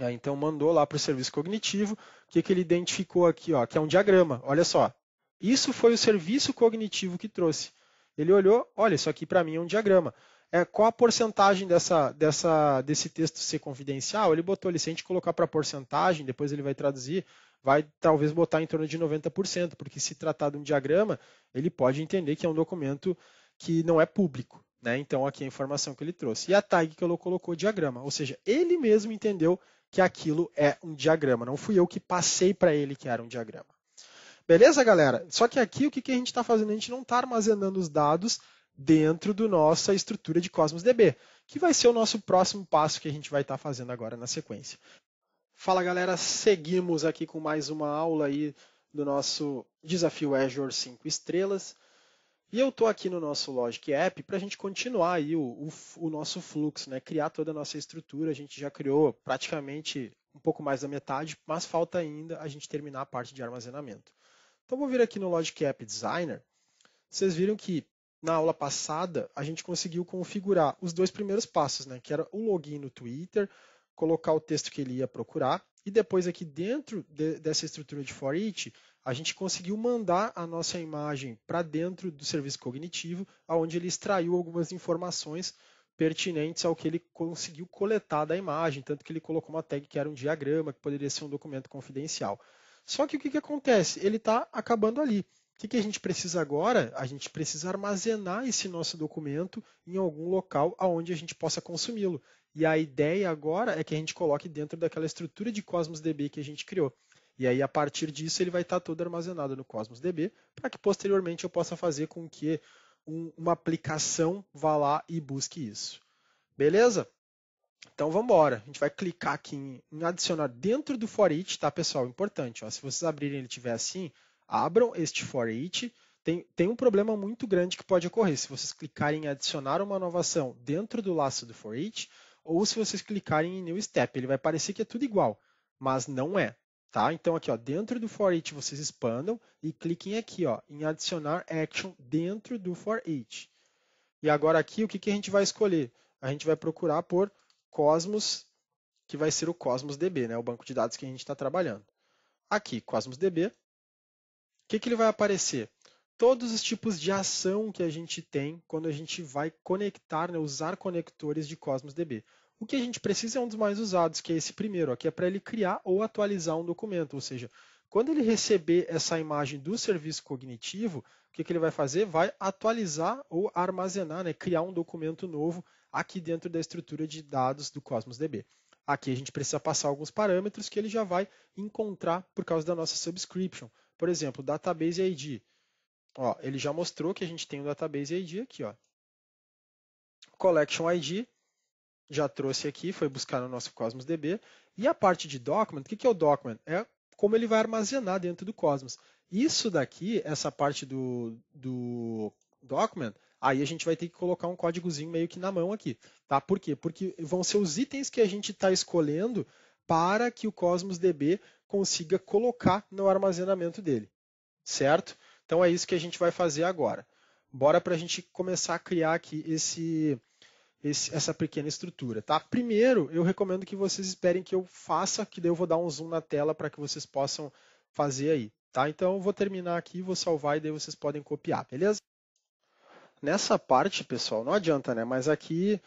É, então mandou lá para o serviço cognitivo, o que, que ele identificou aqui, ó, que é um diagrama. Olha só, isso foi o serviço cognitivo que trouxe. Ele olhou, olha, isso aqui para mim é um diagrama. É, qual a porcentagem dessa, dessa, desse texto ser confidencial? Ele botou ali, se a gente colocar para porcentagem, depois ele vai traduzir, vai talvez botar em torno de 90%, porque se tratar de um diagrama, ele pode entender que é um documento que não é público. Né? Então, aqui é a informação que ele trouxe. E a tag que ele colocou diagrama, ou seja, ele mesmo entendeu que aquilo é um diagrama. Não fui eu que passei para ele que era um diagrama. Beleza, galera? Só que aqui o que, que a gente está fazendo? A gente não está armazenando os dados dentro da nossa estrutura de Cosmos DB, que vai ser o nosso próximo passo que a gente vai estar tá fazendo agora na sequência. Fala, galera! Seguimos aqui com mais uma aula aí do nosso desafio Azure 5 estrelas. E eu estou aqui no nosso Logic App para a gente continuar aí o, o, o, nosso fluxo, né? criar toda a nossa estrutura. A gente já criou praticamente um pouco mais da metade, mas falta ainda a gente terminar a parte de armazenamento. Então vou vir aqui no Logic App Designer. Vocês viram que na aula passada a gente conseguiu configurar os dois primeiros passos, né? que era o login no Twitter, colocar o texto que ele ia procurar, e depois aqui dentro de, dessa estrutura de for each, a gente conseguiu mandar a nossa imagem para dentro do serviço cognitivo, aonde ele extraiu algumas informações pertinentes ao que ele conseguiu coletar da imagem, tanto que ele colocou uma tag que era um diagrama, que poderia ser um documento confidencial. Só que o que, que acontece? Ele está acabando ali. O que, que a gente precisa agora? A gente precisa armazenar esse nosso documento em algum local aonde a gente possa consumi-lo. E a ideia agora é que a gente coloque dentro daquela estrutura de Cosmos DB que a gente criou. E aí, a partir disso, ele vai estar tá todo armazenado no Cosmos DB, para que posteriormente eu possa fazer com que um, uma aplicação vá lá e busque isso. Beleza? Então vamos embora. A gente vai clicar aqui em, adicionar dentro do for each, tá pessoal? Importante, ó, se vocês abrirem ele tiver assim, abram este for each. Tem, tem um problema muito grande que pode ocorrer se vocês clicarem em adicionar uma nova ação dentro do laço do for each ou se vocês clicarem em new step, ele vai parecer que é tudo igual, mas não é, tá? Então aqui, ó, dentro do for each vocês expandam e cliquem aqui, ó, em adicionar action dentro do for each. E agora aqui, o que, que a gente vai escolher? A gente vai procurar por Cosmos, que vai ser o Cosmos DB, né? o banco de dados que a gente está trabalhando. Aqui, Cosmos DB, o que, que ele vai aparecer? Todos os tipos de ação que a gente tem quando a gente vai conectar, né? usar conectores de Cosmos DB. O que a gente precisa é um dos mais usados, que é esse primeiro, aqui é para ele criar ou atualizar um documento, ou seja, quando ele receber essa imagem do serviço cognitivo, o que, que ele vai fazer? Vai atualizar ou armazenar, né, criar um documento novo aqui dentro da estrutura de dados do Cosmos DB. Aqui a gente precisa passar alguns parâmetros que ele já vai encontrar por causa da nossa subscription. Por exemplo, database ID. Ó, ele já mostrou que a gente tem o um database ID aqui. Ó. Collection ID, já trouxe aqui, foi buscar no nosso Cosmos DB. E a parte de document, o que, que é o document? É como ele vai armazenar dentro do Cosmos. Isso daqui, essa parte do, do document, Aí a gente vai ter que colocar um códigozinho meio que na mão aqui. Tá? Por quê? Porque vão ser os itens que a gente está escolhendo para que o Cosmos DB consiga colocar no armazenamento dele. Certo? Então é isso que a gente vai fazer agora. Bora para a gente começar a criar aqui esse, esse, essa pequena estrutura. Tá? Primeiro, eu recomendo que vocês esperem que eu faça, que daí eu vou dar um zoom na tela para que vocês possam fazer aí. Tá? Então, eu vou terminar aqui, vou salvar e daí vocês podem copiar, beleza? nessa parte, pessoal, não adianta, né? Mas aqui,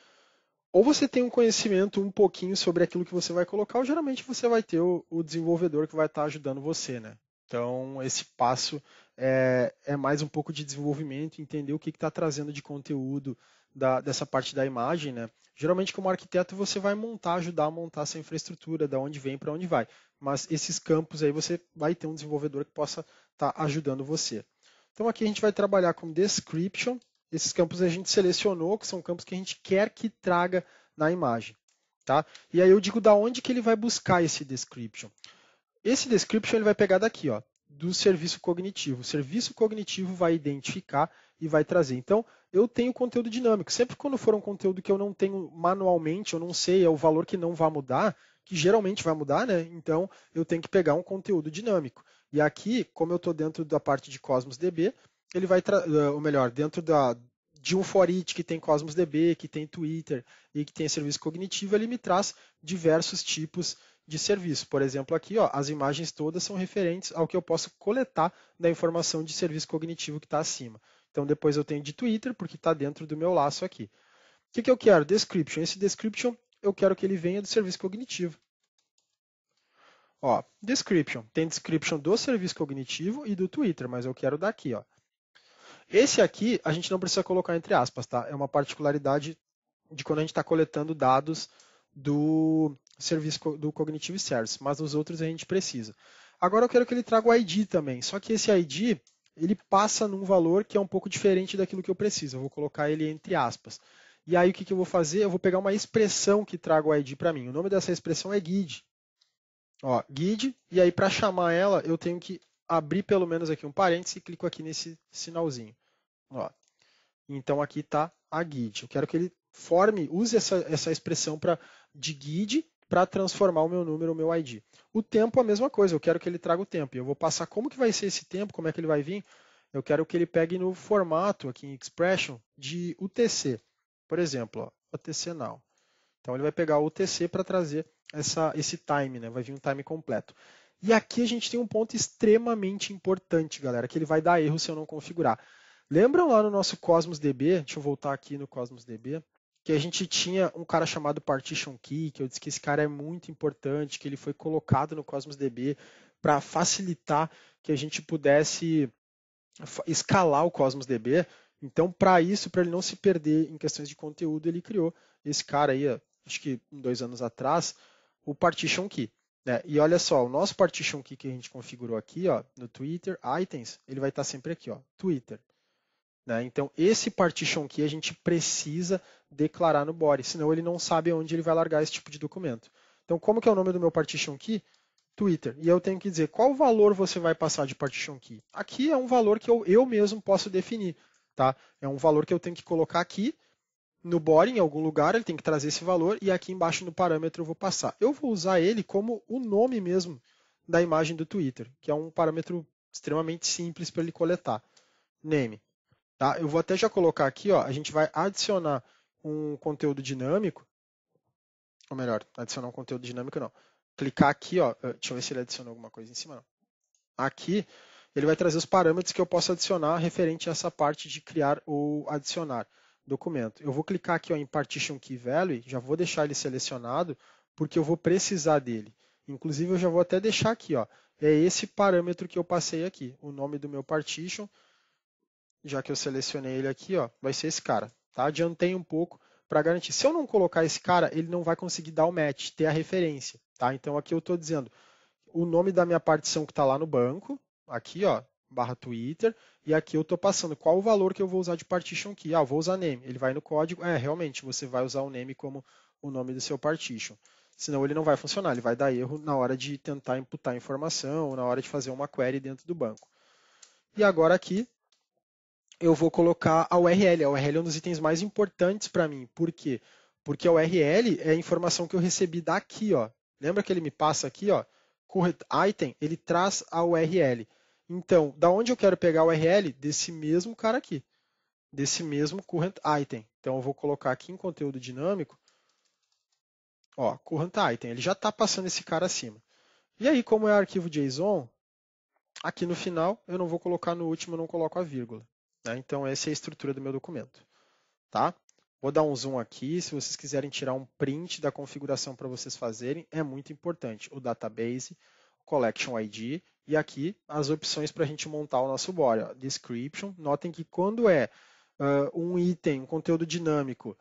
ou você tem um conhecimento um pouquinho sobre aquilo que você vai colocar, ou geralmente você vai ter o, o desenvolvedor que vai estar tá ajudando você, né? Então, esse passo é, é, mais um pouco de desenvolvimento, entender o que está trazendo de conteúdo da, dessa parte da imagem, né? Geralmente, como arquiteto, você vai montar, ajudar a montar essa infraestrutura, da onde vem para onde vai. Mas esses campos aí, você vai ter um desenvolvedor que possa estar tá ajudando você. Então, aqui a gente vai trabalhar com description, esses campos a gente selecionou, que são campos que a gente quer que traga na imagem. Tá? E aí eu digo da onde que ele vai buscar esse description. Esse description ele vai pegar daqui, ó, do serviço cognitivo. O serviço cognitivo vai identificar e vai trazer. Então, eu tenho conteúdo dinâmico. Sempre quando for um conteúdo que eu não tenho manualmente, eu não sei, é o valor que não vai mudar, que geralmente vai mudar, né? Então, eu tenho que pegar um conteúdo dinâmico. E aqui, como eu estou dentro da parte de Cosmos DB, ele vai, eh, ou melhor, dentro da, de um forit que tem Cosmos DB, que tem Twitter e que tem serviço cognitivo, ele me traz diversos tipos de serviço. Por exemplo, aqui ó, as imagens todas são referentes ao que eu posso coletar da informação de serviço cognitivo que está acima. Então depois eu tenho de Twitter, porque está dentro do meu laço aqui. O que, que eu quero? Description. Esse description eu quero que ele venha do serviço cognitivo. Ó, description. Tem description do serviço cognitivo e do Twitter, mas eu quero daqui. Ó. Esse aqui a gente não precisa colocar entre aspas, tá? É uma particularidade de quando a gente está coletando dados do serviço do Cognitive Service, mas os outros a gente precisa. Agora eu quero que ele traga o ID também, só que esse ID ele passa num valor que é um pouco diferente daquilo que eu preciso. Eu vou colocar ele entre aspas. E aí o que, que eu vou fazer? Eu vou pegar uma expressão que traga o ID para mim. O nome dessa expressão é guide. Ó, guide, e aí para chamar ela eu tenho que abrir pelo menos aqui um parêntese e clico aqui nesse sinalzinho. Ó. Então aqui está a guide. Eu quero que ele forme, use essa, essa expressão pra, de guide para transformar o meu número, o meu ID. O tempo a mesma coisa, eu quero que ele traga o tempo. Eu vou passar como que vai ser esse tempo, como é que ele vai vir. Eu quero que ele pegue no formato aqui em expression de UTC. Por exemplo, ó, UTC now. Então ele vai pegar o UTC para trazer essa, esse time, né? vai vir um time completo. E aqui a gente tem um ponto extremamente importante, galera, que ele vai dar erro se eu não configurar. Lembram lá no nosso Cosmos DB, deixa eu voltar aqui no Cosmos DB, que a gente tinha um cara chamado Partition Key, que eu disse que esse cara é muito importante, que ele foi colocado no Cosmos DB para facilitar que a gente pudesse escalar o Cosmos DB. Então, para isso, para ele não se perder em questões de conteúdo, ele criou esse cara aí, acho que dois anos atrás, o Partition Key. É, e olha só, o nosso partition key que a gente configurou aqui, ó, no Twitter, items, ele vai estar sempre aqui, ó, Twitter. Né? Então, esse partition key a gente precisa declarar no body, senão ele não sabe onde ele vai largar esse tipo de documento. Então, como que é o nome do meu partition key? Twitter. E eu tenho que dizer qual valor você vai passar de partition key. Aqui é um valor que eu, eu mesmo posso definir. Tá? É um valor que eu tenho que colocar aqui no body em algum lugar, ele tem que trazer esse valor e aqui embaixo no parâmetro eu vou passar. Eu vou usar ele como o nome mesmo da imagem do Twitter, que é um parâmetro extremamente simples para ele coletar. Name. Tá? Eu vou até já colocar aqui, ó, a gente vai adicionar um conteúdo dinâmico, ou melhor, adicionar um conteúdo dinâmico não. Clicar aqui, ó, eh, deixa eu ver se ele adicionou alguma coisa em cima. Não. Aqui, ele vai trazer os parâmetros que eu posso adicionar referente a essa parte de criar ou adicionar documento. Eu vou clicar aqui ó, em Partition Key Value, já vou deixar ele selecionado, porque eu vou precisar dele. Inclusive, eu já vou até deixar aqui, ó, é esse parâmetro que eu passei aqui, o nome do meu partition, já que eu selecionei ele aqui, ó, vai ser esse cara. Tá? Adiantei um pouco para garantir. Se eu não colocar esse cara, ele não vai conseguir dar o match, ter a referência. Tá? Então, aqui eu estou dizendo o nome da minha partição que está lá no banco, aqui, ó, barra Twitter, e aqui eu estou passando qual o valor que eu vou usar de partition key. Ah, vou usar name. Ele vai no código, é, realmente, você vai usar o name como o nome do seu partition. Senão ele não vai funcionar, ele vai dar erro na hora de tentar imputar informação, ou na hora de fazer uma query dentro do banco. E agora aqui, eu vou colocar a URL. A URL é um dos itens mais importantes para mim. Por quê? Porque a URL é a informação que eu recebi daqui. Ó. Lembra que ele me passa aqui? Ó, current item, ele traz a URL. Então, da onde eu quero pegar o URL? Desse mesmo cara aqui, desse mesmo current item. Então, eu vou colocar aqui em conteúdo dinâmico, ó, current item. Ele já está passando esse cara acima. E aí, como é arquivo JSON, aqui no final eu não vou colocar no último, eu não coloco a vírgula. Né? Então, essa é a estrutura do meu documento. Tá? Vou dar um zoom aqui, se vocês quiserem tirar um print da configuração para vocês fazerem, é muito importante. O database, o collection ID e aqui as opções para a gente montar o nosso body. Ó. Description. Notem que quando é uh, um item, um conteúdo dinâmico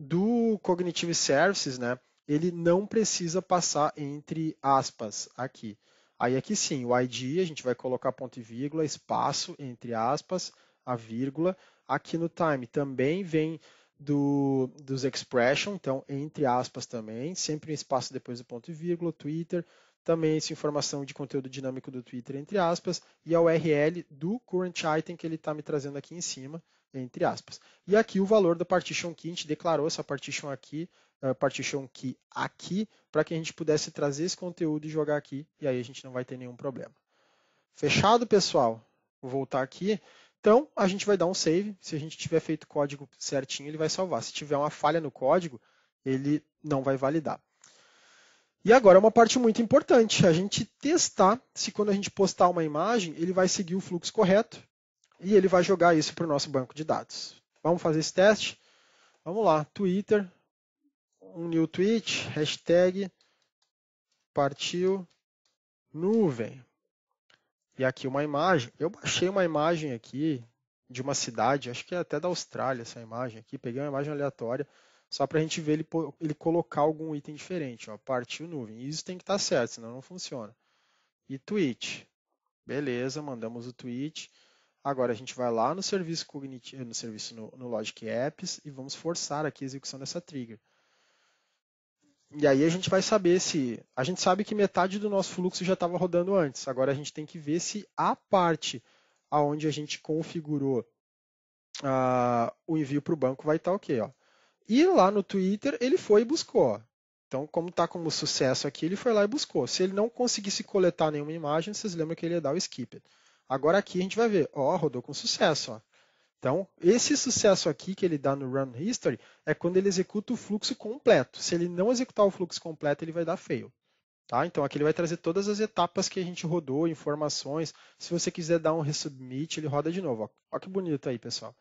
do Cognitive Services, né, ele não precisa passar entre aspas aqui. Aí aqui sim, o ID, a gente vai colocar ponto e vírgula, espaço entre aspas, a vírgula. Aqui no time também vem do, dos expression, então entre aspas também, sempre um espaço depois do ponto e vírgula, Twitter, também essa informação de conteúdo dinâmico do Twitter, entre aspas, e a URL do current item que ele está me trazendo aqui em cima, entre aspas. E aqui o valor da partition key, a gente declarou essa partition aqui, uh, partition key aqui, para que a gente pudesse trazer esse conteúdo e jogar aqui, e aí a gente não vai ter nenhum problema. Fechado, pessoal? Vou voltar aqui. Então, a gente vai dar um save. Se a gente tiver feito o código certinho, ele vai salvar. Se tiver uma falha no código, ele não vai validar. E agora é uma parte muito importante, a gente testar se quando a gente postar uma imagem, ele vai seguir o fluxo correto e ele vai jogar isso para o nosso banco de dados. Vamos fazer esse teste? Vamos lá, Twitter, um new tweet, hashtag partiu nuvem. E aqui uma imagem, eu baixei uma imagem aqui de uma cidade, acho que é até da Austrália essa imagem aqui, peguei uma imagem aleatória só para a gente ver ele, ele colocar algum item diferente. Ó, partiu nuvem. Isso tem que estar tá certo, senão não funciona. E tweet. Beleza, mandamos o tweet. Agora a gente vai lá no serviço cognitivo, eh, no serviço no, no Logic Apps e vamos forçar aqui a execução dessa trigger. E aí a gente vai saber se. A gente sabe que metade do nosso fluxo já estava rodando antes. Agora a gente tem que ver se a parte aonde a gente configurou uh, o envio para o banco vai estar tá ok. Ó. E lá no Twitter ele foi e buscou. Então, como está como sucesso aqui, ele foi lá e buscou. Se ele não conseguisse coletar nenhuma imagem, vocês lembram que ele ia dar o skip. Agora aqui a gente vai ver, ó, rodou com sucesso. Ó. Então, esse sucesso aqui que ele dá no Run History é quando ele executa o fluxo completo. Se ele não executar o fluxo completo, ele vai dar fail. Tá? Então, aqui ele vai trazer todas as etapas que a gente rodou, informações. Se você quiser dar um resubmit, ele roda de novo. Olha que bonito aí, pessoal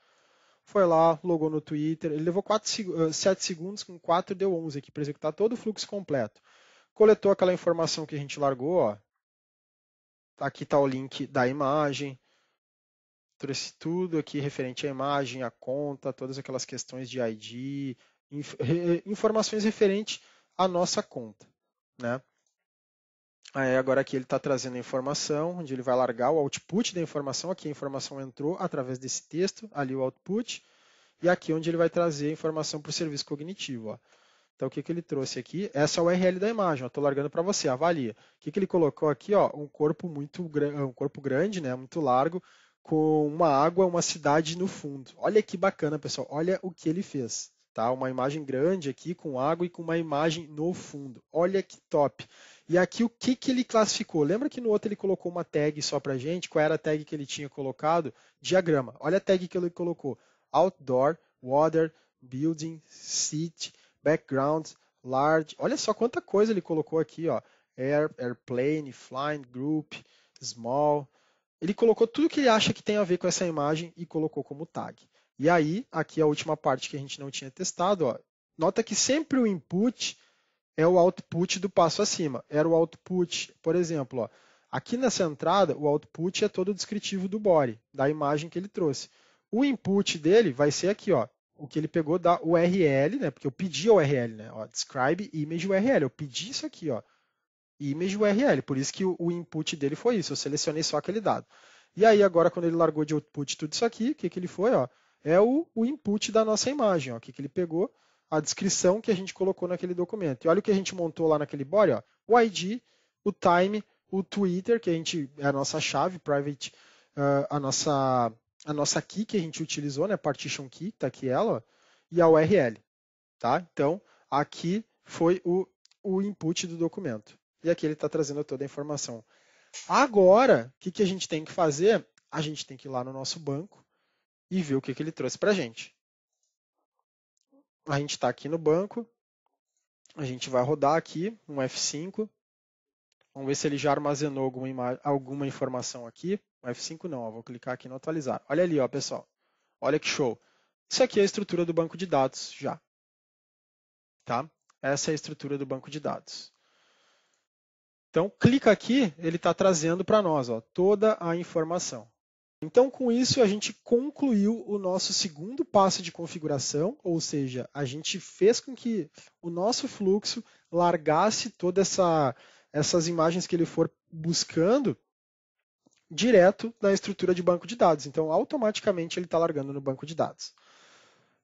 foi lá, logou no Twitter, ele levou 4, 7 segundos com 4 deu 11 aqui para executar todo o fluxo completo. Coletou aquela informação que a gente largou, ó. Tá, aqui está o link da imagem, trouxe tudo aqui referente à imagem, à conta, todas aquelas questões de ID, informações referentes à nossa conta. Né? Aí agora aqui ele está trazendo a informação, onde ele vai largar o output da informação, aqui a informação entrou através desse texto, ali o output, e aqui onde ele vai trazer a informação para o serviço cognitivo. Ó. Então o que, que ele trouxe aqui? Essa é a URL da imagem, estou largando para você, avalia. O que, que ele colocou aqui? Ó, um corpo muito um corpo grande, né, muito largo, com uma água, uma cidade no fundo. Olha que bacana, pessoal, olha o que ele fez. Tá? Uma imagem grande aqui com água e com uma imagem no fundo. Olha que top! E aqui o que, que ele classificou? Lembra que no outro ele colocou uma tag só para gente? Qual era a tag que ele tinha colocado? Diagrama. Olha a tag que ele colocou: outdoor, water, building, city, background, large. Olha só quanta coisa ele colocou aqui: ó. Air, airplane, flying, group, small. Ele colocou tudo que ele acha que tem a ver com essa imagem e colocou como tag. E aí, aqui é a última parte que a gente não tinha testado, ó. nota que sempre o input é o output do passo acima. Era o output, por exemplo, ó, aqui nessa entrada, o output é todo descritivo do body, da imagem que ele trouxe. O input dele vai ser aqui, ó, o que ele pegou da URL, né? Porque eu pedi a URL, né? Ó, describe image URL. Eu pedi isso aqui, ó. Image URL. Por isso que o input dele foi isso. Eu selecionei só aquele dado. E aí, agora, quando ele largou de output tudo isso aqui, o que, que ele foi? Ó, é o, o input da nossa imagem. Ó, o que, que ele pegou? a descrição que a gente colocou naquele documento. E olha o que a gente montou lá naquele body, ó, o ID, o time, o Twitter, que a gente é a nossa chave, private, uh, a nossa a nossa key que a gente utilizou, né, partition key, tá aqui ela, ó, e a URL, tá? Então, aqui foi o, o input do documento. E aqui ele está trazendo toda a informação. Agora, o que, que a gente tem que fazer? A gente tem que ir lá no nosso banco e ver o que, que ele trouxe para a gente a gente está aqui no banco, a gente vai rodar aqui um F5, vamos ver se ele já armazenou alguma, alguma informação aqui, um F5 não, vou clicar aqui no atualizar. Olha ali, ó, pessoal, olha que show. Isso aqui é a estrutura do banco de dados já. Tá? Essa é a estrutura do banco de dados. Então, clica aqui, ele está trazendo para nós ó, toda a informação. Então, com isso, a gente concluiu o nosso segundo passo de configuração, ou seja, a gente fez com que o nosso fluxo largasse todas essa, essas imagens que ele for buscando direto na estrutura de banco de dados. Então, automaticamente ele está largando no banco de dados.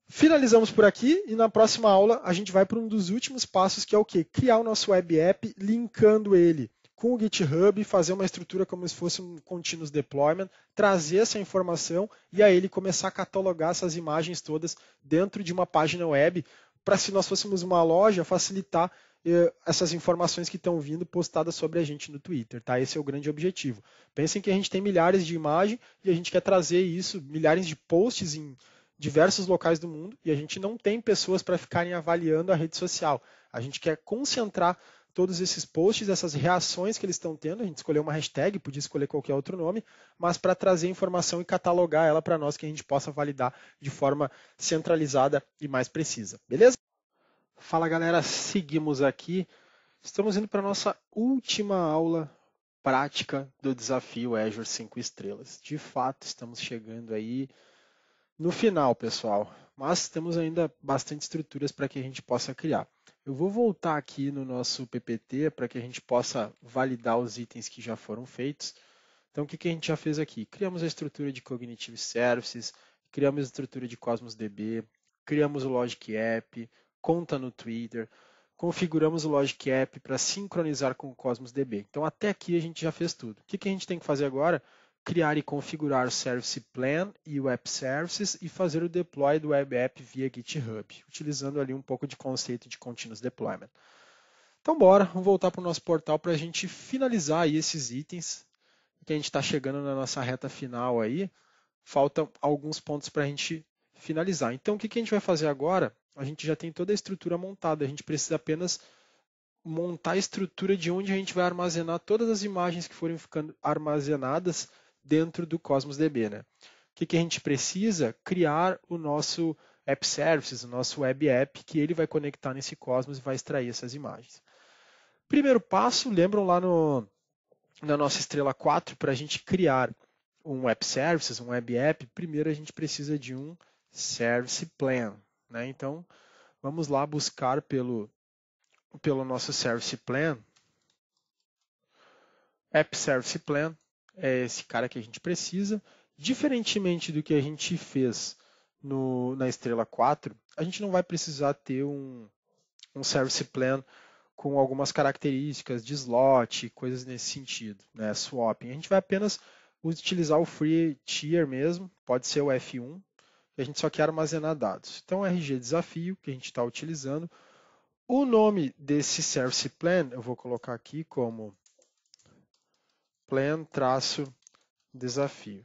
Finalizamos por aqui e na próxima aula a gente vai para um dos últimos passos que é o que? Criar o nosso web app linkando ele com o GitHub, fazer uma estrutura como se fosse um continuous deployment, trazer essa informação e aí ele começar a catalogar essas imagens todas dentro de uma página web, para se nós fôssemos uma loja, facilitar eh, essas informações que estão vindo postadas sobre a gente no Twitter, tá? Esse é o grande objetivo. Pensem que a gente tem milhares de imagens e a gente quer trazer isso, milhares de posts em diversos locais do mundo e a gente não tem pessoas para ficarem avaliando a rede social. A gente quer concentrar todos esses posts, essas reações que eles estão tendo. A gente escolheu uma hashtag, podia escolher qualquer outro nome, mas para trazer informação e catalogar ela para nós que a gente possa validar de forma centralizada e mais precisa. Beleza? Fala galera, seguimos aqui. Estamos indo para a nossa última aula prática do desafio Azure 5 estrelas. De fato, estamos chegando aí no final, pessoal, mas temos ainda bastante estruturas para que a gente possa criar. Eu vou voltar aqui no nosso PPT para que a gente possa validar os itens que já foram feitos. Então, o que, que a gente já fez aqui? Criamos a estrutura de Cognitive Services, criamos a estrutura de Cosmos DB, criamos o Logic App, conta no Twitter, configuramos o Logic App para sincronizar com o Cosmos DB. Então, até aqui a gente já fez tudo. O que, que a gente tem que fazer agora? criar e configurar o Service Plan e Web Services e fazer o deploy do Web App via GitHub, utilizando ali um pouco de conceito de Continuous Deployment. Então bora, vamos voltar para o nosso portal para a gente finalizar esses itens, que a gente está chegando na nossa reta final aí, faltam alguns pontos para a gente finalizar. Então o que, que a gente vai fazer agora? A gente já tem toda a estrutura montada, a gente precisa apenas montar a estrutura de onde a gente vai armazenar todas as imagens que forem ficando armazenadas dentro do Cosmos DB. Né? O que, que a gente precisa? Criar o nosso App Services, o nosso Web App, que ele vai conectar nesse Cosmos e vai extrair essas imagens. Primeiro passo, lembram lá no, na nossa estrela 4, para a gente criar um Web Services, um Web App, primeiro a gente precisa de um Service Plan. Né? Então, vamos lá buscar pelo, pelo nosso Service Plan, App Service Plan, é esse cara que a gente precisa. Diferentemente do que a gente fez no, na estrela 4, a gente não vai precisar ter um, um service plan com algumas características de slot, coisas nesse sentido, né? swapping. A gente vai apenas utilizar o free tier mesmo, pode ser o F1, que a gente só quer armazenar dados. Então, RG desafio que a gente está utilizando. O nome desse service plan eu vou colocar aqui como plan-desafio.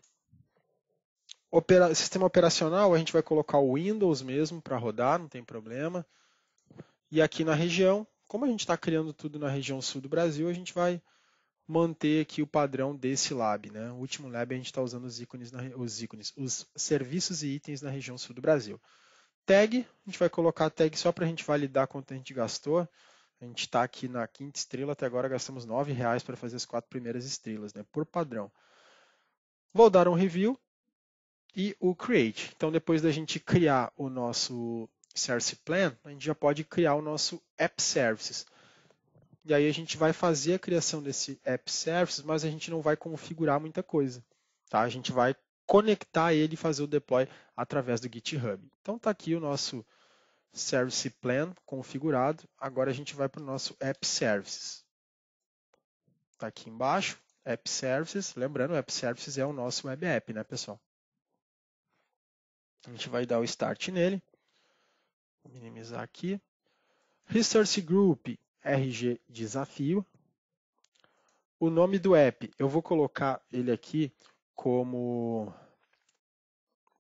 Opera, sistema operacional, a gente vai colocar o Windows mesmo para rodar, não tem problema. E aqui na região, como a gente está criando tudo na região sul do Brasil, a gente vai manter aqui o padrão desse lab. Né? O último lab a gente está usando os ícones, na, os ícones, os serviços e itens na região sul do Brasil. Tag, a gente vai colocar tag só para a gente validar quanto a gente gastou. A gente está aqui na quinta estrela, até agora gastamos R$ reais para fazer as quatro primeiras estrelas, né? por padrão. Vou dar um review e o create. Então, depois da gente criar o nosso service plan, a gente já pode criar o nosso app services. E aí a gente vai fazer a criação desse app services, mas a gente não vai configurar muita coisa. Tá? A gente vai conectar ele e fazer o deploy através do GitHub. Então, está aqui o nosso Service Plan configurado. Agora a gente vai para o nosso App Services. Está aqui embaixo, App Services. Lembrando, o App Services é o nosso Web App, né, pessoal? A gente vai dar o Start nele. Vou minimizar aqui. Resource Group, RG Desafio. O nome do app, eu vou colocar ele aqui como...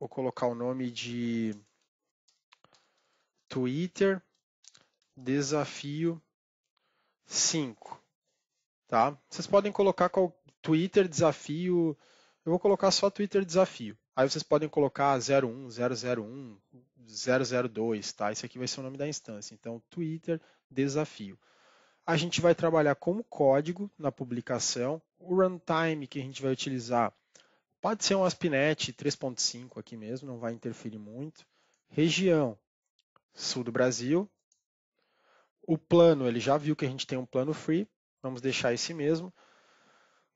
Vou colocar o nome de Twitter, desafio 5. Tá? Vocês podem colocar qual, Twitter desafio. Eu vou colocar só Twitter desafio. Aí vocês podem colocar 01, 001, 002, tá? Esse aqui vai ser o nome da instância. Então, Twitter desafio. A gente vai trabalhar como código na publicação. O runtime que a gente vai utilizar pode ser um ASP.NET 3.5 aqui mesmo, não vai interferir muito. Região, sul do Brasil. O plano, ele já viu que a gente tem um plano free, vamos deixar esse mesmo.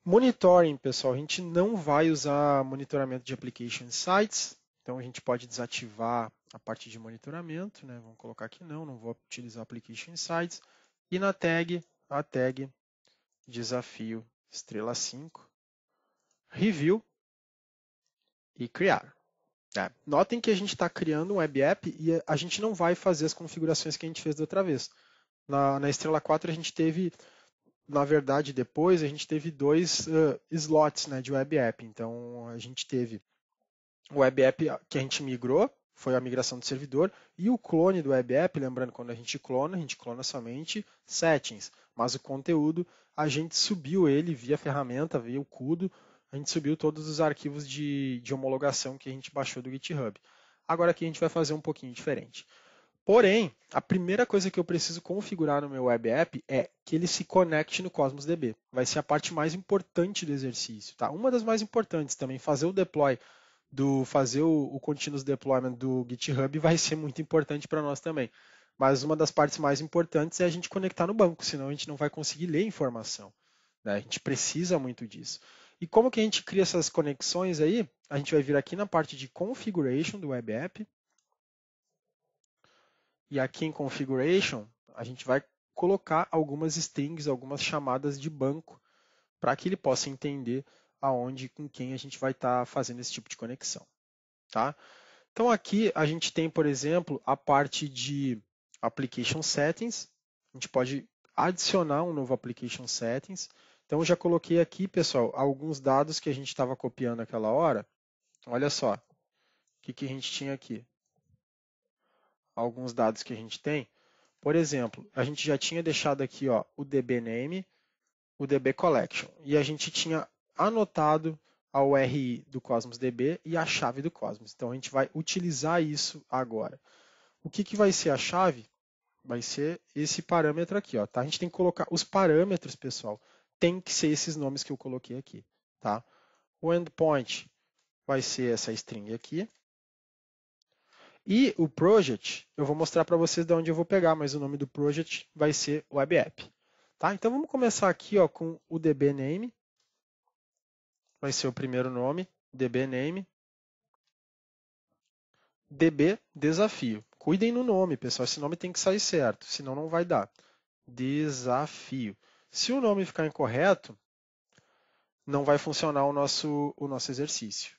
Monitoring, pessoal, a gente não vai usar monitoramento de application sites, então a gente pode desativar a parte de monitoramento, né? vamos colocar aqui não, não vou utilizar application sites. E na tag, a tag desafio estrela 5, review e criar. É. Notem que a gente está criando um web app e a gente não vai fazer as configurações que a gente fez da outra vez. Na, na Estrela 4 a gente teve, na verdade, depois a gente teve dois uh, slots né, de web app. Então a gente teve o web app que a gente migrou, foi a migração do servidor, e o clone do web app, lembrando, quando a gente clona, a gente clona somente settings, mas o conteúdo a gente subiu ele via ferramenta, via o CUDO, a gente subiu todos os arquivos de, de homologação que a gente baixou do GitHub. Agora aqui a gente vai fazer um pouquinho diferente. Porém, a primeira coisa que eu preciso configurar no meu web app é que ele se conecte no Cosmos DB. Vai ser a parte mais importante do exercício, tá? Uma das mais importantes também, fazer o deploy do fazer o, o continuous deployment do GitHub vai ser muito importante para nós também. Mas uma das partes mais importantes é a gente conectar no banco, senão a gente não vai conseguir ler informação. Né? A gente precisa muito disso. E como que a gente cria essas conexões aí? A gente vai vir aqui na parte de configuration do web app. E aqui em configuration, a gente vai colocar algumas strings, algumas chamadas de banco, para que ele possa entender aonde com quem a gente vai estar tá fazendo esse tipo de conexão. Tá? Então aqui a gente tem, por exemplo, a parte de application settings. A gente pode adicionar um novo application settings. Então, já coloquei aqui, pessoal, alguns dados que a gente estava copiando aquela hora. Olha só, o que, que a gente tinha aqui? Alguns dados que a gente tem. Por exemplo, a gente já tinha deixado aqui ó, o DB Name, o DB Collection. E a gente tinha anotado a URI do Cosmos DB e a chave do Cosmos. Então, a gente vai utilizar isso agora. O que, que vai ser a chave? Vai ser esse parâmetro aqui. Ó, tá? A gente tem que colocar os parâmetros, pessoal, tem que ser esses nomes que eu coloquei aqui. Tá? O endpoint vai ser essa string aqui. E o project, eu vou mostrar para vocês de onde eu vou pegar, mas o nome do project vai ser web app. Tá? Então vamos começar aqui ó, com o db name. Vai ser o primeiro nome, db name. DB desafio. Cuidem no nome, pessoal. Esse nome tem que sair certo, senão não vai dar. Desafio. Se o nome ficar incorreto, não vai funcionar o nosso, o nosso exercício.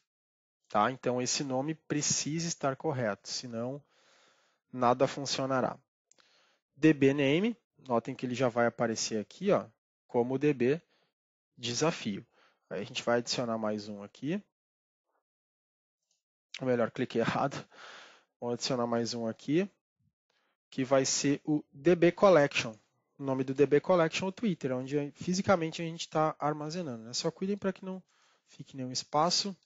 Tá? Então, esse nome precisa estar correto, senão nada funcionará. DBName, notem que ele já vai aparecer aqui ó, como DB desafio. Aí a gente vai adicionar mais um aqui. Ou melhor, cliquei errado. Vou adicionar mais um aqui, que vai ser o DB Collection o nome do DB Collection, o Twitter, onde fisicamente a gente está armazenando. Né? Só cuidem para que não fique nenhum espaço.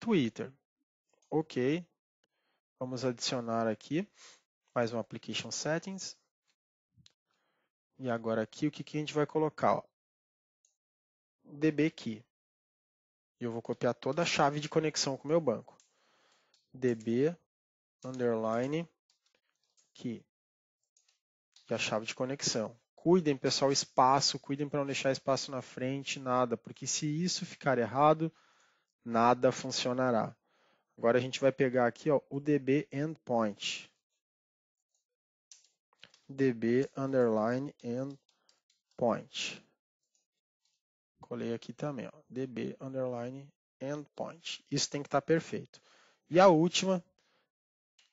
Twitter. Ok. Vamos adicionar aqui mais um Application Settings. E agora aqui, o que, que a gente vai colocar? Ó? DB Key. E eu vou copiar toda a chave de conexão com o meu banco. DB underline key que é a chave de conexão. Cuidem, pessoal, espaço, cuidem para não deixar espaço na frente, nada, porque se isso ficar errado, nada funcionará. Agora a gente vai pegar aqui ó, o DB endpoint. DB underline endpoint. Colei aqui também, ó, DB underline endpoint. Isso tem que estar tá perfeito. E a última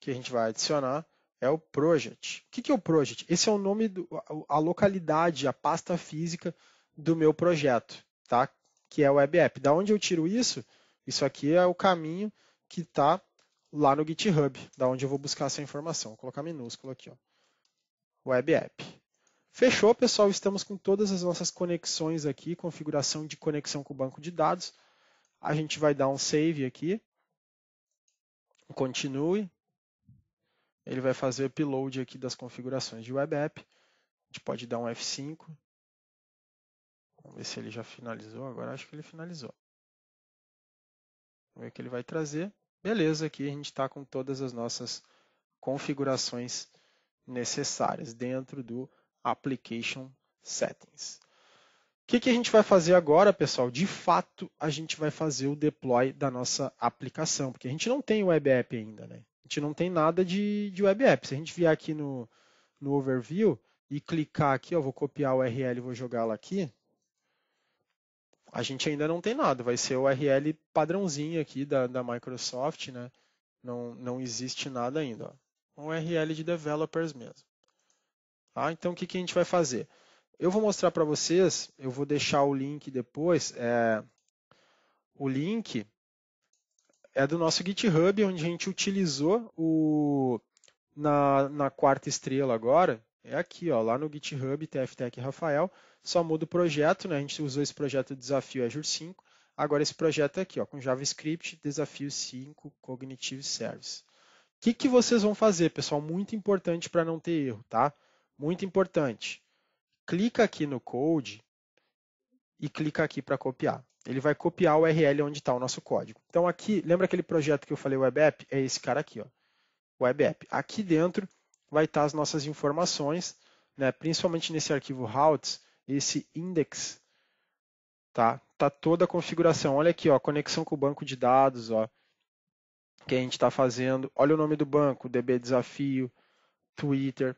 que a gente vai adicionar é o project. O que é o project? Esse é o nome, do, a localidade, a pasta física do meu projeto, tá? que é o web app. Da onde eu tiro isso? Isso aqui é o caminho que está lá no GitHub, da onde eu vou buscar essa informação. Vou colocar minúsculo aqui, ó. Web app. Fechou, pessoal. Estamos com todas as nossas conexões aqui, configuração de conexão com o banco de dados. A gente vai dar um save aqui. Continue ele vai fazer o upload aqui das configurações de web app. A gente pode dar um F5. Vamos ver se ele já finalizou. Agora acho que ele finalizou. Vamos ver o que ele vai trazer. Beleza, aqui a gente está com todas as nossas configurações necessárias dentro do Application Settings. O que, que, a gente vai fazer agora, pessoal? De fato, a gente vai fazer o deploy da nossa aplicação, porque a gente não tem web app ainda. Né? A gente não tem nada de, de web app. Se a gente vier aqui no, no overview e clicar aqui, ó, vou copiar o URL e vou jogá-la aqui, a gente ainda não tem nada. Vai ser o URL padrãozinho aqui da, da Microsoft, né? Não, não existe nada ainda. Ó. Um URL de developers mesmo. Tá? Então, o que, que a gente vai fazer? Eu vou mostrar para vocês, eu vou deixar o link depois, é, o link é do nosso GitHub, onde a gente utilizou o na, na quarta estrela agora, é aqui, ó, lá no GitHub TFTech Rafael, só muda o projeto, né? A gente usou esse projeto Desafio Azure 5, agora esse projeto é aqui, ó, com JavaScript Desafio 5 Cognitive Service. O que, que vocês vão fazer, pessoal? Muito importante para não ter erro, tá? Muito importante. Clica aqui no code e clica aqui para copiar. Ele vai copiar o URL onde está o nosso código. Então aqui, lembra aquele projeto que eu falei Web App? É esse cara aqui, ó, Web App. Aqui dentro vai estar tá as nossas informações, né, principalmente nesse arquivo routes, esse index, tá? Tá toda a configuração. Olha aqui, ó, conexão com o banco de dados, ó, que a gente está fazendo. Olha o nome do banco, DB Desafio, Twitter.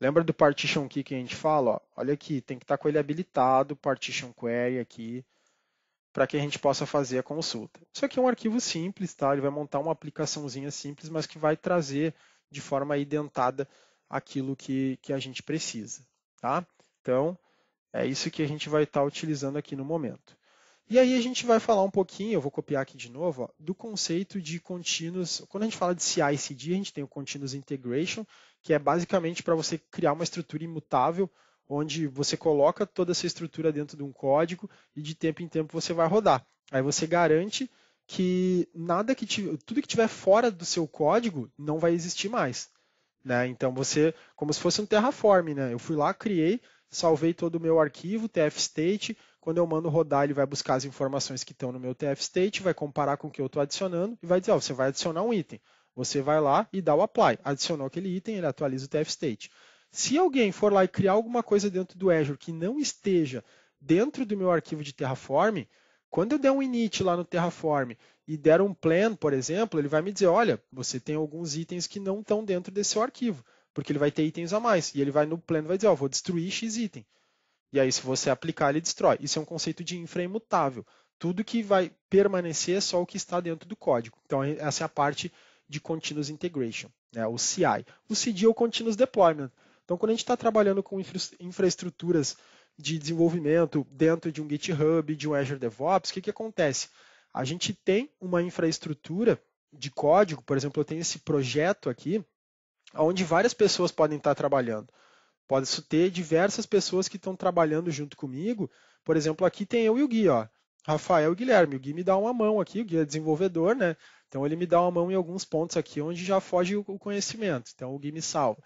Lembra do partition key que a gente fala? Ó? Olha aqui, tem que estar tá com ele habilitado, partition query aqui para que a gente possa fazer a consulta. Isso aqui é um arquivo simples, tá? Ele vai montar uma aplicaçãozinha simples, mas que vai trazer de forma identada aquilo que, que a gente precisa, tá? Então, é isso que a gente vai estar tá utilizando aqui no momento. E aí a gente vai falar um pouquinho, eu vou copiar aqui de novo, ó, do conceito de contínuos. Quando a gente fala de CI CD, a gente tem o Continuous Integration, que é basicamente para você criar uma estrutura imutável onde você coloca toda essa estrutura dentro de um código e de tempo em tempo você vai rodar. Aí você garante que nada que te, tudo que tiver fora do seu código não vai existir mais. Né? Então você, como se fosse um Terraform, né? Eu fui lá, criei, salvei todo o meu arquivo, tfstate, quando eu mando rodar, ele vai buscar as informações que estão no meu tfstate, vai comparar com o que eu estou adicionando e vai dizer, ó, você vai adicionar um item. Você vai lá e dá o apply. Adicionou aquele item, ele atualiza o tfstate. Se alguém for lá e criar alguma coisa dentro do Azure que não esteja dentro do meu arquivo de Terraform, quando eu der um init lá no Terraform e der um plan, por exemplo, ele vai me dizer, olha, você tem alguns itens que não estão dentro desse arquivo, porque ele vai ter itens a mais. E ele vai no plan vai dizer, oh, vou destruir X item. E aí, se você aplicar, ele destrói. Isso é um conceito de infra imutável. Tudo que vai permanecer é só o que está dentro do código. Então, é, essa é a parte de Continuous Integration, né, o CI. O CD é o Continuous Deployment. Então, quando a gente está trabalhando com infra infraestruturas de desenvolvimento dentro de um GitHub, de um Azure DevOps, o que, que acontece? A gente tem uma infraestrutura de código, por exemplo, eu tenho esse projeto aqui, onde várias pessoas podem estar tá trabalhando. Pode ter diversas pessoas que estão trabalhando junto comigo. Por exemplo, aqui tem eu e o Gui, ó. Rafael e Guilherme. O Gui me dá uma mão aqui, o Gui é desenvolvedor, né? Então ele me dá uma mão em alguns pontos aqui onde já foge o conhecimento. Então o Gui me salva.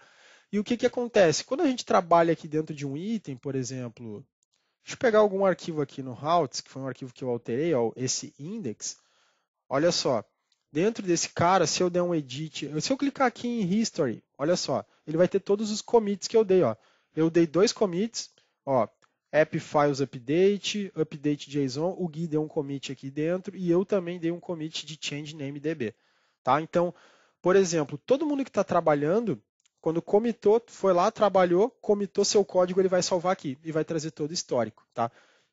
E o que, que acontece? Quando a gente trabalha aqui dentro de um item, por exemplo, deixa eu pegar algum arquivo aqui no routes, que foi um arquivo que eu alterei, ó, esse index, olha só, dentro desse cara, se eu der um edit, se eu clicar aqui em history, olha só, ele vai ter todos os commits que eu dei, ó. Eu dei dois commits, ó, app files update, update JSON, o Gui deu um commit aqui dentro e eu também dei um commit de change name db. Tá? Então, por exemplo, todo mundo que está trabalhando, quando comitou, foi lá, trabalhou, comitou seu código, ele vai salvar aqui e vai trazer todo o histórico. Tá?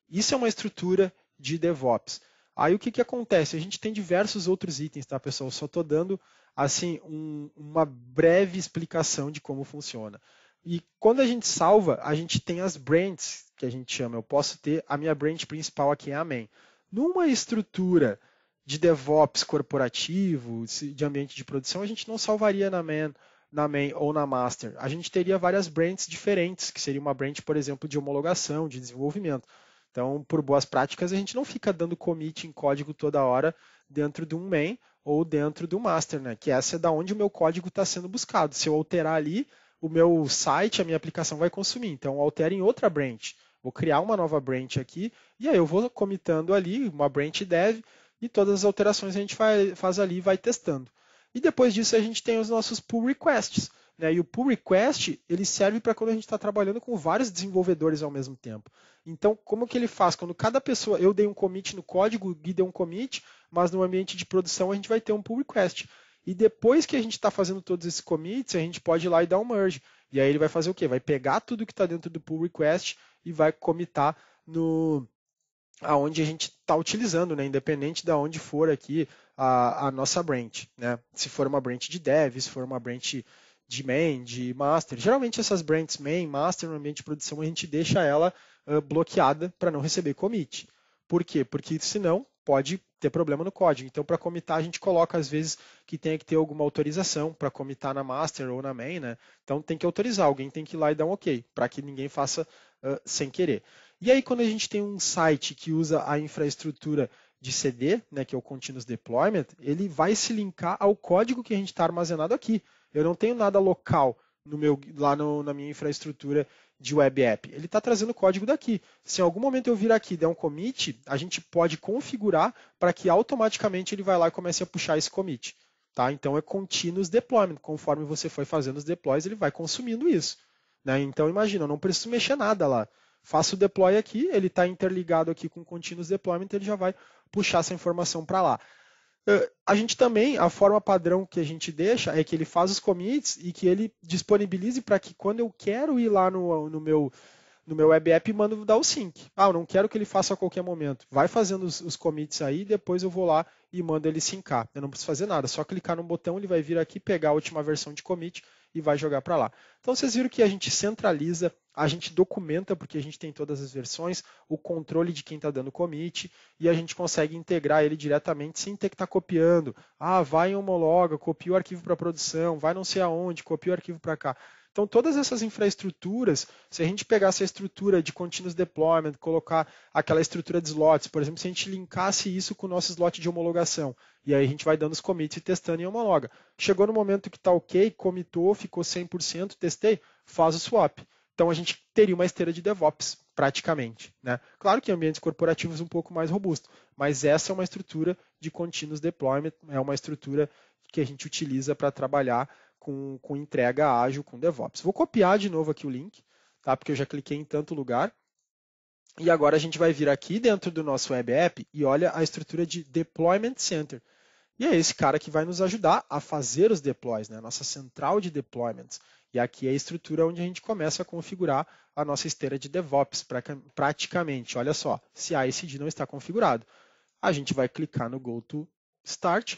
Isso é uma estrutura de DevOps. Aí o que, que acontece? A gente tem diversos outros itens, tá, pessoal? Eu só estou dando assim um, uma breve explicação de como funciona. E quando a gente salva, a gente tem as brands que a gente chama. Eu posso ter a minha brand principal aqui é a main. Numa estrutura de DevOps corporativo, de ambiente de produção, a gente não salvaria na main na main ou na master, a gente teria várias branches diferentes, que seria uma branch, por exemplo, de homologação, de desenvolvimento. Então, por boas práticas, a gente não fica dando commit em código toda hora dentro de um main ou dentro do master, né? Que essa é da onde o meu código está sendo buscado. Se eu alterar ali, o meu site, a minha aplicação vai consumir. Então, altera em outra branch. Vou criar uma nova branch aqui e aí eu vou comitando ali uma branch dev e todas as alterações a gente faz ali e vai testando. E depois disso a gente tem os nossos pull requests. Né? E o pull request ele serve para quando a gente está trabalhando com vários desenvolvedores ao mesmo tempo. Então, como que ele faz? Quando cada pessoa, eu dei um commit no código, o Gui deu um commit, mas no ambiente de produção a gente vai ter um pull request. E depois que a gente está fazendo todos esses commits, a gente pode ir lá e dar um merge. E aí ele vai fazer o quê? Vai pegar tudo que está dentro do pull request e vai comitar no aonde a gente está utilizando, né? independente de onde for aqui, a, a nossa branch, né? Se for uma branch de dev, se for uma branch de main, de master. Geralmente essas branches main, master, no ambiente de produção, a gente deixa ela uh, bloqueada para não receber commit. Por quê? Porque senão pode ter problema no código. Então, para comitar, a gente coloca, às vezes, que tem que ter alguma autorização para comitar na master ou na main, né? Então, tem que autorizar, alguém tem que ir lá e dar um ok, para que ninguém faça uh, sem querer. E aí, quando a gente tem um site que usa a infraestrutura de CD, né, que é o Continuous Deployment, ele vai se linkar ao código que a gente está armazenado aqui. Eu não tenho nada local no meu, lá no, na minha infraestrutura de web app. Ele está trazendo o código daqui. Se em algum momento eu vir aqui e der um commit, a gente pode configurar para que automaticamente ele vai lá e comece a puxar esse commit. Tá? Então é continuous deployment. Conforme você foi fazendo os deploys, ele vai consumindo isso. Né? Então imagina, eu não preciso mexer nada lá. Faço o deploy aqui, ele está interligado aqui com o continuous deployment, ele já vai puxar essa informação para lá. Eh, a gente também, a forma padrão que a gente deixa é que ele faz os commits e que ele disponibilize para que quando eu quero ir lá no, no meu no meu web app mando dar o sync. Ah, eu não quero que ele faça a qualquer momento. Vai fazendo os, os commits aí, depois eu vou lá e mando ele syncar. Eu não preciso fazer nada, só clicar no botão, ele vai vir aqui, pegar a última versão de commit e vai jogar para lá. Então vocês viram que a gente centraliza, a gente documenta, porque a gente tem todas as versões, o controle de quem está dando commit e a gente consegue integrar ele diretamente sem ter que estar tá copiando. Ah, vai em homologa, copia o arquivo para produção, vai não sei aonde, copia o arquivo para cá. Então, todas essas infraestruturas, se a gente pegasse a estrutura de continuous deployment, colocar aquela estrutura de slots, por exemplo, se a gente linkasse isso com o nosso slot de homologação, e aí a gente vai dando os commits e testando em homologa. Chegou no momento que está ok, comitou, ficou 100%, testei, faz o swap. Então, a gente teria uma esteira de DevOps, praticamente. Né? Claro que em ambientes corporativos um pouco mais robusto, mas essa é uma estrutura de continuous deployment, é uma estrutura que a gente utiliza para trabalhar com, com entrega ágil com DevOps. Vou copiar de novo aqui o link, tá? porque eu já cliquei em tanto lugar. E agora a gente vai vir aqui dentro do nosso web app e olha a estrutura de Deployment Center. E é esse cara que vai nos ajudar a fazer os deploys, né? a nossa central de deployments. E aqui é a estrutura onde a gente começa a configurar a nossa esteira de DevOps, praticamente. Olha só, se a ICD não está configurado, a gente vai clicar no Go to Start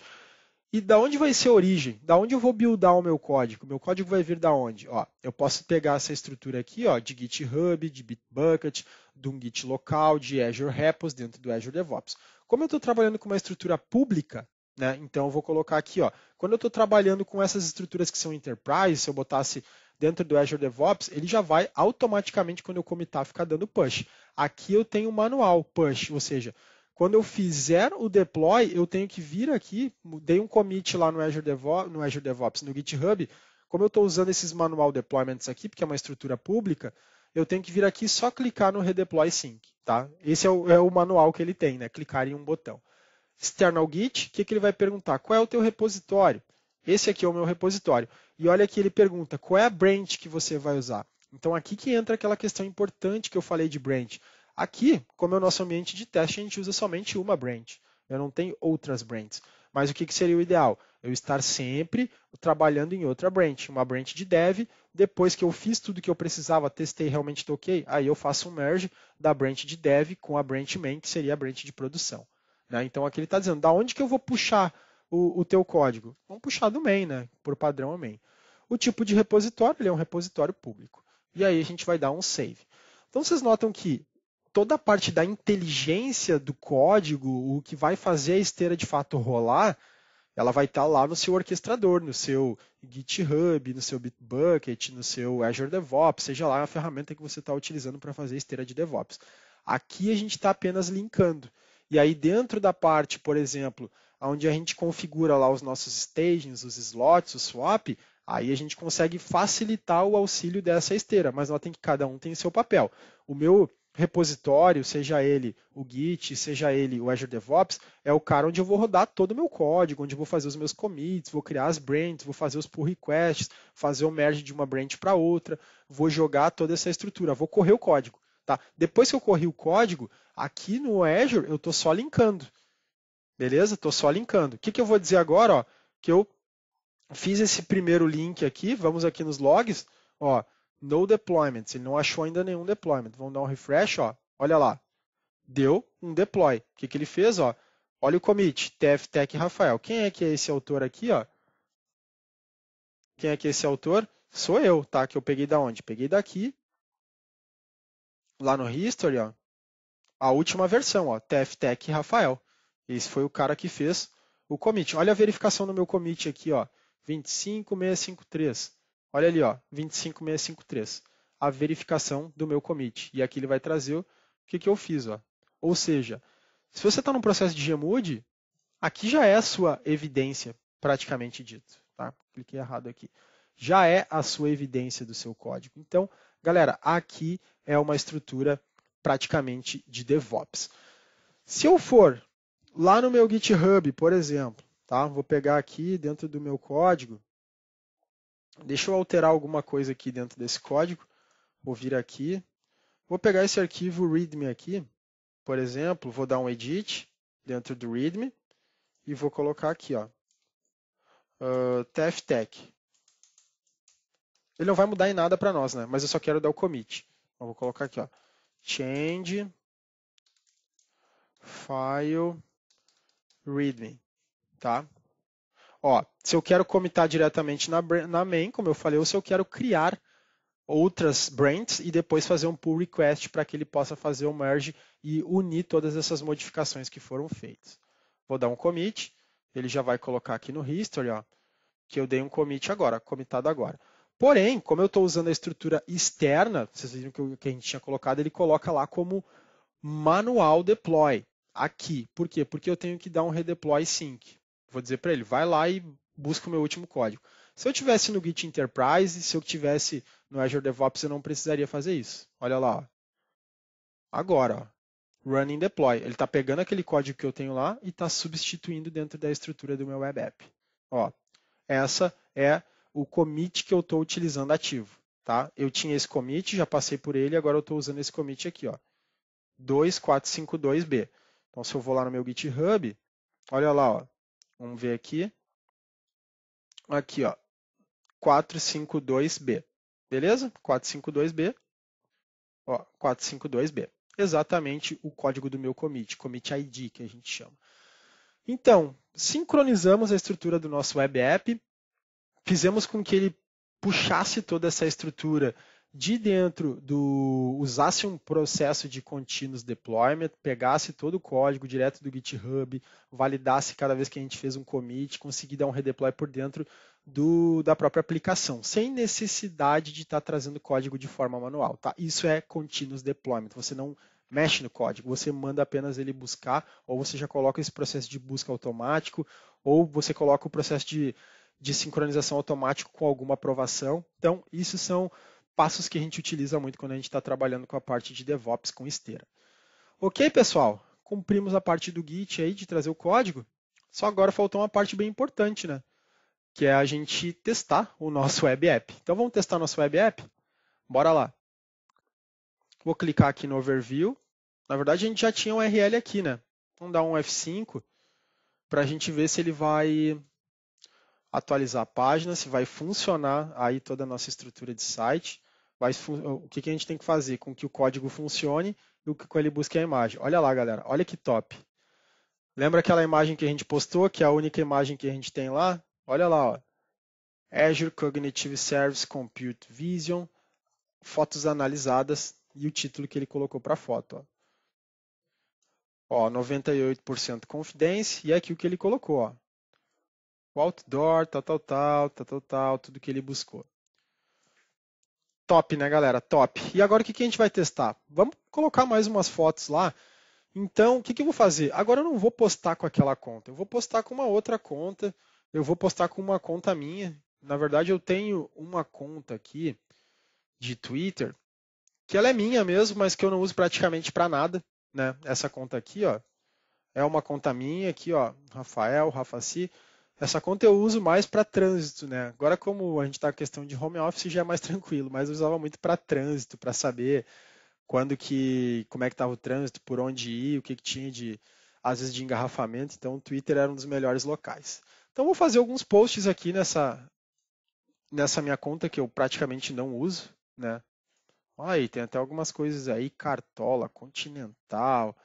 e da onde vai ser a origem? Da onde eu vou buildar o meu código? meu código vai vir da onde? Ó, eu posso pegar essa estrutura aqui, ó, de GitHub, de Bitbucket, de um Git local, de Azure Repos dentro do Azure DevOps. Como eu estou trabalhando com uma estrutura pública, né, então eu vou colocar aqui, ó, quando eu estou trabalhando com essas estruturas que são enterprise, se eu botasse dentro do Azure DevOps, ele já vai automaticamente, quando eu comitar, ficar dando push. Aqui eu tenho o um manual push, ou seja, quando eu fizer o deploy, eu tenho que vir aqui, dei um commit lá no Azure, DevOps, no, Azure DevOps, no GitHub. Como eu estou usando esses manual deployments aqui, porque é uma estrutura pública, eu tenho que vir aqui e só clicar no Redeploy Sync. Tá? Esse é o, é o, manual que ele tem, né? clicar em um botão. External Git, o que, que ele vai perguntar? Qual é o teu repositório? Esse aqui é o meu repositório. E olha aqui, ele pergunta, qual é a branch que você vai usar? Então aqui que entra aquela questão importante que eu falei de branch. Aqui, como é o nosso ambiente de teste, a gente usa somente uma branch. Eu não tenho outras branches. Mas o que, que seria o ideal? Eu estar sempre trabalhando em outra branch, uma branch de dev. Depois que eu fiz tudo que eu precisava, testei, realmente ok, aí eu faço um merge da branch de dev com a branch main, que seria a branch de produção. Né? Então aqui ele está dizendo, da onde que eu vou puxar o, o teu código? Vamos puxar do main, né? por padrão é main. O tipo de repositório, ele é um repositório público. E aí a gente vai dar um save. Então vocês notam que toda a parte da inteligência do código, o que vai fazer a esteira de fato rolar, ela vai estar tá lá no seu orquestrador, no seu GitHub, no seu Bitbucket, no seu Azure DevOps, seja lá a ferramenta que você está utilizando para fazer esteira de DevOps. Aqui a gente está apenas linkando. E aí dentro da parte, por exemplo, onde a gente configura lá os nossos stagings, os slots, o swap, aí a gente consegue facilitar o auxílio dessa esteira, mas ela tem que cada um tem seu papel. O meu repositório, seja ele o Git, seja ele o Azure DevOps, é o cara onde eu vou rodar todo o meu código, onde eu vou fazer os meus commits, vou criar as branches, vou fazer os pull requests, fazer o merge de uma branch para outra, vou jogar toda essa estrutura, vou correr o código. Tá? Depois que eu corri o código, aqui no Azure eu estou só linkando. Beleza? Estou só linkando. O que, que eu vou dizer agora? Ó, que eu fiz esse primeiro link aqui, vamos aqui nos logs, ó, no deployments, Ele não achou ainda nenhum deployment. Vamos dar um refresh, ó. Olha lá. Deu um deploy. O que, que ele fez, ó? Olha o commit, TFTech Rafael. Quem é que é esse autor aqui, ó? Quem é que é esse autor? Sou eu, tá? Que eu peguei da onde? Peguei daqui. Lá no history, ó. A última versão, ó, TFTech Rafael. Esse foi o cara que fez o commit. Olha a verificação do meu commit aqui, ó. 25653. Olha ali, ó, 25653, a verificação do meu commit. E aqui ele vai trazer o que, que eu fiz. Ó. Ou seja, se você está num processo de Gmood, aqui já é a sua evidência, praticamente dito. Tá? Cliquei errado aqui. Já é a sua evidência do seu código. Então, galera, aqui é uma estrutura praticamente de DevOps. Se eu for lá no meu GitHub, por exemplo, tá? vou pegar aqui dentro do meu código, Deixa eu alterar alguma coisa aqui dentro desse código. Vou vir aqui. Vou pegar esse arquivo readme aqui, por exemplo, vou dar um edit dentro do readme e vou colocar aqui, ó, uh, tftech. Ele não vai mudar em nada para nós, né? Mas eu só quero dar o commit. Eu então, vou colocar aqui, ó, change file readme, tá? Ó, se eu quero comitar diretamente na, na main, como eu falei, ou se eu quero criar outras brands e depois fazer um pull request para que ele possa fazer o um merge e unir todas essas modificações que foram feitas. Vou dar um commit, ele já vai colocar aqui no history, ó, que eu dei um commit agora, comitado agora. Porém, como eu estou usando a estrutura externa, vocês viram que, que a gente tinha colocado, ele coloca lá como manual deploy, aqui. Por quê? Porque eu tenho que dar um redeploy sync vou dizer para ele, vai lá e busca o meu último código. Se eu tivesse no Git Enterprise, se eu tivesse no Azure DevOps, eu não precisaria fazer isso. Olha lá. Agora, running deploy. Ele está pegando aquele código que eu tenho lá e está substituindo dentro da estrutura do meu web app. Ó, essa é o commit que eu estou utilizando ativo. Tá? Eu tinha esse commit, já passei por ele, agora eu estou usando esse commit aqui. Ó. 2452B. Então, se eu vou lá no meu GitHub, olha lá, ó, Vamos ver aqui. Aqui, ó. 452B. Beleza? 452B. Ó, 452B. Exatamente o código do meu commit, commit ID que a gente chama. Então, sincronizamos a estrutura do nosso web app, fizemos com que ele puxasse toda essa estrutura de dentro do usasse um processo de continuous deployment, pegasse todo o código direto do GitHub, validasse cada vez que a gente fez um commit, conseguir dar um redeploy por dentro do, da própria aplicação, sem necessidade de estar tá trazendo código de forma manual, tá? Isso é continuous deployment. Você não mexe no código, você manda apenas ele buscar, ou você já coloca esse processo de busca automático, ou você coloca o processo de, de sincronização automático com alguma aprovação. Então, isso são passos que a gente utiliza muito quando a gente está trabalhando com a parte de DevOps com esteira. Ok, pessoal? Cumprimos a parte do Git aí de trazer o código. Só agora faltou uma parte bem importante, né? Que é a gente testar o nosso web app. Então vamos testar nosso web app? Bora lá. Vou clicar aqui no overview. Na verdade, a gente já tinha um URL aqui, né? Vamos dar um F5 para a gente ver se ele vai atualizar a página, se vai funcionar aí toda a nossa estrutura de site o que, que a gente tem que fazer com que o código funcione e o que ele busque a imagem. Olha lá, galera, olha que top. Lembra aquela imagem que a gente postou, que é a única imagem que a gente tem lá? Olha lá, ó. Azure Cognitive Service Compute Vision, fotos analisadas e o título que ele colocou para a foto. Ó. ó 98% confidência e aqui o que ele colocou. Ó. O outdoor, tal, tal, tal, tal, tal, tal, tudo que ele buscou. Top, né, galera? Top. E agora o que, que a gente vai testar? Vamos colocar mais umas fotos lá. Então, o que, que eu vou fazer? Agora eu não vou postar com aquela conta. Eu vou postar com uma outra conta. Eu vou postar com uma conta minha. Na verdade, eu tenho uma conta aqui de Twitter que ela é minha mesmo, mas que eu não uso praticamente para nada, né? Essa conta aqui, ó, é uma conta minha aqui, ó, Rafael, Rafaci. Essa conta eu uso mais para trânsito, né? Agora, como a gente está com questão de home office, já é mais *laughs* tranquilo, mas eu usava muito para trânsito, para saber quando que, como é que estava o trânsito, por onde ir, o que, que tinha de, às vezes, de engarrafamento. Então, o Twitter era um dos melhores locais. Então, vou fazer alguns posts aqui nessa, nessa minha conta que eu praticamente não uso, né? Aí tem até algumas coisas aí, Cartola, Continental,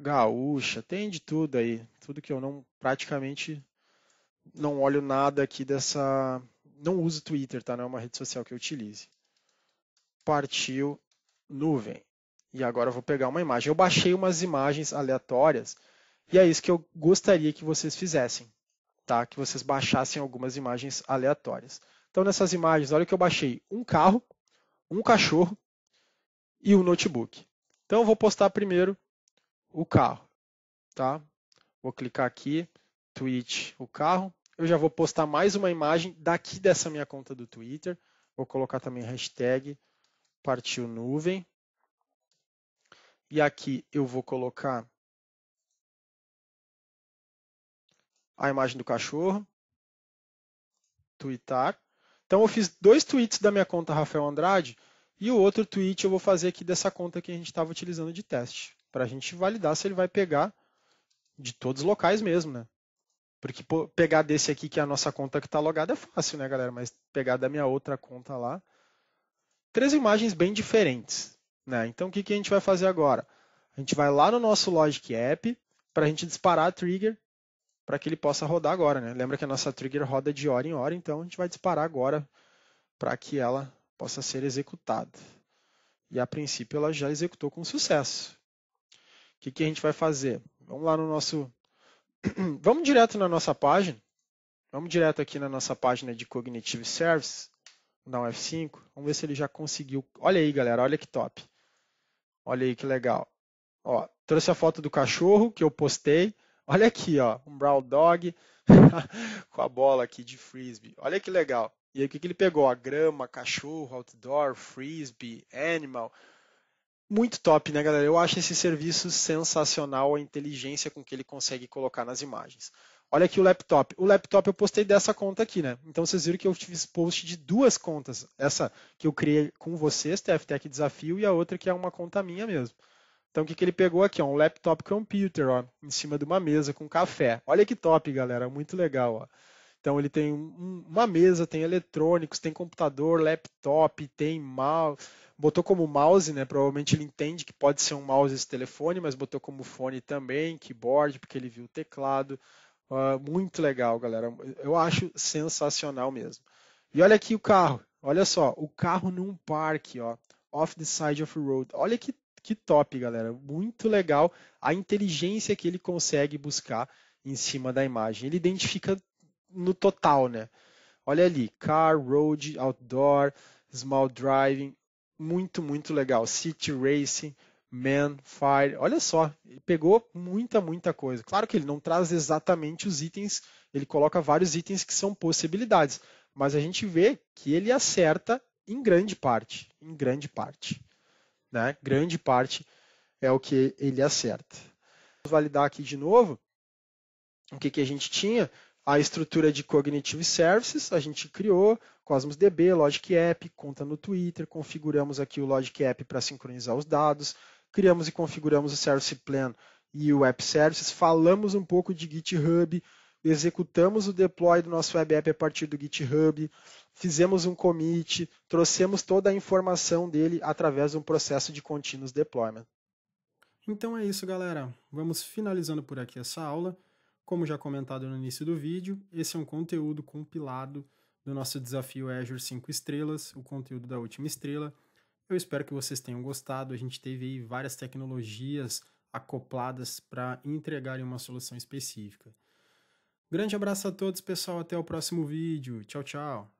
Gaúcha, tem de tudo aí, tudo que eu não praticamente não olho nada aqui dessa. Não uso Twitter, tá? Não é uma rede social que eu utilize. Partiu nuvem. E agora eu vou pegar uma imagem. Eu baixei umas imagens aleatórias e é isso que eu gostaria que vocês fizessem, tá? Que vocês baixassem algumas imagens aleatórias. Então nessas imagens, olha que eu baixei um carro, um cachorro e um notebook. Então eu vou postar primeiro o carro, tá? Vou clicar aqui. Twitch o carro, eu já vou postar mais uma imagem daqui dessa minha conta do Twitter. Vou colocar também hashtag partiu nuvem. E aqui eu vou colocar a imagem do cachorro. Tweetar. Então eu fiz dois tweets da minha conta Rafael Andrade e o outro tweet eu vou fazer aqui dessa conta que a gente estava utilizando de teste, para a gente validar se ele vai pegar de todos os locais mesmo, né? Porque pô, pegar desse aqui, que é a nossa conta que está logada, é fácil, né, galera? Mas pegar da minha outra conta lá. Três imagens bem diferentes. Né? Então, o que, que a gente vai fazer agora? A gente vai lá no nosso Logic App para a gente disparar a trigger para que ele possa rodar agora. Né? Lembra que a nossa trigger roda de hora em hora, então a gente vai disparar agora para que ela possa ser executada. E a princípio ela já executou com sucesso. O que, que a gente vai fazer? Vamos lá no nosso *clears throat* Vamos direto na nossa página. Vamos direto aqui na nossa página de Cognitive Services. Vamos dar um F5. Vamos ver se ele já conseguiu. Olha aí, galera. Olha que top. Olha aí que legal. Ó, trouxe a foto do cachorro que eu postei. Olha aqui, ó, um brown dog *laughs* com a bola aqui de frisbee. Olha que legal. E aí o que, que ele pegou? A grama, cachorro, outdoor, frisbee, animal. Muito top, né, galera? Eu acho esse serviço sensacional, a inteligência com que ele consegue colocar nas imagens. Olha aqui o laptop. O laptop eu postei dessa conta aqui, né? Então vocês viram que eu fiz post de duas contas. Essa que eu criei com vocês, TFTech Desafio, e a outra que é uma conta minha mesmo. Então o que, que ele pegou aqui? Ó, um laptop computer, ó, em cima de uma mesa com café. Olha que top, galera. Muito legal, ó. Então ele tem um, uma mesa, tem eletrônicos, tem computador, laptop, tem mouse. Botou como mouse, né? Provavelmente ele entende que pode ser um mouse esse telefone, mas botou como fone também, keyboard, porque ele viu o teclado. Uh, muito legal, galera. Eu acho sensacional mesmo. E olha aqui o carro. Olha só, o carro num parque, ó. Off the side of the road. Olha que, que top, galera. Muito legal a inteligência que ele consegue buscar em cima da imagem. Ele identifica no total, né? Olha ali, car, road, outdoor, small driving, muito, muito legal. City racing, man, fire, olha só, ele pegou muita, muita coisa. Claro que ele não traz exatamente os itens, ele coloca vários itens que são possibilidades, mas a gente vê que ele acerta em grande parte, em grande parte, né? Grande parte é o que ele acerta. Vamos validar aqui de novo o que, que a gente tinha. A estrutura de Cognitive Services a gente criou, Cosmos DB, Logic App, conta no Twitter, configuramos aqui o Logic App para sincronizar os dados, criamos e configuramos o Service Plan e o App Services, falamos um pouco de GitHub, executamos o deploy do nosso web app a partir do GitHub, fizemos um commit, trouxemos toda a informação dele através de um processo de continuous deployment. Então é isso, galera. Vamos finalizando por aqui essa aula. Como já comentado no início do vídeo, esse é um conteúdo compilado do nosso desafio Azure 5 estrelas, o conteúdo da última estrela. Eu espero que vocês tenham gostado. A gente teve aí várias tecnologias acopladas para entregarem uma solução específica. Grande abraço a todos, pessoal. Até o próximo vídeo. Tchau, tchau.